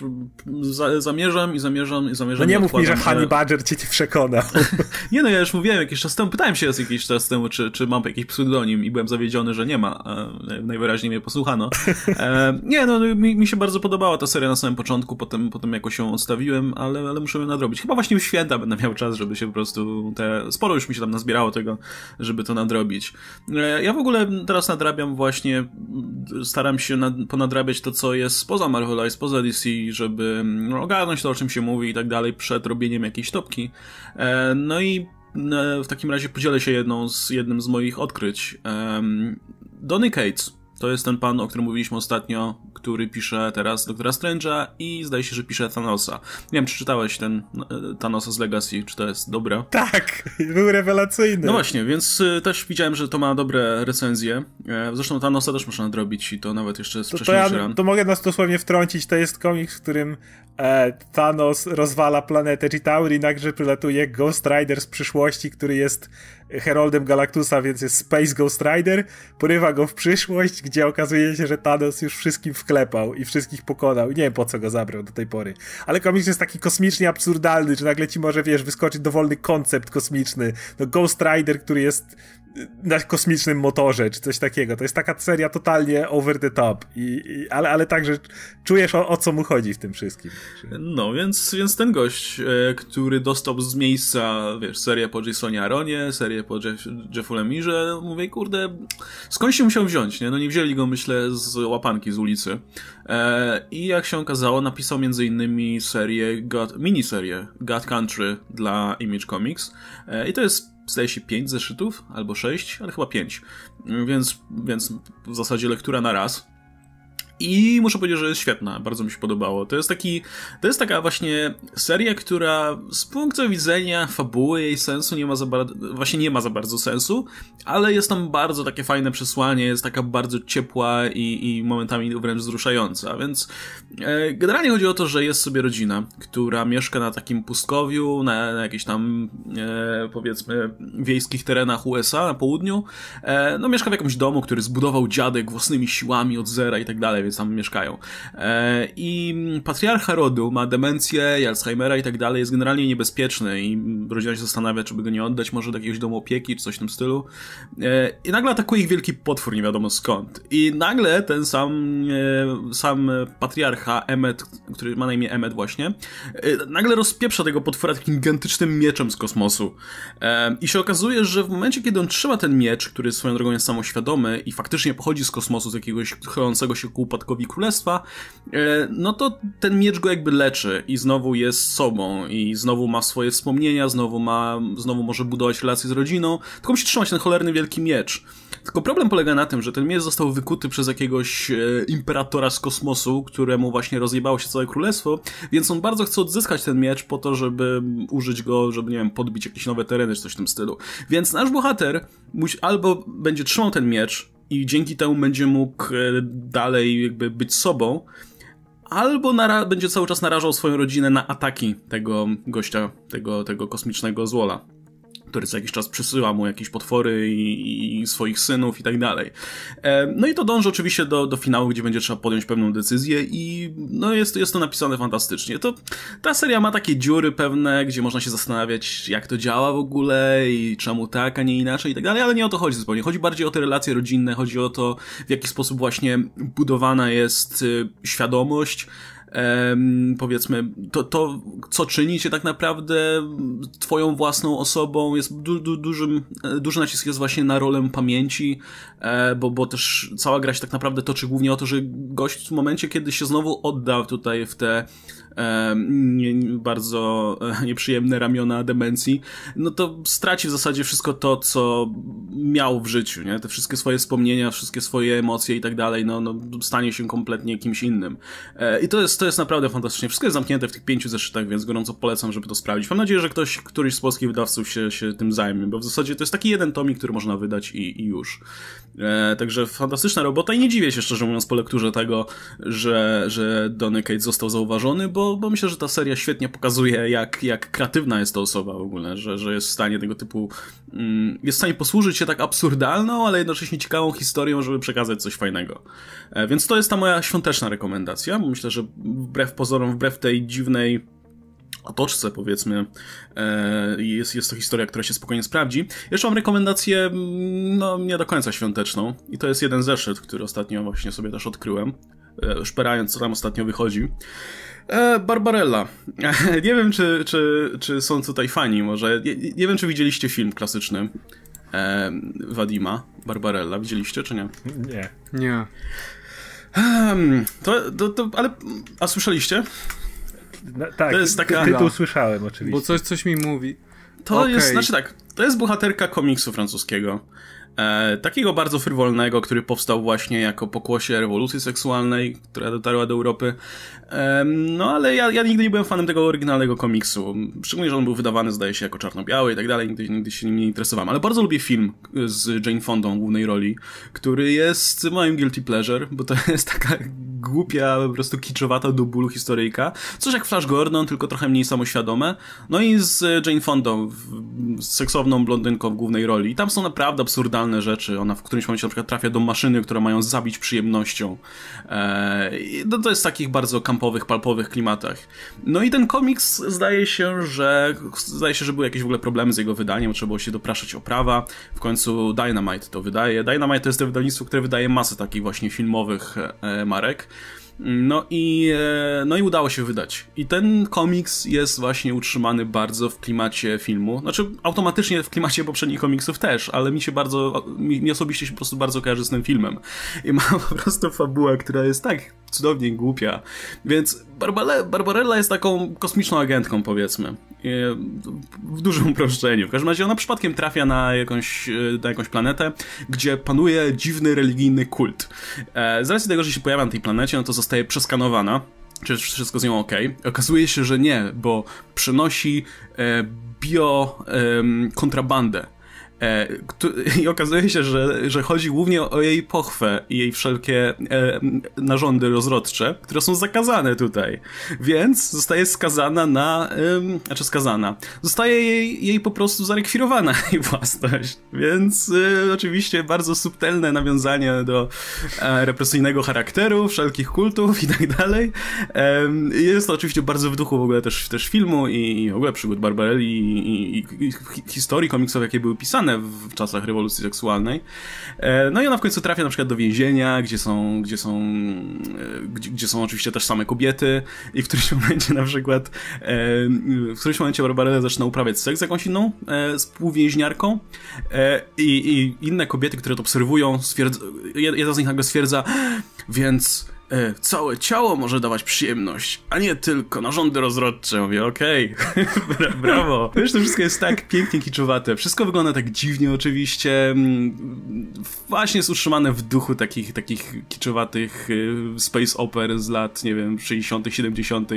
za, zamierzam i zamierzam i zamierzam. No nie mów mi, że Honey Badger cię nie przekonał. nie no, ja już mówiłem jakiś czas temu, pytałem się jakiś czas temu, czy, czy mam jakiś pseudonim i byłem zawiedziony, że nie ma. E, najwyraźniej mnie posłuchano. E, nie no, no, mi, mi się bardzo podobała ta seria na samym początku, potem, potem jakoś ją odstawiłem, ale, ale muszę ją nadrobić. Chyba właśnie w święta będę miał czas, żeby się po prostu te... Sporo już mi się tam nazbierało tego, żeby to nadrobić. E, ja w ogóle teraz nadrabiam właśnie, staram się ponadrabiać to, co jest spoza Marvela i spoza DC, żeby mm, ogarnąć to, o czym się mówi i tak dalej, przed robieniem jakiejś topki. E, no i e, w takim razie podzielę się jedną z, jednym z moich odkryć. Donny Cates to jest ten pan, o którym mówiliśmy ostatnio, który pisze teraz Doktora Strange'a i zdaje się, że pisze Thanosa. Nie wiem, czy czytałeś ten e, Thanosa z Legacy, czy to jest dobre? Tak, był rewelacyjny. No właśnie, więc e, też widziałem, że to ma dobre recenzje. E, zresztą Thanosa też można nadrobić i to nawet jeszcze z to, to, ja, to mogę nas dosłownie wtrącić, to jest komiks, w którym e, Thanos rozwala planetę Chitauri, nagle przylatuje Ghost Rider z przyszłości, który jest heroldem Galactusa, więc jest Space Ghost Rider, porywa go w przyszłość, gdzie okazuje się, że Thanos już wszystkim wklepał i wszystkich pokonał. nie wiem po co go zabrał do tej pory. Ale komiks jest taki kosmicznie absurdalny, że nagle ci może, wiesz, wyskoczyć dowolny koncept kosmiczny. No Ghost Rider, który jest na kosmicznym motorze, czy coś takiego. To jest taka seria totalnie over the top, I, i ale, ale także czujesz o, o, co mu chodzi w tym wszystkim. No, więc, więc ten gość, e, który dostał z miejsca, wiesz, serię po Jasonie Aronie, serię po Jeff, Jeffu Lemirze, mówię, kurde, skąd się musiał wziąć, nie? No nie wzięli go, myślę, z łapanki, z ulicy. E, I jak się okazało, napisał między innymi serię, God, miniserię God Country dla Image Comics e, i to jest zdaje się 5 zeszytów albo 6, ale chyba 5. Mm, więc, więc w zasadzie lektura na raz. I muszę powiedzieć, że jest świetna, bardzo mi się podobało. To jest taki, to jest taka właśnie seria, która z punktu widzenia fabuły jej sensu nie ma za bardzo, właśnie nie ma za bardzo sensu, ale jest tam bardzo takie fajne przesłanie, jest taka bardzo ciepła i, i momentami wręcz wzruszająca, więc e, generalnie chodzi o to, że jest sobie rodzina, która mieszka na takim pustkowiu, na, na jakichś tam e, powiedzmy wiejskich terenach USA na południu, e, no mieszka w jakimś domu, który zbudował dziadek własnymi siłami od zera i tak dalej, samym tam mieszkają. E, I patriarcha rodu ma demencję, Alzheimera i tak dalej, jest generalnie niebezpieczny i rodzina się zastanawia, czy by go nie oddać może do jakiegoś domu opieki, czy coś w tym stylu. E, I nagle atakuje ich wielki potwór, nie wiadomo skąd. I nagle ten sam, e, sam patriarcha, Emmet, który ma na imię Emmet właśnie, nagle rozpieprza tego potwora takim gigantycznym mieczem z kosmosu. I się okazuje, że w momencie, kiedy on trzyma ten miecz, który swoją drogą jest samoświadomy i faktycznie pochodzi z kosmosu, z jakiegoś chylącego się ku upadkowi królestwa, e, no to ten miecz go jakby leczy i znowu jest sobą i znowu ma swoje wspomnienia, znowu ma, znowu może budować relacje z rodziną, tylko musi trzymać ten cholerny wielki miecz. Tylko problem polega na tym, że ten miecz został wykuty przez jakiegoś e, imperatora z kosmosu, któremu właśnie rozjebało się całe królestwo, więc on bardzo chce odzyskać ten miecz po to, żeby użyć go, żeby, nie wiem, podbić jakieś nowe tereny czy coś w tym stylu. Więc nasz bohater musi, albo będzie trzymał ten miecz, i dzięki temu będzie mógł e, dalej jakby być sobą, albo nara- będzie cały czas narażał swoją rodzinę na ataki tego gościa, tego, tego kosmicznego złola który co jakiś czas przysyła mu jakieś potwory i, i swoich synów i tak dalej. E, no i to dąży oczywiście do, do finału, gdzie będzie trzeba podjąć pewną decyzję i no jest, jest to napisane fantastycznie. To ta seria ma takie dziury pewne, gdzie można się zastanawiać, jak to działa w ogóle i czemu tak, a nie inaczej i tak dalej, ale nie o to chodzi zupełnie. Chodzi bardziej o te relacje rodzinne, chodzi o to, w jaki sposób właśnie budowana jest y, świadomość, em, powiedzmy, to, to, co czyni cię tak naprawdę twoją własną osobą, jest du, du, dużym, e, duży nacisk jest właśnie na rolę pamięci, e, bo, bo też cała gra się tak naprawdę toczy głównie o to, że gość w momencie, kiedy się znowu odda tutaj w te bardzo e, nieprzyjemne ramiona demencji, no to straci w zasadzie wszystko to, co miał w życiu, nie? Te wszystkie swoje wspomnienia, wszystkie swoje emocje i tak dalej, no, no stanie się kompletnie kimś innym. E, I to jest, to jest naprawdę fantastycznie. Wszystko jest zamknięte w tych pięciu zeszytach, więc gorąco polecam, żeby to sprawdzić. Mam nadzieję, że ktoś, któryś z polskich wydawców się, się tym zajmie, bo w zasadzie to jest taki jeden tomik, który można wydać i, i już. E, także fantastyczna robota i nie dziwię się, szczerze mówiąc, po lekturze tego, że, że Donny Cage został zauważony, bo bo, bo myślę, że ta seria świetnie pokazuje, jak, jak kreatywna jest ta osoba w ogóle, że, że jest w stanie tego typu. Mm, jest w stanie posłużyć się tak absurdalną, ale jednocześnie ciekawą historią, żeby przekazać coś fajnego. E, więc to jest ta moja świąteczna rekomendacja. Myślę, że wbrew pozorom, wbrew tej dziwnej otoczce, powiedzmy, e, jest, jest to historia, która się spokojnie sprawdzi. Jeszcze mam rekomendację, mm, no nie do końca świąteczną i to jest jeden zeszyt, który ostatnio właśnie sobie też odkryłem, szperając e, co tam ostatnio wychodzi. E, Barbarella. nie wiem, czy, czy, czy są tutaj fani może. Nie, nie wiem, czy widzieliście film klasyczny e, Wadima, Barbarella. Widzieliście, czy nie? Nie. Nie. to, to, to, ale, a słyszeliście? No, tak, to jest taka... słyszałem oczywiście. Bo coś, coś mi mówi. To okay. jest, znaczy tak, to jest bohaterka komiksu francuskiego e, takiego bardzo frywolnego, który powstał właśnie jako pokłosie rewolucji seksualnej, która dotarła do Europy. E, no ale ja, ja nigdy nie byłem fanem tego oryginalnego komiksu. Szczególnie, że on był wydawany, zdaje się, jako czarno-biały i tak dalej, nigdy, nigdy się nim nie interesowałem. Ale bardzo lubię film z Jane Fondą w głównej roli, który jest moim guilty pleasure, bo to jest taka głupia, po prostu kiczowata do bólu historyjka. Coś jak Flash Gordon, tylko trochę mniej samoświadome. No i z e, Jane Fondą, seksowną blondynką w głównej roli. I tam są naprawdę absurdalne rzeczy. Ona w którymś momencie na przykład trafia do maszyny, które mają zabić przyjemnością. Eee, no to jest w takich bardzo kampowych, palpowych klimatach. No i ten komiks zdaje się, że zdaje się, że były jakieś w ogóle problemy z jego wydaniem, trzeba było się dopraszać o prawa. W końcu Dynamite to wydaje. Dynamite to jest to wydawnictwo, które wydaje masę takich właśnie filmowych e, marek. No i, e, no i udało się wydać. I ten komiks jest właśnie utrzymany bardzo w klimacie filmu. Znaczy, automatycznie w klimacie poprzednich komiksów też, ale mi się bardzo, mi, mi osobiście się po prostu bardzo kojarzy z tym filmem. I ma po prostu fabułę, która jest tak cudownie głupia. Więc Barbale, Barbarella jest taką kosmiczną agentką, powiedzmy. E, w dużym uproszczeniu. W każdym razie ona przypadkiem trafia na jakąś, e, na jakąś planetę, gdzie panuje dziwny religijny kult. E, z racji tego, że się pojawia na tej planecie, no to zostaje przeskanowana czy wszystko z nią ok. Okazuje się, że nie, bo przynosi bio kontrabandę. E, I okazuje się, że, że chodzi głównie o jej pochwę i jej wszelkie e, narządy rozrodcze, które są zakazane tutaj. Więc zostaje skazana na. Znaczy skazana. Zostaje jej, jej po prostu zarekwirowana jej własność. Więc e, oczywiście bardzo subtelne nawiązanie do represyjnego charakteru, wszelkich kultów i tak dalej. Jest to oczywiście bardzo w duchu w ogóle też, też filmu i, i w ogóle przygód Barbarelli i, i, i historii komiksów, jakie były pisane popularne w czasach rewolucji seksualnej. E, no i ona w końcu trafia na przykład do więzienia, gdzie są, gdzie są, e, gdzie, gdzie są oczywiście też same kobiety i w którymś momencie na przykład e, w którymś momencie Barbarella zaczyna uprawiać seks z jakąś inną współwięźniarką i, i inne kobiety, które to obserwują, stwierdza, jedna z nich nagle stwierdza, więc e, całe ciało może dawać przyjemność, a nie tylko narządy rozrodcze. Mówię, okej, okay. brawo. Wiesz, to wszystko jest tak pięknie kiczowate. Wszystko wygląda tak dziwnie oczywiście. Mm, właśnie jest utrzymane w duchu takich, takich kiczowatych y, space oper z lat, nie wiem, 60., 70.,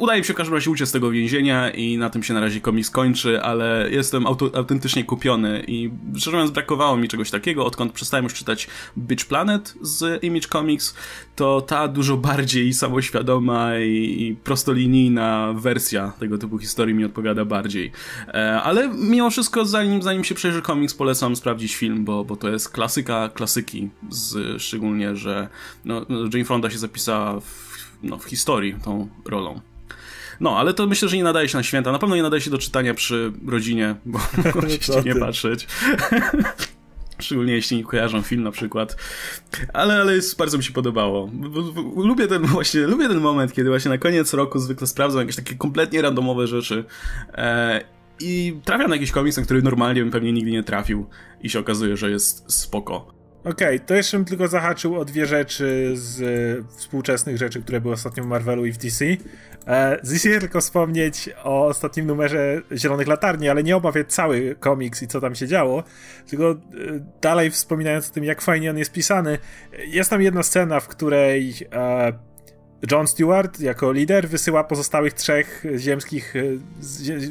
Udaje mi się w każdym razie uciec z tego więzienia i na tym się na razie komiks kończy, ale jestem autentycznie kupiony i szczerze mówiąc brakowało mi czegoś takiego, odkąd przestałem już czytać Bitch Planet z Image Comics, to ta dużo bardziej samoświadoma i, i prostolinijna wersja tego typu historii mi odpowiada bardziej. E, ale mimo wszystko, zanim, zanim się przejrzy komiks, polecam sprawdzić film, bo, bo to jest klasyka klasyki, z, szczególnie, że no, Jane Fonda się zapisała w, no, w historii tą rolą. No, ale to myślę, że nie nadaje się na święta. Na pewno nie nadaje się do czytania przy rodzinie, bo oczywiście nie patrzeć. Szczególnie jeśli kojarzą film na przykład. Ale, ale jest, bardzo mi się podobało. Lubię ten właśnie, lubię ten moment, kiedy właśnie na koniec roku zwykle sprawdzam jakieś takie kompletnie randomowe rzeczy e, i trafiam na jakiś komiks, na który normalnie bym pewnie nigdy nie trafił i się okazuje, że jest spoko. Okej, okay, to jeszcze bym tylko zahaczył o dwie rzeczy z e, współczesnych rzeczy, które były ostatnio w Marvelu i w DC. E, z tylko wspomnieć o ostatnim numerze Zielonych Latarni, ale nie omawiać cały komiks i co tam się działo, tylko e, dalej wspominając o tym, jak fajnie on jest pisany. E, jest tam jedna scena, w której John Stewart jako lider wysyła pozostałych trzech ziemskich, e,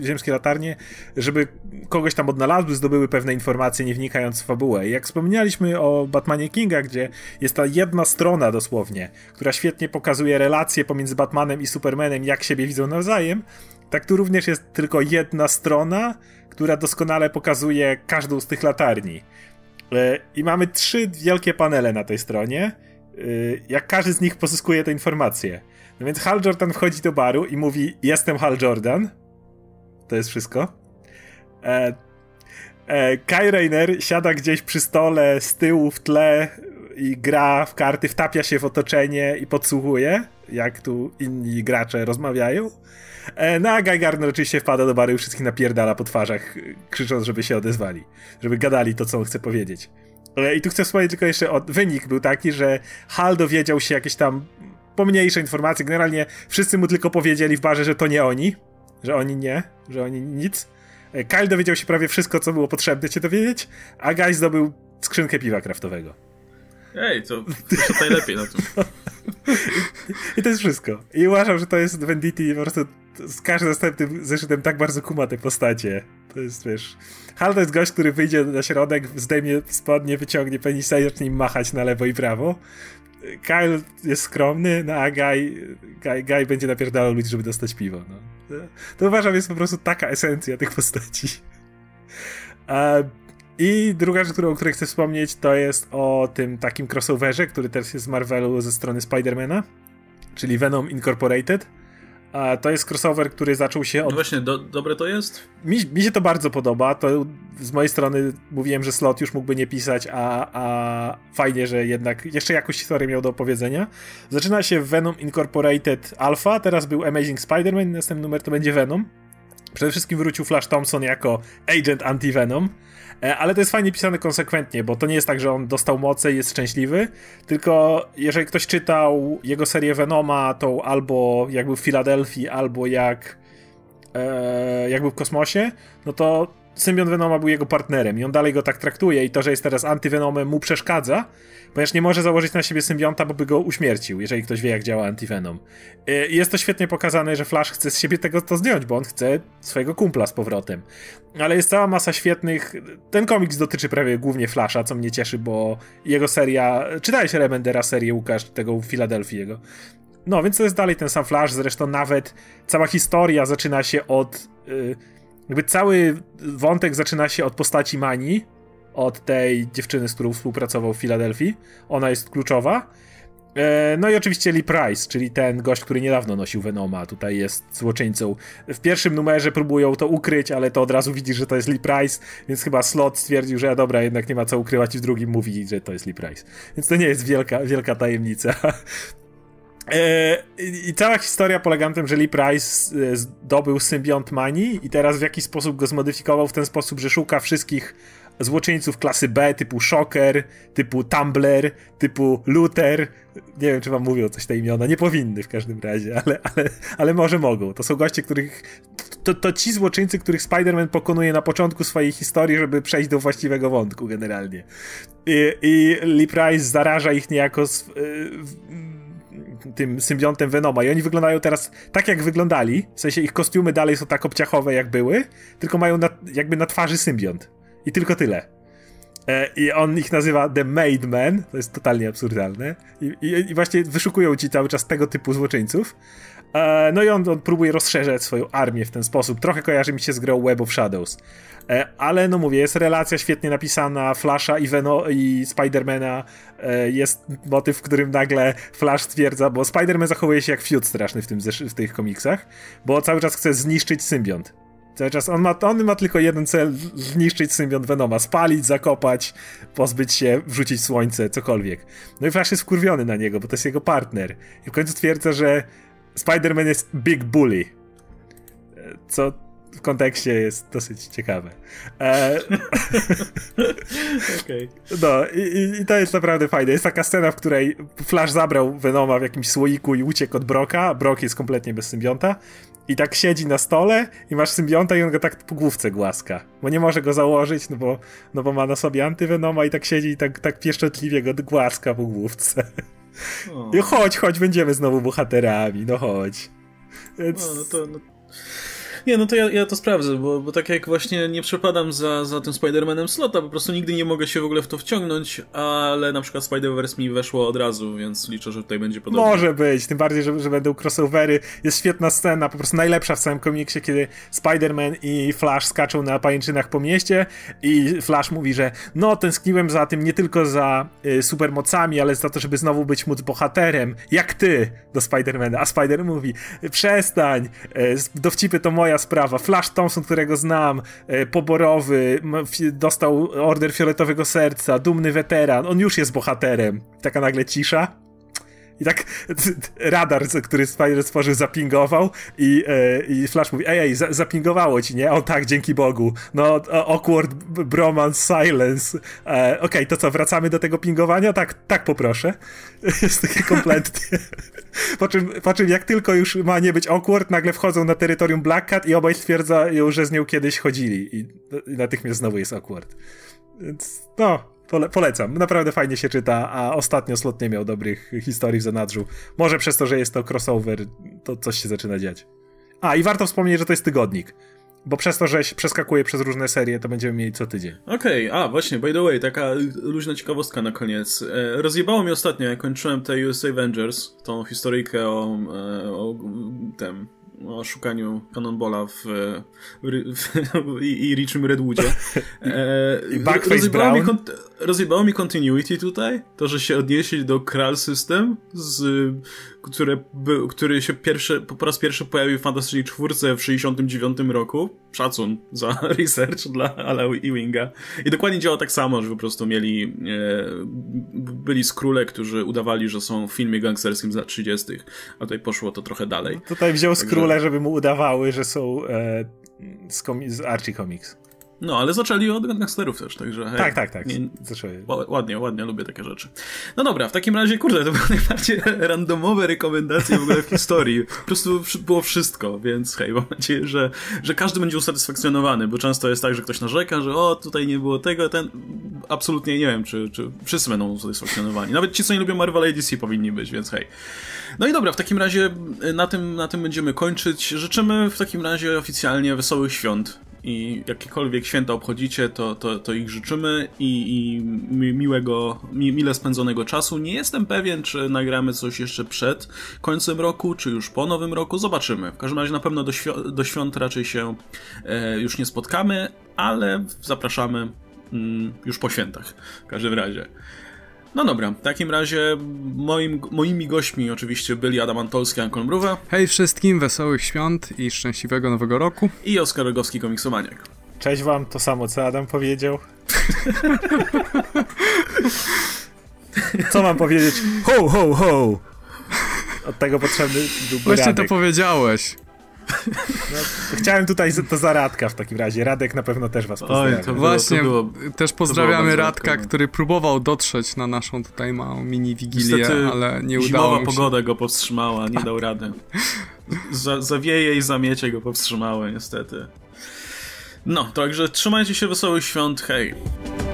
ziemskie latarnie, żeby kogoś tam odnalazły, zdobyły pewne informacje, nie wnikając w fabułę. I jak wspomnieliśmy o Batmanie Kinga, gdzie jest ta jedna strona dosłownie, która świetnie pokazuje relacje pomiędzy Batmanem i Supermanem, jak siebie widzą nawzajem, tak tu również jest tylko jedna strona, która doskonale pokazuje każdą z tych latarni. E, I mamy trzy wielkie panele na tej stronie Y, jak każdy z nich pozyskuje te informacje. No więc Hal Jordan wchodzi do baru i mówi: Jestem Hal Jordan. To jest wszystko. E, e, Kai Rainer siada gdzieś przy stole z tyłu w tle i gra w karty, wtapia się w otoczenie i podsłuchuje, jak tu inni gracze rozmawiają. E, no a Guy Gardner oczywiście wpada do baru i wszystkich napierdala po twarzach, y, krzycząc, żeby się odezwali, żeby gadali to, co on chce powiedzieć. I tu chcę wspomnieć tylko jeszcze o... Wynik był taki, że Hal dowiedział się jakieś tam pomniejsze informacje. Generalnie wszyscy mu tylko powiedzieli w barze, że to nie oni. Że oni nie. Że oni nic. E, Kyle dowiedział się prawie wszystko, co było potrzebne się dowiedzieć, a Guy zdobył skrzynkę piwa kraftowego. Ej, co, co najlepiej na tym. I to jest wszystko. I uważam, że to jest Venditti po prostu z każdym następnym zeszytem tak bardzo kuma te postacie. To jest, wiesz... Hal to jest gość, który wyjdzie na środek, zdejmie spodnie, wyciągnie penisa i zacznie machać na lewo i prawo. Kyle jest skromny, no a Guy, Guy, Guy będzie napierdalał ludzi, żeby dostać piwo. No. To uważam, jest po prostu taka esencja tych postaci. A... I druga rzecz, którą, o której chcę wspomnieć, to jest o tym takim crossoverze, który też jest z Marvelu ze strony Spidermana, czyli Venom Incorporated. A to jest crossover, który zaczął się od. No właśnie, do, dobre to jest? Mi, mi, się to bardzo podoba. To z mojej strony mówiłem, że slot już mógłby nie pisać, a, a fajnie, że jednak jeszcze jakąś historię miał do opowiedzenia. Zaczyna się Venom Incorporated Alpha, teraz był Amazing Spider-Man, następny numer to będzie Venom. Przede wszystkim wrócił Flash Thompson jako agent anti-Venom. E, ale to jest fajnie pisane konsekwentnie, bo to nie jest tak, że on dostał moce i jest szczęśliwy, tylko jeżeli ktoś czytał jego serię Venoma, tą albo jakby w Filadelfii, albo jak e, jakby w kosmosie, no to symbion Venoma był jego partnerem i on dalej go tak traktuje i to, że jest teraz antyvenomem mu przeszkadza, ponieważ nie może założyć na siebie symbionta, bo by go uśmiercił, jeżeli ktoś wie jak działa antyvenom. Y, jest to świetnie pokazane, że Flash chce z siebie tego to zdjąć, bo on chce swojego kumpla z powrotem. Ale jest cała masa świetnych... Ten komiks dotyczy prawie głównie Flasha, co mnie cieszy, bo jego seria... Czytałeś Remendera serię, Łukasz, tego w jego. No, więc to jest dalej ten sam Flash, zresztą nawet cała historia zaczyna się od... Yy jakby cały wątek zaczyna się od postaci Mani, od tej dziewczyny, z którą współpracował w Filadelfii. Ona jest kluczowa. E, no i oczywiście Lee Price, czyli ten gość, który niedawno nosił Venoma, tutaj jest złoczyńcą. W pierwszym numerze próbują to ukryć, ale to od razu widzisz, że to jest Lee Price, więc chyba Slot stwierdził, że dobra, jednak nie ma co ukrywać i w drugim mówi, że to jest Lee Price. Więc to nie jest wielka, wielka tajemnica. E, I cała historia polega na tym, że Lee Price e, zdobył symbiont Mani i teraz w jakiś sposób go zmodyfikował w ten sposób, że szuka wszystkich złoczyńców klasy B, typu Shocker, typu Tumbler, typu Luther. Nie wiem, czy wam mówią coś te imiona, nie powinny w każdym razie, ale, ale, ale może mogą. To są goście, których... To, to ci złoczyńcy, których Spider-Man pokonuje na początku swojej historii, żeby przejść do właściwego wątku generalnie. I, i Lee Price zaraża ich niejako... Z, e, tym symbiontem Venoma i oni wyglądają teraz tak, jak wyglądali, w sensie ich kostiumy dalej są tak obciachowe, jak były, tylko mają na, jakby na twarzy symbiont. I tylko tyle. E, I on ich nazywa The Made Man, to jest totalnie absurdalne. I, i, I, właśnie wyszukują ci cały czas tego typu złoczyńców. E, no i on, on, próbuje rozszerzać swoją armię w ten sposób. Trochę kojarzy mi się z grą Web of Shadows. E, ale no mówię, jest relacja świetnie napisana Flasha i, Veno- i Spidermana. E, jest motyw, w którym nagle Flash stwierdza, bo Spiderman zachowuje się jak fiut straszny w, tym, w tych komiksach, bo cały czas chce zniszczyć symbiont. Cały czas on ma, on ma tylko jeden cel: zniszczyć symbiont Venoma, spalić, zakopać, pozbyć się, wrzucić słońce, cokolwiek. No i Flash jest wkurwiony na niego, bo to jest jego partner. I w końcu twierdza, że Spider-Man jest Big Bully. E, co w kontekście jest dosyć ciekawe. E... okay. No i, i, to jest naprawdę fajne. Jest taka scena, w której Flash zabrał Venoma w jakimś słoiku i uciekł od Broka. Brok jest kompletnie bez symbionta. I tak siedzi na stole i masz symbionta i on go tak po główce głaska. Bo nie może go założyć, no bo, no bo ma na sobie antywenoma i tak siedzi i tak, tak pieszczotliwie go głaska po główce. I no. chodź, chodź, będziemy znowu bohaterami, no chodź. Więc... No, no to, no, nie, no to ja, ja to sprawdzę, bo, bo tak jak właśnie nie przepadam za, za tym Spider-Manem slota, po prostu nigdy nie mogę się w ogóle w to wciągnąć, ale na przykład Spider-Verse mi weszło od razu, więc liczę, że tutaj będzie podobnie. Może być, tym bardziej, że, że będą crossovery. Jest świetna scena, po prostu najlepsza w całym komiksie, kiedy Spider-Man i Flash skaczą na pajęczynach po mieście i Flash mówi, że no, tęskniłem za tym nie tylko za y, supermocami, ale za to, żeby znowu być móc bohaterem, jak ty, do Spider-Mana. A Spider mówi, przestań, y, dowcipy to moja sprawa. Flash Thompson, którego znam, e, poborowy, dostał order fioletowego serca, dumny weteran, on już jest bohaterem. Taka nagle cisza. I tak radar, który Spider stworzył, zapingował i, e, i Flash mówi, ej, ej zapingowało ci, nie? O tak, dzięki Bogu. No, awkward bromance silence. E, Okej, okay, to co, wracamy do tego pingowania? Tak, tak poproszę. Jest takie kompletnie. po, czym, po czym jak tylko już ma nie być awkward, nagle wchodzą na terytorium Black Cat i obaj stwierdzają, że z nią kiedyś chodzili. I, i natychmiast znowu jest awkward. Więc, no, Pole polecam. Naprawdę fajnie się czyta, a ostatnio slot nie miał dobrych historii w zanadrzu. Może przez to, że jest to crossover, to coś się zaczyna dziać. A, i warto wspomnieć, że to jest tygodnik. Bo przez to, że się przeskakuje przez różne serie, to będziemy mieli co tydzień. Okej, okay, a właśnie, by the way, taka luźna ciekawostka na koniec. E, rozjebało mi ostatnio, jak kończyłem te USA Avengers, tą historyjkę o, e, o tym o szukaniu Cannonballa w, w, w, i, i Redwoodzie. E, rozjebało, mi, rozjebało mi continuity tutaj, to, że się odniesie do Kral System, z, które by, który się pierwszy, po raz pierwszy pojawił w Fantasy Czwórce w 69 roku. Szacun za research dla Ala Ewinga. I dokładnie działa tak samo, że po prostu mieli, e, byli skróle, którzy udawali, że są w filmie gangsterskim z lat 30., a tutaj poszło to trochę dalej. Tutaj wziął skróle tytule, żeby mu udawały, że są e, z, komi- z Archie Comics. No, ale zaczęli od gangsterów też, także... Hej, tak, tak, tak, nie, zaczęli. Ładnie, ładnie, lubię takie rzeczy. No dobra, w takim razie, kurde, to były najbardziej randomowe rekomendacje w ogóle w historii. Po prostu było wszystko, więc hej, mam nadzieję, że, że każdy będzie usatysfakcjonowany, bo często jest tak, że ktoś narzeka, że o, tutaj nie było tego, ten... Absolutnie nie wiem, czy, czy wszyscy będą usatysfakcjonowani. Nawet ci, co nie lubią Marvel i DC powinni być, więc hej. No i dobra, w takim razie y, na tym, na tym będziemy kończyć. Życzymy w takim razie oficjalnie wesołych świąt i jakiekolwiek święta obchodzicie, to, to, to ich życzymy i, i miłego, mi, mile spędzonego czasu. Nie jestem pewien, czy nagramy coś jeszcze przed końcem roku, czy już po nowym roku. Zobaczymy. W każdym razie na pewno do, świ- do świąt raczej się e, już nie spotkamy, ale zapraszamy mm, już po świętach. W każdym razie. No dobra, w takim razie moim, moimi gośćmi oczywiście byli Adam Antolski, Ankon Mruwa. Hej wszystkim, wesołych świąt i szczęśliwego nowego roku. I Oskar Rogowski, komiksomaniak. Cześć wam, to samo co Adam powiedział. co mam powiedzieć? Ho, ho, ho! Od tego potrzebny był Właśnie to powiedziałeś. No, chciałem tutaj to za Radka w takim razie. Radek na pewno też was pozdrawia. Oj, to Właśnie, to było, też pozdrawiamy Radka, radka który próbował dotrzeć na naszą tutaj małą mini-wigilię, ale nie udało mu się. pogoda go powstrzymała, nie dał rady. Za, zawieje i zamiecie go powstrzymały, niestety. No, także trzymajcie się wesołych świąt, hej!